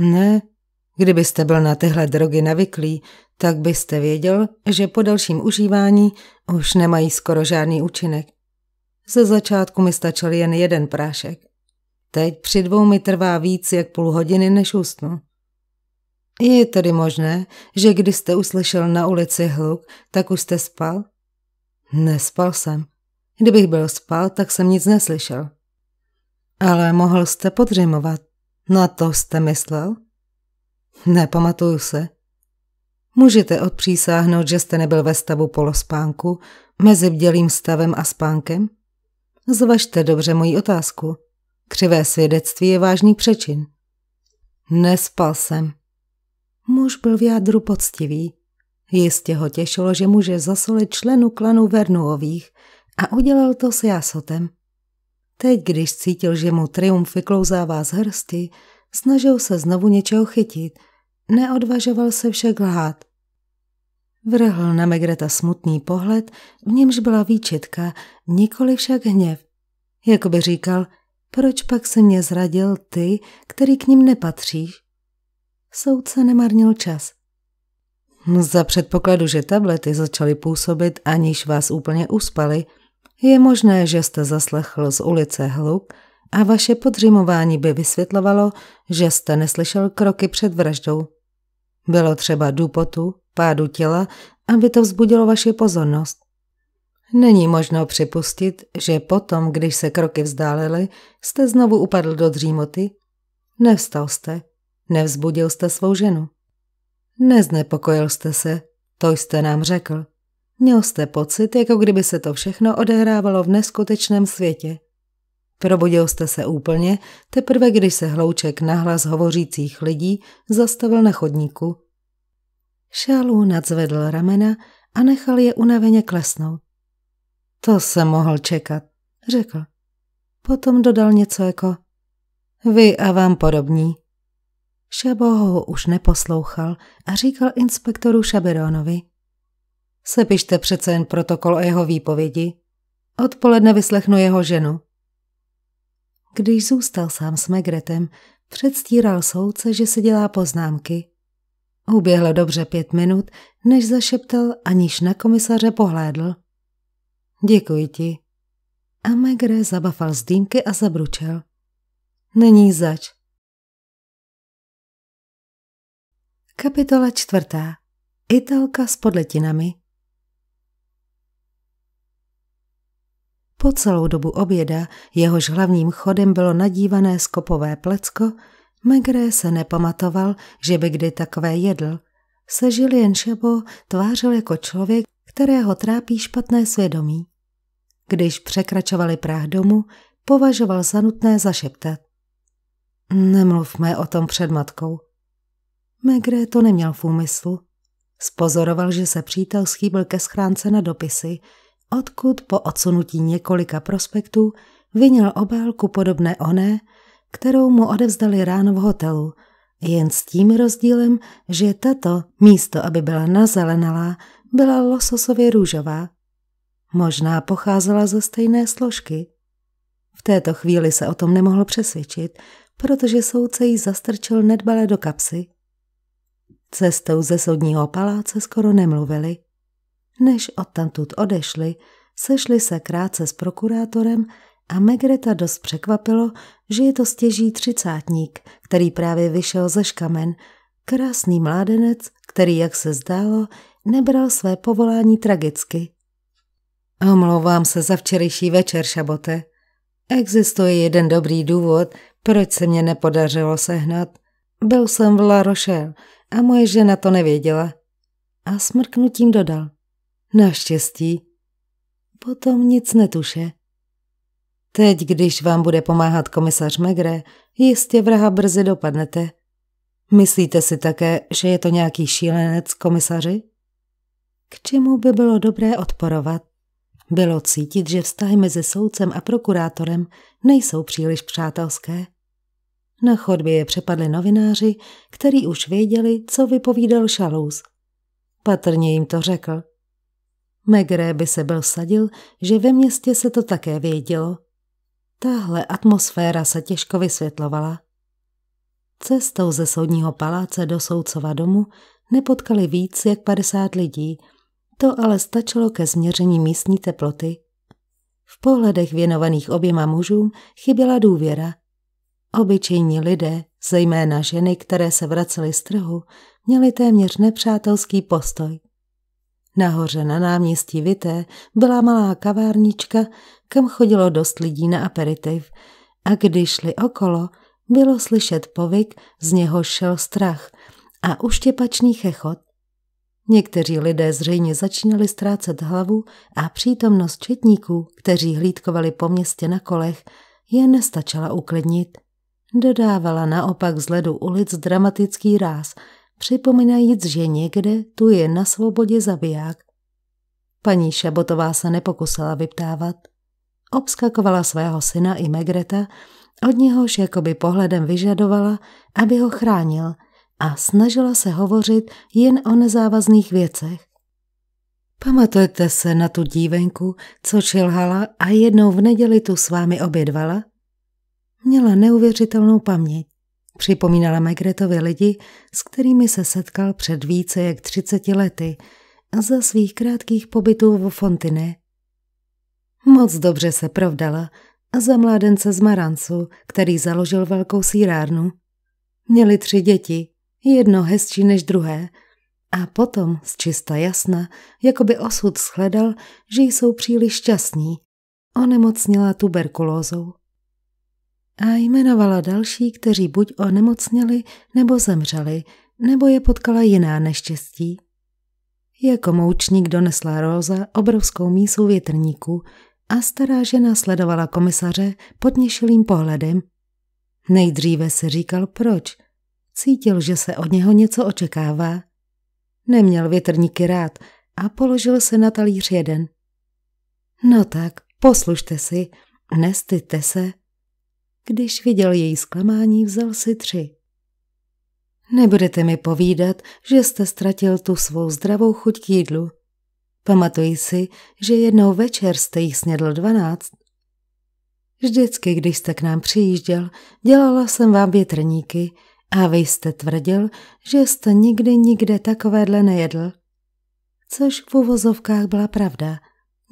[SPEAKER 1] Ne. Kdybyste byl na tyhle drogy navyklý, tak byste věděl, že po dalším užívání už nemají skoro žádný účinek. Ze začátku mi stačil jen jeden prášek. Teď při dvou mi trvá víc jak půl hodiny, než usnu. Je tedy možné, že když jste uslyšel na ulici hluk, tak už jste spal? Nespal jsem. Kdybych byl spal, tak jsem nic neslyšel. Ale mohl jste podřimovat. Na to jste myslel? Nepamatuju se. Můžete odpřísáhnout, že jste nebyl ve stavu polospánku, mezi bdělým stavem a spánkem? Zvažte dobře moji otázku. Křivé svědectví je vážný přečin. Nespal jsem. Muž byl v jádru poctivý. Jistě ho těšilo, že může zasolit členu klanu Vernuových a udělal to s Jasotem. Teď, když cítil, že mu triumf vyklouzává z hrsti, snažil se znovu něčeho chytit, neodvažoval se však lhát. Vrhl na Megreta smutný pohled, v němž byla výčitka, nikoli však hněv. Jakoby říkal, proč pak se mě zradil ty, který k ním nepatříš? Soudce nemarnil čas. Hm, za předpokladu, že tablety začaly působit, aniž vás úplně uspaly, je možné, že jste zaslechl z ulice hluk a vaše podřimování by vysvětlovalo, že jste neslyšel kroky před vraždou. Bylo třeba důpotu, pádu těla, aby to vzbudilo vaši pozornost. Není možno připustit, že potom, když se kroky vzdálily, jste znovu upadl do dřímoty? Nevstal jste, nevzbudil jste svou ženu. Neznepokojil jste se, to jste nám řekl. Měl jste pocit, jako kdyby se to všechno odehrávalo v neskutečném světě. Probudil jste se úplně, teprve když se hlouček nahlas hovořících lidí zastavil na chodníku. Šálů nadzvedl ramena a nechal je unaveně klesnout. To se mohl čekat, řekl. Potom dodal něco jako vy a vám podobní. Šabo ho už neposlouchal a říkal inspektoru Šaberonovi. Sepište přece jen protokol o jeho výpovědi. Odpoledne vyslechnu jeho ženu. Když zůstal sám s Megretem, předstíral soudce, že se dělá poznámky. Uběhlo dobře pět minut, než zašeptal, aniž na komisaře pohlédl. Děkuji ti. A Megre zabafal z dýmky a zabručel. Není zač. Kapitola čtvrtá. Italka s podletinami. Po celou dobu oběda, jehož hlavním chodem bylo nadívané skopové plecko, Megré se nepamatoval, že by kdy takové jedl. Sežil jen Chabot tvářil jako člověk, kterého trápí špatné svědomí. Když překračovali práh domu, považoval za nutné zašeptat. Nemluvme o tom před matkou – Megre to neměl v úmyslu. Spozoroval, že se přítel schýbil ke schránce na dopisy, odkud po odsunutí několika prospektů vyněl obálku podobné oné, kterou mu odevzdali ráno v hotelu, jen s tím rozdílem, že tato, místo aby byla nazelenalá, byla lososově růžová. Možná pocházela ze stejné složky. V této chvíli se o tom nemohl přesvědčit, protože soudce jí zastrčil nedbale do kapsy – Cestou ze soudního paláce skoro nemluvili. Než odtamtud odešli, sešli se krátce s prokurátorem a Megreta dost překvapilo, že je to stěží třicátník, který právě vyšel ze škamen, krásný mládenec, který, jak se zdálo, nebral své povolání tragicky. Omlouvám se za včerejší večer, Šabote. Existuje jeden dobrý důvod, proč se mě nepodařilo sehnat. Byl jsem v La Rochelle a moje žena to nevěděla. A smrknutím dodal. Naštěstí. Potom nic netuše. Teď, když vám bude pomáhat komisař Megre, jistě vraha brzy dopadnete. Myslíte si také, že je to nějaký šílenec, komisaři? K čemu by bylo dobré odporovat? Bylo cítit, že vztahy mezi soudcem a prokurátorem nejsou příliš přátelské. Na chodbě je přepadli novináři, který už věděli, co vypovídal Šalouz. Patrně jim to řekl. Megré by se byl sadil, že ve městě se to také vědělo. Tahle atmosféra se těžko vysvětlovala. Cestou ze soudního paláce do soudcova domu nepotkali víc jak 50 lidí, to ale stačilo ke změření místní teploty. V pohledech věnovaných oběma mužům chyběla důvěra, Obyčejní lidé, zejména ženy, které se vracely z trhu, měli téměř nepřátelský postoj. Nahoře na náměstí Vité byla malá kavárnička, kam chodilo dost lidí na aperitiv a když šli okolo, bylo slyšet povyk, z něho šel strach a uštěpačný chechot. Někteří lidé zřejmě začínali ztrácet hlavu a přítomnost četníků, kteří hlídkovali po městě na kolech, je nestačila uklidnit. Dodávala naopak z ledu ulic dramatický ráz, připomínajíc, že někde tu je na svobodě zabiják. Paní Šabotová se nepokusila vyptávat. Obskakovala svého syna i Megreta, od něhož jakoby pohledem vyžadovala, aby ho chránil a snažila se hovořit jen o nezávazných věcech. Pamatujete se na tu dívenku, co čilhala a jednou v neděli tu s vámi obědvala? Měla neuvěřitelnou paměť. Připomínala Megretovi lidi, s kterými se setkal před více jak 30 lety za svých krátkých pobytů v Fontyne. Moc dobře se provdala za mládence z Marancu, který založil velkou sírárnu. Měli tři děti, jedno hezčí než druhé, a potom, z čista jasna, jako by osud shledal, že jsou příliš šťastní, Onemocnila tuberkulózou a jmenovala další, kteří buď onemocněli, nebo zemřeli, nebo je potkala jiná neštěstí. Jako moučník donesla Róza obrovskou mísu větrníku a stará žena sledovala komisaře něšilým pohledem. Nejdříve si říkal proč. Cítil, že se od něho něco očekává. Neměl větrníky rád a položil se na talíř jeden. No tak, poslušte si, nestyďte se, když viděl její zklamání, vzal si tři. Nebudete mi povídat, že jste ztratil tu svou zdravou chuť k jídlu. Pamatuji si, že jednou večer jste jich snědl dvanáct. Vždycky, když jste k nám přijížděl, dělala jsem vám větrníky a vy jste tvrdil, že jste nikdy nikde takovéhle nejedl. Což v uvozovkách byla pravda.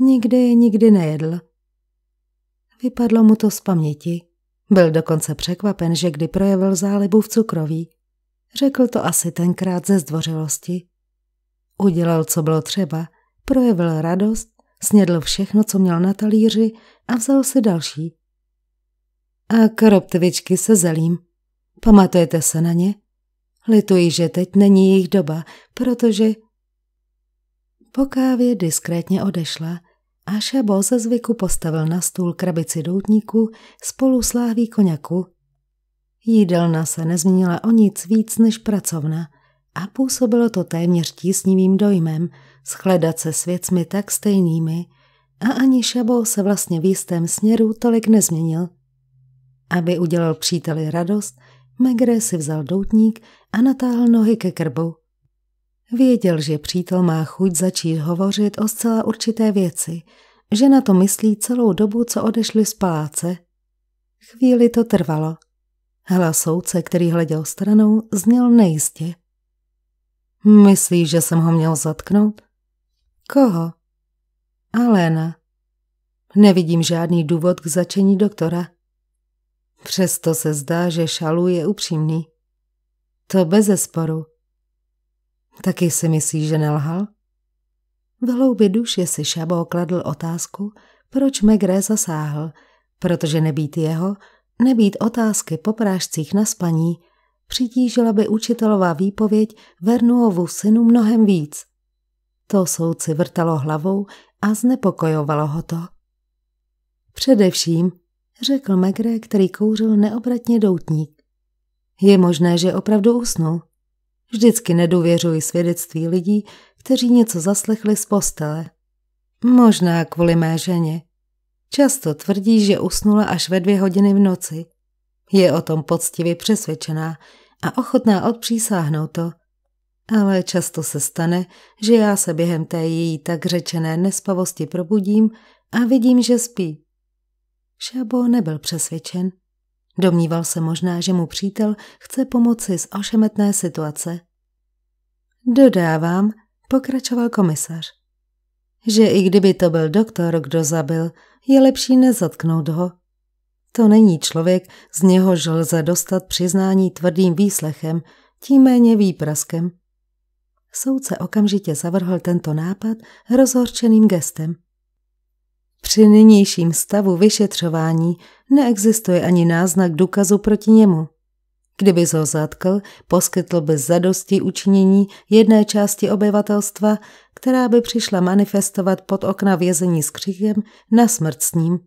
[SPEAKER 1] Nikdy je nikdy nejedl. Vypadlo mu to z paměti. Byl dokonce překvapen, že kdy projevil zálibu v cukroví. Řekl to asi tenkrát ze zdvořilosti. Udělal, co bylo třeba, projevil radost, snědl všechno, co měl na talíři a vzal si další. A koroptvičky se zelím. Pamatujete se na ně? Lituji, že teď není jejich doba, protože... Po kávě diskrétně odešla Ašebo ze zvyku postavil na stůl krabici doutníku spolu s láhví koněku. Jídelna se nezměnila o nic víc než pracovna a působilo to téměř tísnivým dojmem shledat se s věcmi tak stejnými a ani Šabo se vlastně v jistém směru tolik nezměnil. Aby udělal příteli radost, Megre si vzal doutník a natáhl nohy ke krbu. Věděl, že přítel má chuť začít hovořit o zcela určité věci, že na to myslí celou dobu, co odešli z paláce. Chvíli to trvalo. Hlas soudce, který hleděl stranou, zněl nejistě. Myslíš, že jsem ho měl zatknout? Koho? Alena. Nevidím žádný důvod k začení doktora. Přesto se zdá, že Šalu je upřímný. To bez zesporu. Taky si myslíš, že nelhal? V hloubi duše si Šabo kladl otázku, proč Megré zasáhl, protože nebýt jeho, nebýt otázky po prášcích na spaní, přitížila by učitelová výpověď Vernuovu synu mnohem víc. To soudci vrtalo hlavou a znepokojovalo ho to. Především, řekl Megre, který kouřil neobratně doutník. Je možné, že opravdu usnul. Vždycky nedůvěřuji svědectví lidí, kteří něco zaslechli z postele. Možná kvůli mé ženě. Často tvrdí, že usnula až ve dvě hodiny v noci. Je o tom poctivě přesvědčená a ochotná odpřísáhnout to. Ale často se stane, že já se během té její tak řečené nespavosti probudím a vidím, že spí. Šabo nebyl přesvědčen. Domníval se možná, že mu přítel chce pomoci z ošemetné situace. Dodávám, pokračoval komisař, že i kdyby to byl doktor, kdo zabil, je lepší nezatknout ho. To není člověk, z něhož lze dostat přiznání tvrdým výslechem, tím méně výpraskem. Soudce okamžitě zavrhl tento nápad rozhorčeným gestem – při nynějším stavu vyšetřování neexistuje ani náznak důkazu proti němu. Kdyby ho zatkl, poskytl by zadosti učinění jedné části obyvatelstva, která by přišla manifestovat pod okna vězení s křikem na smrt s ním.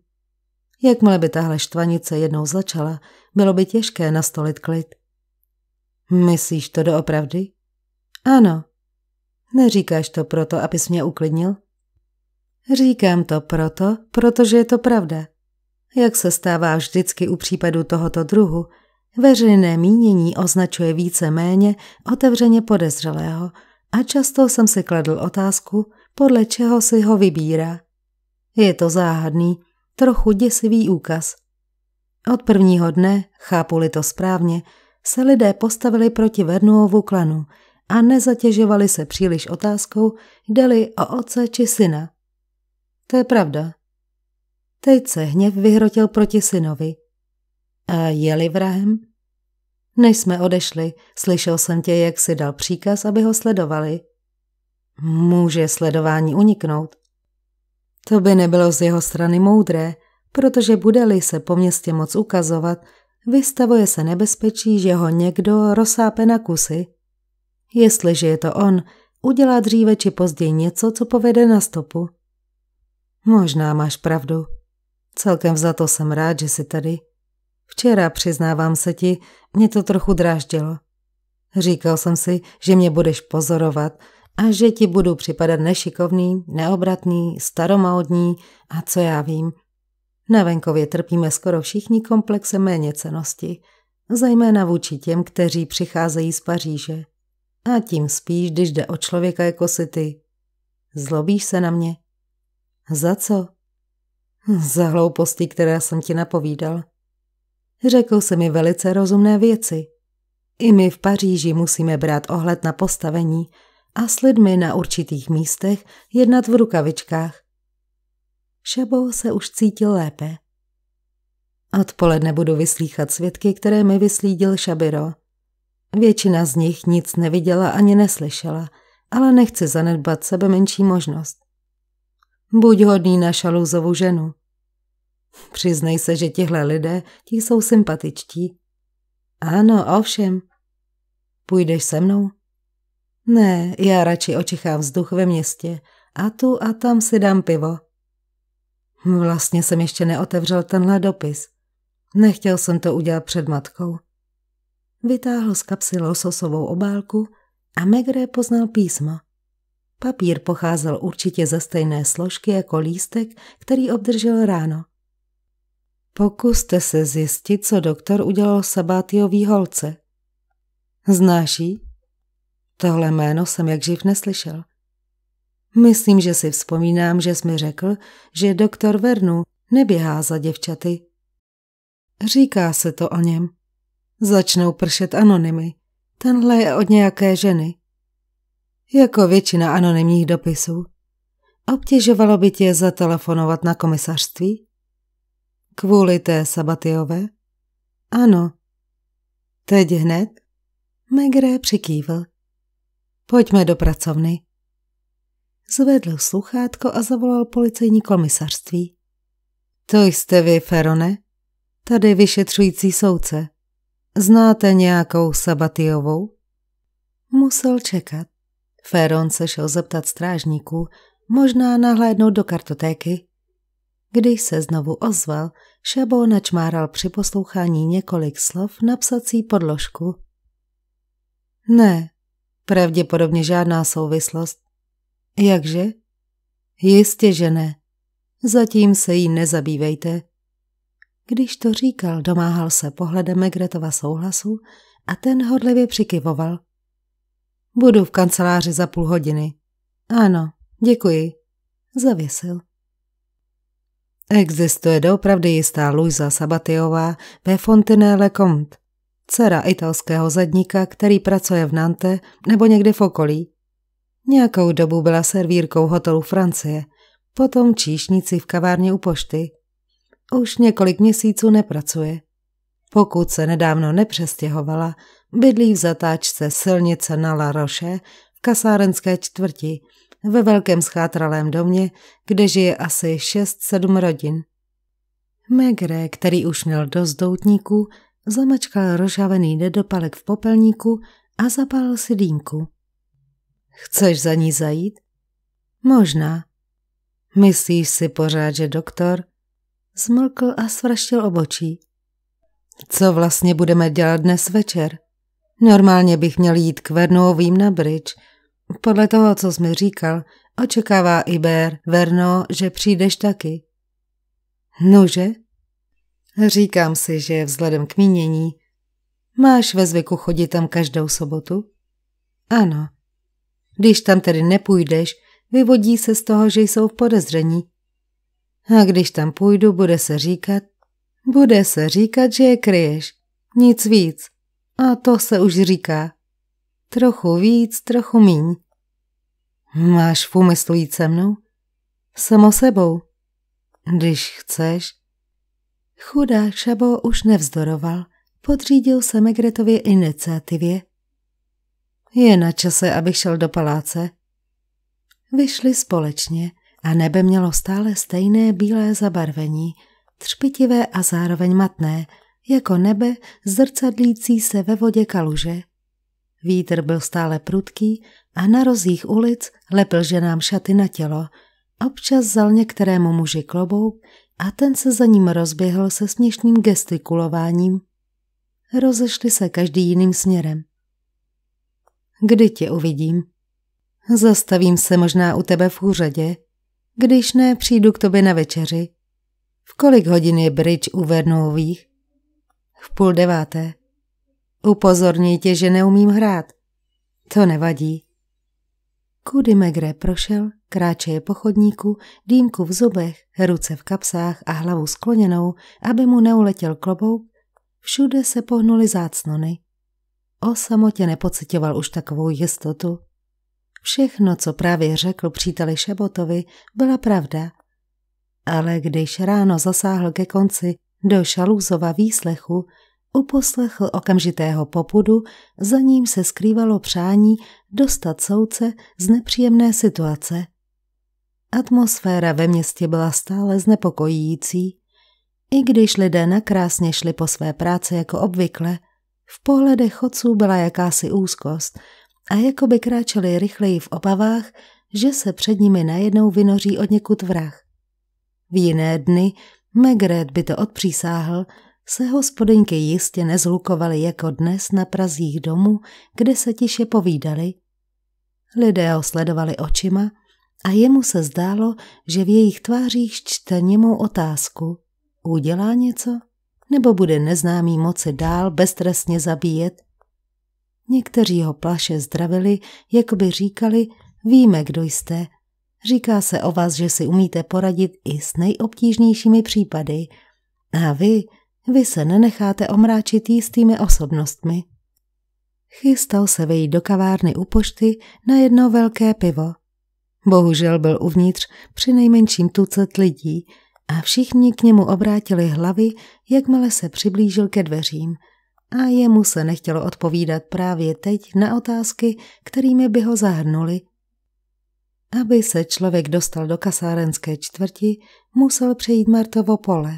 [SPEAKER 1] Jakmile by tahle štvanice jednou začala, bylo by těžké nastolit klid. Myslíš to doopravdy? Ano. Neříkáš to proto, abys mě uklidnil? Říkám to proto, protože je to pravda. Jak se stává vždycky u případů tohoto druhu, veřejné mínění označuje více méně otevřeně podezřelého a často jsem si kladl otázku, podle čeho si ho vybírá. Je to záhadný, trochu děsivý úkaz. Od prvního dne, chápuli to správně, se lidé postavili proti Vernuovu klanu a nezatěžovali se příliš otázkou, jde-li o otce či syna. To je pravda. Teď se hněv vyhrotil proti synovi. A jeli vrahem? Než jsme odešli, slyšel jsem tě, jak si dal příkaz, aby ho sledovali. Může sledování uniknout. To by nebylo z jeho strany moudré, protože bude-li se po městě moc ukazovat, vystavuje se nebezpečí, že ho někdo rozsápe na kusy. Jestliže je to on, udělá dříve či později něco, co povede na stopu. Možná máš pravdu. Celkem za to jsem rád, že jsi tady. Včera, přiznávám se ti, mě to trochu dráždilo. Říkal jsem si, že mě budeš pozorovat a že ti budu připadat nešikovný, neobratný, staromódní a co já vím. Na venkově trpíme skoro všichni komplexe cenosti, zejména vůči těm, kteří přicházejí z Paříže. A tím spíš, když jde o člověka jako si ty. Zlobíš se na mě? Za co? Za hlouposti, které jsem ti napovídal. Řekl se mi velice rozumné věci. I my v Paříži musíme brát ohled na postavení a s lidmi na určitých místech jednat v rukavičkách. Šabo se už cítil lépe. Odpoledne budu vyslíchat svědky, které mi vyslídil Šabiro. Většina z nich nic neviděla ani neslyšela, ale nechci zanedbat sebe menší možnost. Buď hodný na šalouzovu ženu. Přiznej se, že tihle lidé, ti jsou sympatičtí. Ano, ovšem. Půjdeš se mnou? Ne, já radši očichám vzduch ve městě a tu a tam si dám pivo. Vlastně jsem ještě neotevřel tenhle dopis. Nechtěl jsem to udělat před matkou. Vytáhl z kapsy lososovou obálku a Megre poznal písmo. Papír pocházel určitě ze stejné složky jako lístek, který obdržel ráno. Pokuste se zjistit, co doktor udělal Sabátiový holce. Znáš jí? Tohle jméno jsem jak živ neslyšel. Myslím, že si vzpomínám, že jsi mi řekl, že doktor Vernu neběhá za děvčaty. Říká se to o něm. Začnou pršet anonymy. Tenhle je od nějaké ženy jako většina anonymních dopisů. Obtěžovalo by tě zatelefonovat na komisařství? Kvůli té Sabatyové? Ano. Teď hned? Megré přikývl. Pojďme do pracovny. Zvedl sluchátko a zavolal policejní komisařství. To jste vy, Ferone? Tady vyšetřující soudce. Znáte nějakou Sabatyovou? Musel čekat. Féron se šel zeptat strážníků, možná nahlédnout do kartotéky. Když se znovu ozval, Šabo načmáral při poslouchání několik slov na psací podložku. Ne, pravděpodobně žádná souvislost. Jakže? Jistě, že ne. Zatím se jí nezabývejte. Když to říkal, domáhal se pohledem Megretova souhlasu a ten hodlivě přikyvoval – Budu v kanceláři za půl hodiny. Ano, děkuji. Zavěsil. Existuje doopravdy jistá Luisa Sabatiová ve Fontenelle Comte, dcera italského zadníka, který pracuje v Nante nebo někde v okolí. Nějakou dobu byla servírkou hotelu Francie, potom číšnici v kavárně u pošty. Už několik měsíců nepracuje. Pokud se nedávno nepřestěhovala, Bydlí v zatáčce silnice na La Roche v kasárenské čtvrti, ve velkém schátralém domě, kde žije asi 6-7 rodin. Megre, který už měl dost doutníků, zamačkal rožavený nedopalek v popelníku a zapálil si dýmku. Chceš za ní zajít? Možná. Myslíš si pořád, že doktor? Zmlkl a svraštil obočí. Co vlastně budeme dělat dnes večer? Normálně bych měl jít k Vernovým na bridge. Podle toho, co jsi mi říkal, očekává Iber Verno, že přijdeš taky. Nože? Říkám si, že vzhledem k mínění. Máš ve zvyku chodit tam každou sobotu? Ano. Když tam tedy nepůjdeš, vyvodí se z toho, že jsou v podezření. A když tam půjdu, bude se říkat, bude se říkat, že je kryješ. Nic víc. A to se už říká. Trochu víc, trochu míň. Máš v úmyslu jít se mnou? Samo sebou. Když chceš. Chudák Šabo už nevzdoroval. Podřídil se Megretově iniciativě. Je na čase, abych šel do paláce. Vyšli společně a nebe mělo stále stejné bílé zabarvení, třpitivé a zároveň matné – jako nebe zrcadlící se ve vodě kaluže. Vítr byl stále prudký a na rozích ulic lepil ženám šaty na tělo. Občas zal některému muži klobouk a ten se za ním rozběhl se směšným gestikulováním. Rozešli se každý jiným směrem. Kdy tě uvidím? Zastavím se možná u tebe v úřadě. Když ne, přijdu k tobě na večeři. V kolik hodin je bridge u Vernových? v půl deváté. Upozorňuji tě, že neumím hrát. To nevadí. Kudy Megre prošel, je po chodníku, dýmku v zubech, ruce v kapsách a hlavu skloněnou, aby mu neuletěl klobouk, všude se pohnuly zácnony. O samotě nepocitoval už takovou jistotu. Všechno, co právě řekl příteli Šebotovi, byla pravda. Ale když ráno zasáhl ke konci, do Šalúzova výslechu uposlechl okamžitého popudu, za ním se skrývalo přání dostat souce z nepříjemné situace. Atmosféra ve městě byla stále znepokojící. I když lidé nakrásně šli po své práci jako obvykle, v pohledech chodců byla jakási úzkost a jako by kráčeli rychleji v obavách, že se před nimi najednou vynoří od někud vrah. V jiné dny Megret by to odpřísáhl, se hospodinky jistě nezlukovaly jako dnes na prazích domu, kde se tiše povídali. Lidé ho sledovali očima a jemu se zdálo, že v jejich tvářích čte němou otázku. Udělá něco? Nebo bude neznámý moci dál beztrestně zabíjet? Někteří ho plaše zdravili, jako by říkali, víme, kdo jste – Říká se o vás, že si umíte poradit i s nejobtížnějšími případy. A vy, vy se nenecháte omráčit jistými osobnostmi. Chystal se vejít do kavárny u pošty na jedno velké pivo. Bohužel byl uvnitř při nejmenším tucet lidí a všichni k němu obrátili hlavy, jakmile se přiblížil ke dveřím. A jemu se nechtělo odpovídat právě teď na otázky, kterými by ho zahrnuli aby se člověk dostal do kasárenské čtvrti, musel přejít Martovo pole,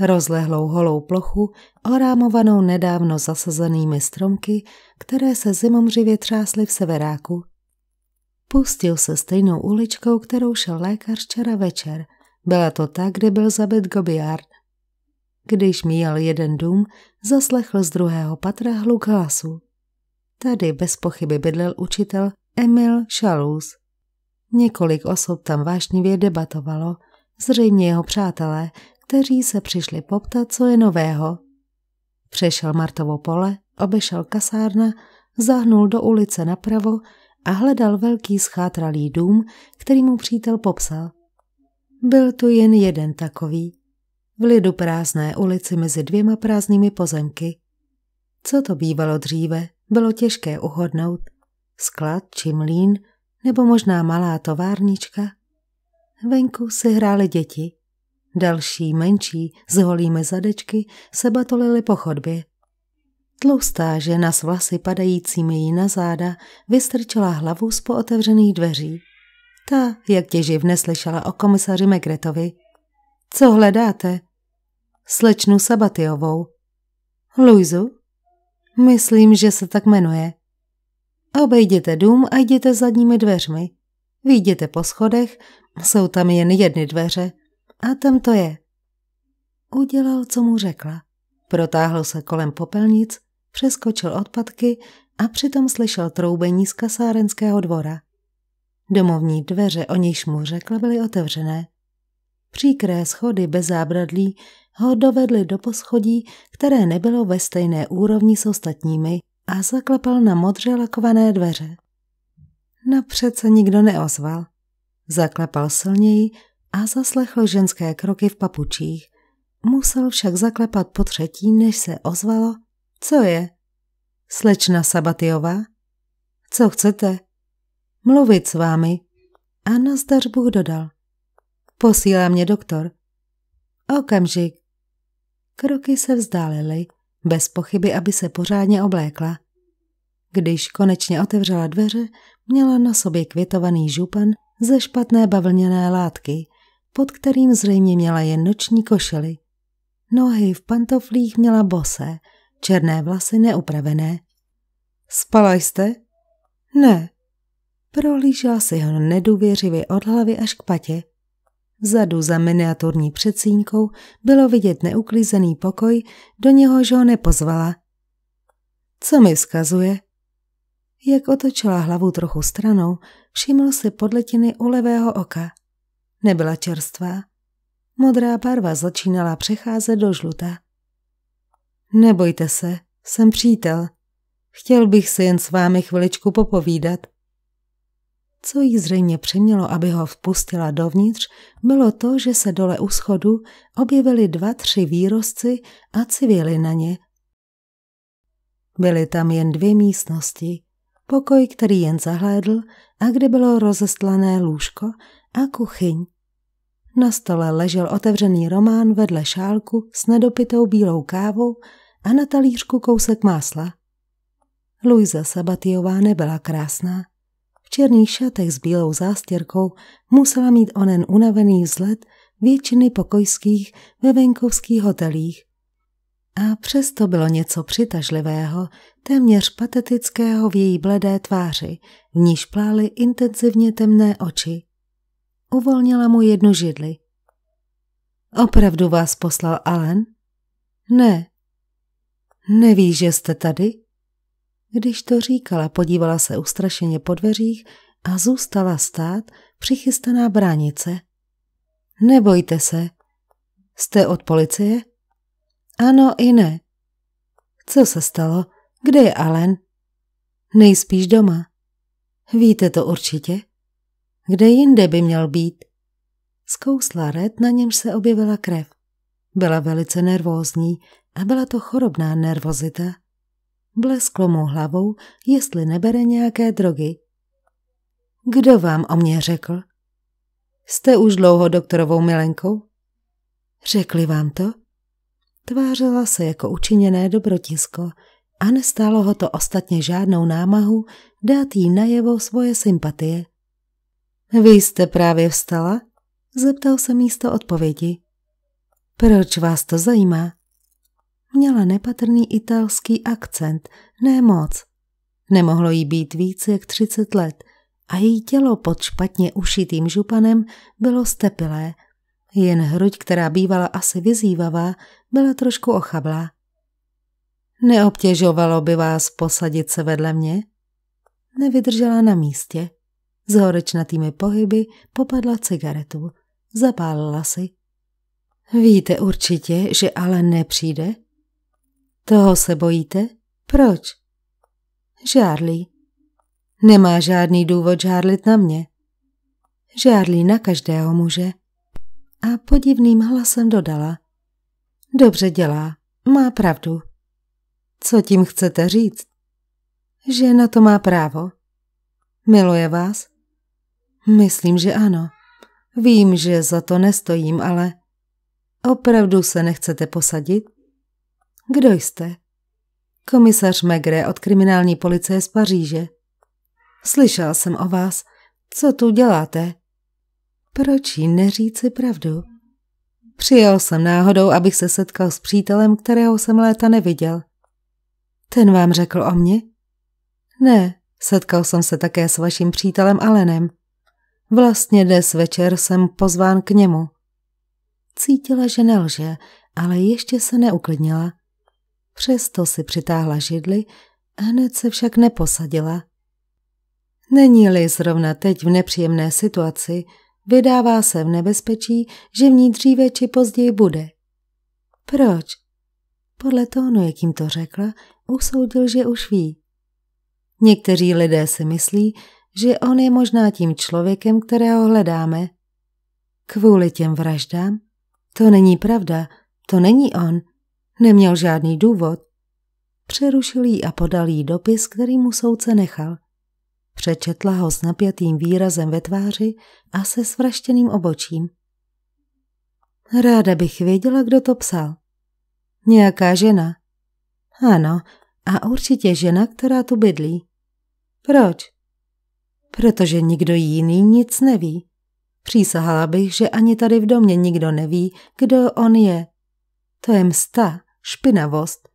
[SPEAKER 1] rozlehlou holou plochu, orámovanou nedávno zasazenými stromky, které se zimomřivě třásly v severáku. Pustil se stejnou uličkou, kterou šel lékař včera večer. Byla to ta, kde byl zabit Gobiard. Když míjel jeden dům, zaslechl z druhého patra hluk hlasu. Tady bez pochyby bydlel učitel Emil Šalus. Několik osob tam vášnivě debatovalo, zřejmě jeho přátelé, kteří se přišli poptat, co je nového. Přešel Martovo pole, obešel kasárna, zahnul do ulice napravo a hledal velký schátralý dům, který mu přítel popsal. Byl tu jen jeden takový. V lidu prázdné ulici mezi dvěma prázdnými pozemky. Co to bývalo dříve, bylo těžké uhodnout. Sklad či mlín – nebo možná malá továrnička. Venku si hrály děti. Další, menší, s holými zadečky se batolily po chodbě. Tloustá žena s vlasy padajícími jí na záda vystrčila hlavu z pootevřených dveří. Ta, jak těživ neslyšela o komisaři Megretovi. Co hledáte? Slečnu Sabatyovou. Luizu? Myslím, že se tak jmenuje. Obejděte dům a jděte zadními dveřmi. Výjděte po schodech, jsou tam jen jedny dveře. A tam to je. Udělal, co mu řekla. Protáhl se kolem popelnic, přeskočil odpadky a přitom slyšel troubení z kasárenského dvora. Domovní dveře, o nichž mu řekla, byly otevřené. Příkré schody bez zábradlí ho dovedly do poschodí, které nebylo ve stejné úrovni s ostatními a zaklepal na modře lakované dveře. Napřed se nikdo neozval. Zaklepal silněji a zaslechl ženské kroky v papučích. Musel však zaklepat po třetí, než se ozvalo. Co je? Slečna sabatiová? Co chcete? Mluvit s vámi. A nazdař Bůh dodal. Posílá mě doktor. Okamžik. Kroky se vzdálily bez pochyby, aby se pořádně oblékla. Když konečně otevřela dveře, měla na sobě květovaný župan ze špatné bavlněné látky, pod kterým zřejmě měla jen noční košily. Nohy v pantoflích měla bosé, černé vlasy neupravené. Spala jste? Ne. Prohlížela si ho nedůvěřivě od hlavy až k patě. Vzadu za miniaturní předsínkou bylo vidět neuklizený pokoj, do něhož ho nepozvala. Co mi vzkazuje? Jak otočila hlavu trochu stranou, všiml si podletiny u levého oka. Nebyla čerstvá. Modrá barva začínala přecházet do žluta. Nebojte se, jsem přítel. Chtěl bych si jen s vámi chviličku popovídat – co jí zřejmě přimělo, aby ho vpustila dovnitř, bylo to, že se dole u schodu objevili dva, tři výrozci a civily na ně. Byly tam jen dvě místnosti, pokoj, který jen zahlédl a kde bylo rozestlané lůžko a kuchyň. Na stole ležel otevřený román vedle šálku s nedopitou bílou kávou a na talířku kousek másla. Luisa Sabatiová nebyla krásná černých šatech s bílou zástěrkou musela mít onen unavený vzhled většiny pokojských ve venkovských hotelích. A přesto bylo něco přitažlivého, téměř patetického v její bledé tváři, v níž plály intenzivně temné oči. Uvolnila mu jednu židli. Opravdu vás poslal Alen? Ne. Nevíš, že jste tady? Když to říkala, podívala se ustrašeně po dveřích a zůstala stát přichystaná bránice. Nebojte se. Jste od policie? Ano i ne. Co se stalo? Kde je Alen? Nejspíš doma. Víte to určitě? Kde jinde by měl být? Zkousla red, na němž se objevila krev. Byla velice nervózní a byla to chorobná nervozita. Blesklo mu hlavou, jestli nebere nějaké drogy. Kdo vám o mě řekl? Jste už dlouho doktorovou milenkou? Řekli vám to? Tvářila se jako učiněné dobrotisko a nestálo ho to ostatně žádnou námahu dát jí najevo svoje sympatie. Vy jste právě vstala? Zeptal se místo odpovědi. Proč vás to zajímá? Měla nepatrný italský akcent, ne moc. Nemohlo jí být víc jak třicet let a její tělo pod špatně ušitým županem bylo stepilé. Jen hruď, která bývala asi vyzývavá, byla trošku ochablá. Neobtěžovalo by vás posadit se vedle mě? Nevydržela na místě. S horečnatými pohyby popadla cigaretu. Zapálila si. Víte určitě, že ale nepřijde? Toho se bojíte? Proč? Žárlí. Nemá žádný důvod žárlit na mě. Žárlí na každého muže. A podivným hlasem dodala. Dobře dělá, má pravdu. Co tím chcete říct? Že na to má právo. Miluje vás? Myslím, že ano. Vím, že za to nestojím, ale opravdu se nechcete posadit? Kdo jste? Komisař Megre od kriminální policie z Paříže. Slyšel jsem o vás. Co tu děláte? Proč jí neříci pravdu? Přijel jsem náhodou, abych se setkal s přítelem, kterého jsem léta neviděl. Ten vám řekl o mně? Ne, setkal jsem se také s vaším přítelem Alenem. Vlastně dnes večer jsem pozván k němu. Cítila, že nelže, ale ještě se neuklidnila. Přesto si přitáhla židli, hned se však neposadila. Není-li zrovna teď v nepříjemné situaci, vydává se v nebezpečí, že v ní dříve či později bude. Proč? Podle tónu, jakým to řekla, usoudil, že už ví. Někteří lidé si myslí, že on je možná tím člověkem, kterého hledáme. Kvůli těm vraždám? To není pravda, to není on, Neměl žádný důvod. Přerušil jí a podal jí dopis, který mu soudce nechal. Přečetla ho s napjatým výrazem ve tváři a se svraštěným obočím. Ráda bych věděla, kdo to psal. Nějaká žena. Ano, a určitě žena, která tu bydlí. Proč? Protože nikdo jiný nic neví. Přísahala bych, že ani tady v domě nikdo neví, kdo on je. To je msta špinavost,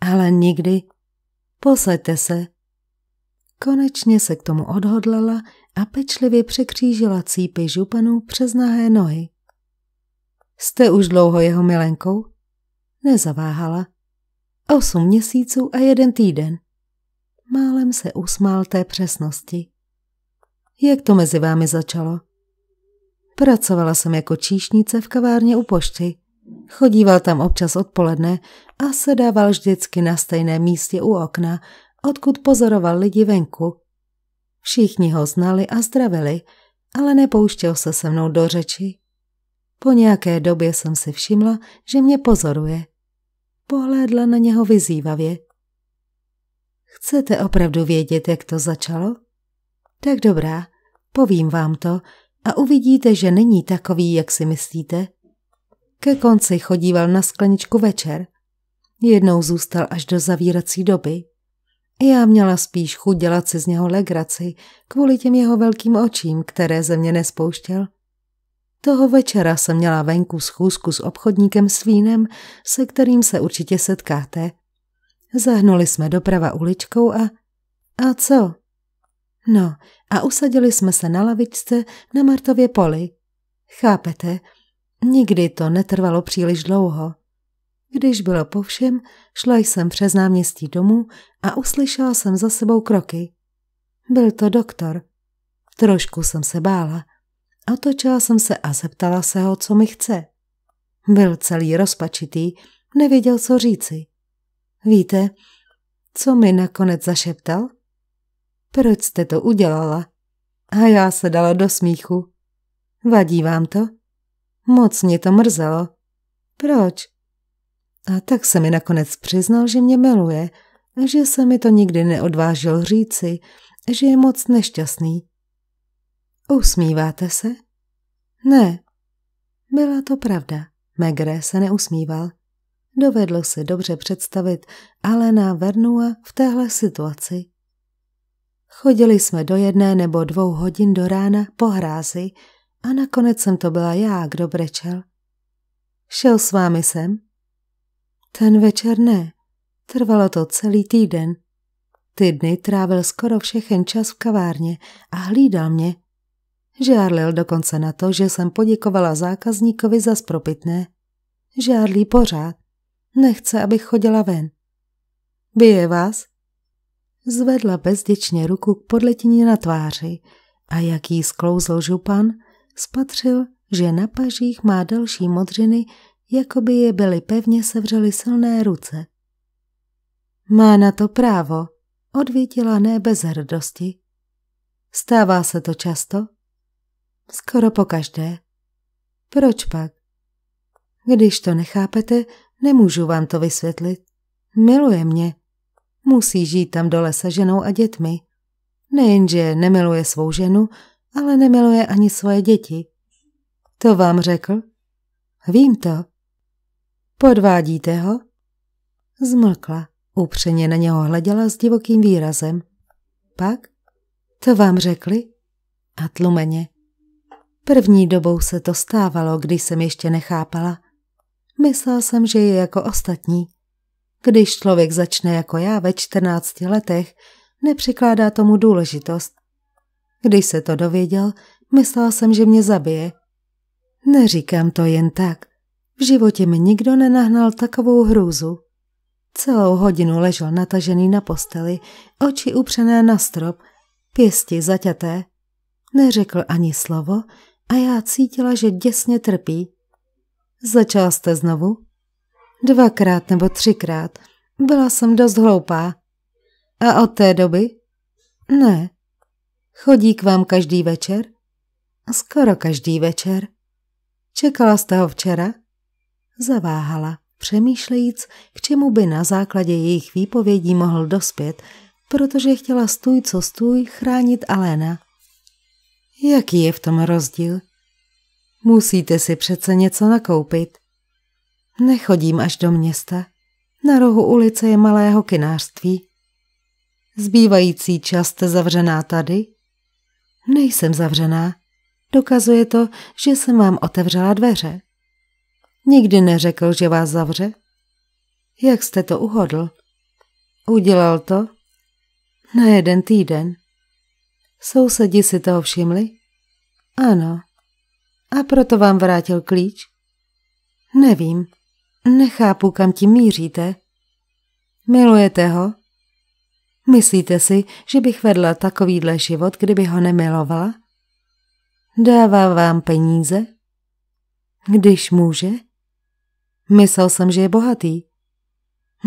[SPEAKER 1] ale nikdy. Posaďte se. Konečně se k tomu odhodlala a pečlivě překřížila cípy županů přes nahé nohy. Jste už dlouho jeho milenkou? Nezaváhala. Osm měsíců a jeden týden. Málem se usmál té přesnosti. Jak to mezi vámi začalo? Pracovala jsem jako číšnice v kavárně u pošty – Chodíval tam občas odpoledne a sedával vždycky na stejné místě u okna, odkud pozoroval lidi venku. Všichni ho znali a zdravili, ale nepouštěl se se mnou do řeči. Po nějaké době jsem si všimla, že mě pozoruje. Pohlédla na něho vyzývavě. Chcete opravdu vědět, jak to začalo? Tak dobrá, povím vám to a uvidíte, že není takový, jak si myslíte. Ke konci chodíval na skleničku večer. Jednou zůstal až do zavírací doby. Já měla spíš chuť dělat si z něho legraci kvůli těm jeho velkým očím, které ze mě nespouštěl. Toho večera jsem měla venku schůzku s obchodníkem s vínem, se kterým se určitě setkáte. Zahnuli jsme doprava uličkou a... A co? No, a usadili jsme se na lavičce na Martově poli. Chápete, Nikdy to netrvalo příliš dlouho. Když bylo po všem, šla jsem přes náměstí domů a uslyšela jsem za sebou kroky. Byl to doktor. Trošku jsem se bála. Otočila jsem se a zeptala se ho, co mi chce. Byl celý rozpačitý, nevěděl, co říci. Víte, co mi nakonec zašeptal? Proč jste to udělala? A já se dala do smíchu. Vadí vám to? Moc mě to mrzelo. Proč? A tak se mi nakonec přiznal, že mě miluje, že se mi to nikdy neodvážil říci, že je moc nešťastný. Usmíváte se? Ne. Byla to pravda. Megre se neusmíval. Dovedl si dobře představit Alena Vernua v téhle situaci. Chodili jsme do jedné nebo dvou hodin do rána po hrázi, a nakonec jsem to byla já, kdo brečel. Šel s vámi sem? Ten večer ne. Trvalo to celý týden. Ty dny trávil skoro všechen čas v kavárně a hlídal mě. Žárlil dokonce na to, že jsem poděkovala zákazníkovi za spropitné. Žárlí pořád. Nechce, abych chodila ven. Bije vás? Zvedla bezděčně ruku k podletině na tváři a jaký jí sklouzl župan, Spatřil, že na pažích má další modřiny, jako by je byly pevně sevřely silné ruce. Má na to právo, odvětila ne bez hrdosti. Stává se to často? Skoro po každé. Proč pak? Když to nechápete, nemůžu vám to vysvětlit. Miluje mě. Musí žít tam dole se ženou a dětmi. Nejenže nemiluje svou ženu, ale nemiluje ani svoje děti. To vám řekl? Vím to. Podvádíte ho? Zmlkla. Upřeně na něho hleděla s divokým výrazem. Pak? To vám řekli? A tlumeně. První dobou se to stávalo, když jsem ještě nechápala. Myslel jsem, že je jako ostatní. Když člověk začne jako já ve čtrnácti letech, nepřikládá tomu důležitost. Když se to dověděl, myslel jsem, že mě zabije. Neříkám to jen tak. V životě mi nikdo nenahnal takovou hrůzu. Celou hodinu ležel natažený na posteli, oči upřené na strop, pěsti zaťaté. Neřekl ani slovo a já cítila, že děsně trpí. Začal jste znovu? Dvakrát nebo třikrát. Byla jsem dost hloupá. A od té doby? Ne, Chodí k vám každý večer? Skoro každý večer. Čekala jste ho včera? Zaváhala, přemýšlejíc, k čemu by na základě jejich výpovědí mohl dospět, protože chtěla stůj co stůj chránit Alena. Jaký je v tom rozdíl? Musíte si přece něco nakoupit. Nechodím až do města. Na rohu ulice je malé hokinářství. Zbývající čas jste zavřená tady? Nejsem zavřená. Dokazuje to, že jsem vám otevřela dveře. Nikdy neřekl, že vás zavře. Jak jste to uhodl? Udělal to? Na jeden týden. Sousedi si toho všimli? Ano. A proto vám vrátil klíč? Nevím. Nechápu, kam tím míříte. Milujete ho? Myslíte si, že bych vedla takovýhle život, kdyby ho nemilovala? Dává vám peníze? Když může? Myslel jsem, že je bohatý.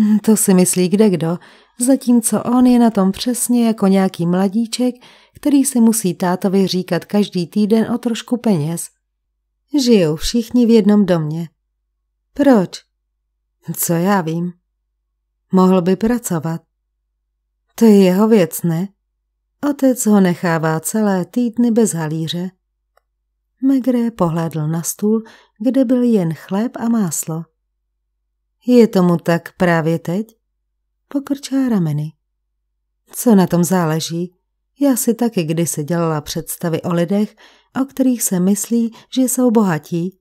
[SPEAKER 1] Hm, to si myslí kdekdo, zatímco on je na tom přesně jako nějaký mladíček, který si musí tátovi říkat každý týden o trošku peněz. Žijou všichni v jednom domě. Proč? Co já vím. Mohl by pracovat. To je jeho věc, ne? Otec ho nechává celé týdny bez halíře. Megré pohlédl na stůl, kde byl jen chléb a máslo. Je tomu tak právě teď? Pokrčá rameny. Co na tom záleží? Já si taky kdysi dělala představy o lidech, o kterých se myslí, že jsou bohatí.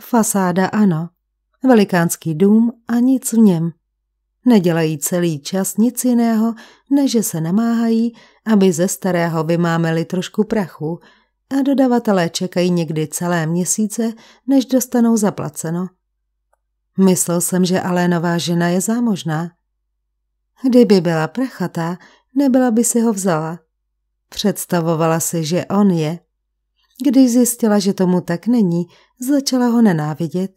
[SPEAKER 1] Fasáda ano, velikánský dům a nic v něm. Nedělají celý čas nic jiného, než že se namáhají, aby ze starého vymámeli trošku prachu a dodavatelé čekají někdy celé měsíce, než dostanou zaplaceno. Myslel jsem, že Alénová žena je zámožná. Kdyby byla prachatá, nebyla by si ho vzala. Představovala si, že on je. Když zjistila, že tomu tak není, začala ho nenávidět.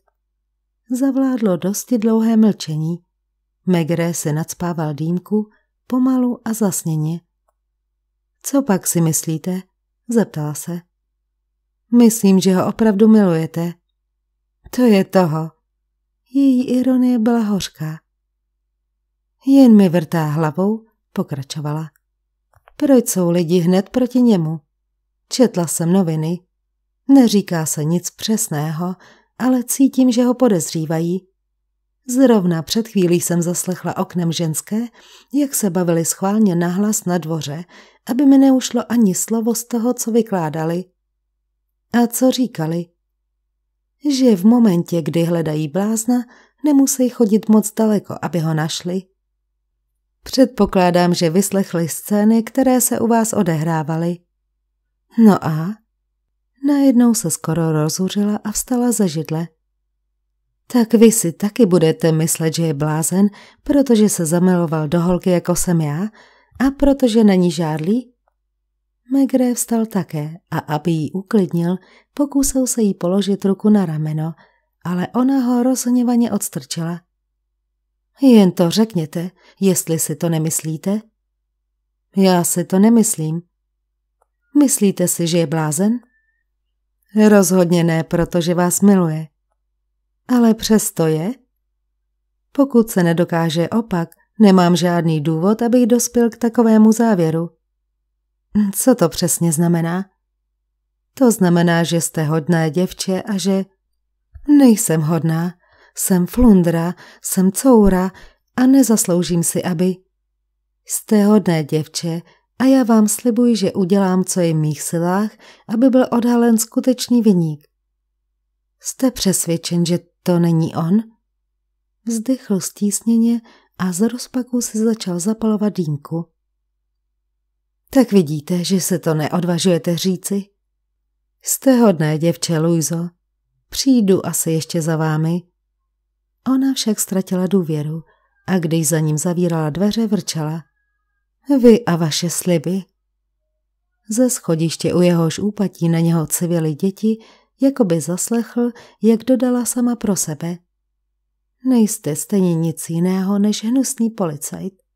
[SPEAKER 1] Zavládlo dosti dlouhé mlčení. Megre se nadspával dýmku, pomalu a zasněně. Co pak si myslíte? Zeptala se. Myslím, že ho opravdu milujete. To je toho. Její ironie byla hořká. Jen mi vrtá hlavou, pokračovala. Proč jsou lidi hned proti němu? Četla jsem noviny. Neříká se nic přesného, ale cítím, že ho podezřívají. Zrovna před chvílí jsem zaslechla oknem ženské, jak se bavili schválně nahlas na dvoře, aby mi neušlo ani slovo z toho, co vykládali. A co říkali? Že v momentě, kdy hledají blázna, nemusí chodit moc daleko, aby ho našli. Předpokládám, že vyslechli scény, které se u vás odehrávaly. No a? Najednou se skoro rozuřila a vstala ze židle tak vy si taky budete myslet, že je blázen, protože se zamiloval do holky jako jsem já a protože na ní žádlí? Megre vstal také a aby ji uklidnil, pokusil se jí položit ruku na rameno, ale ona ho rozhněvaně odstrčila. Jen to řekněte, jestli si to nemyslíte. Já si to nemyslím. Myslíte si, že je blázen? Rozhodně ne, protože vás miluje ale přesto je. Pokud se nedokáže opak, nemám žádný důvod, abych dospěl k takovému závěru. Co to přesně znamená? To znamená, že jste hodné děvče a že... Nejsem hodná, jsem flundra, jsem coura a nezasloužím si, aby... Jste hodné děvče a já vám slibuji, že udělám, co je v mých silách, aby byl odhalen skutečný vyník. Jste přesvědčen, že to není on? Vzdychl stísněně a z rozpaku si začal zapalovat dýmku. Tak vidíte, že se to neodvažujete říci? Jste hodné děvče, Luizo. Přijdu asi ještě za vámi. Ona však ztratila důvěru a když za ním zavírala dveře, vrčela. Vy a vaše sliby. Ze schodiště u jehož úpatí na něho civili děti jako by zaslechl, jak dodala sama pro sebe. Nejste stejně nic jiného než hnusný policajt.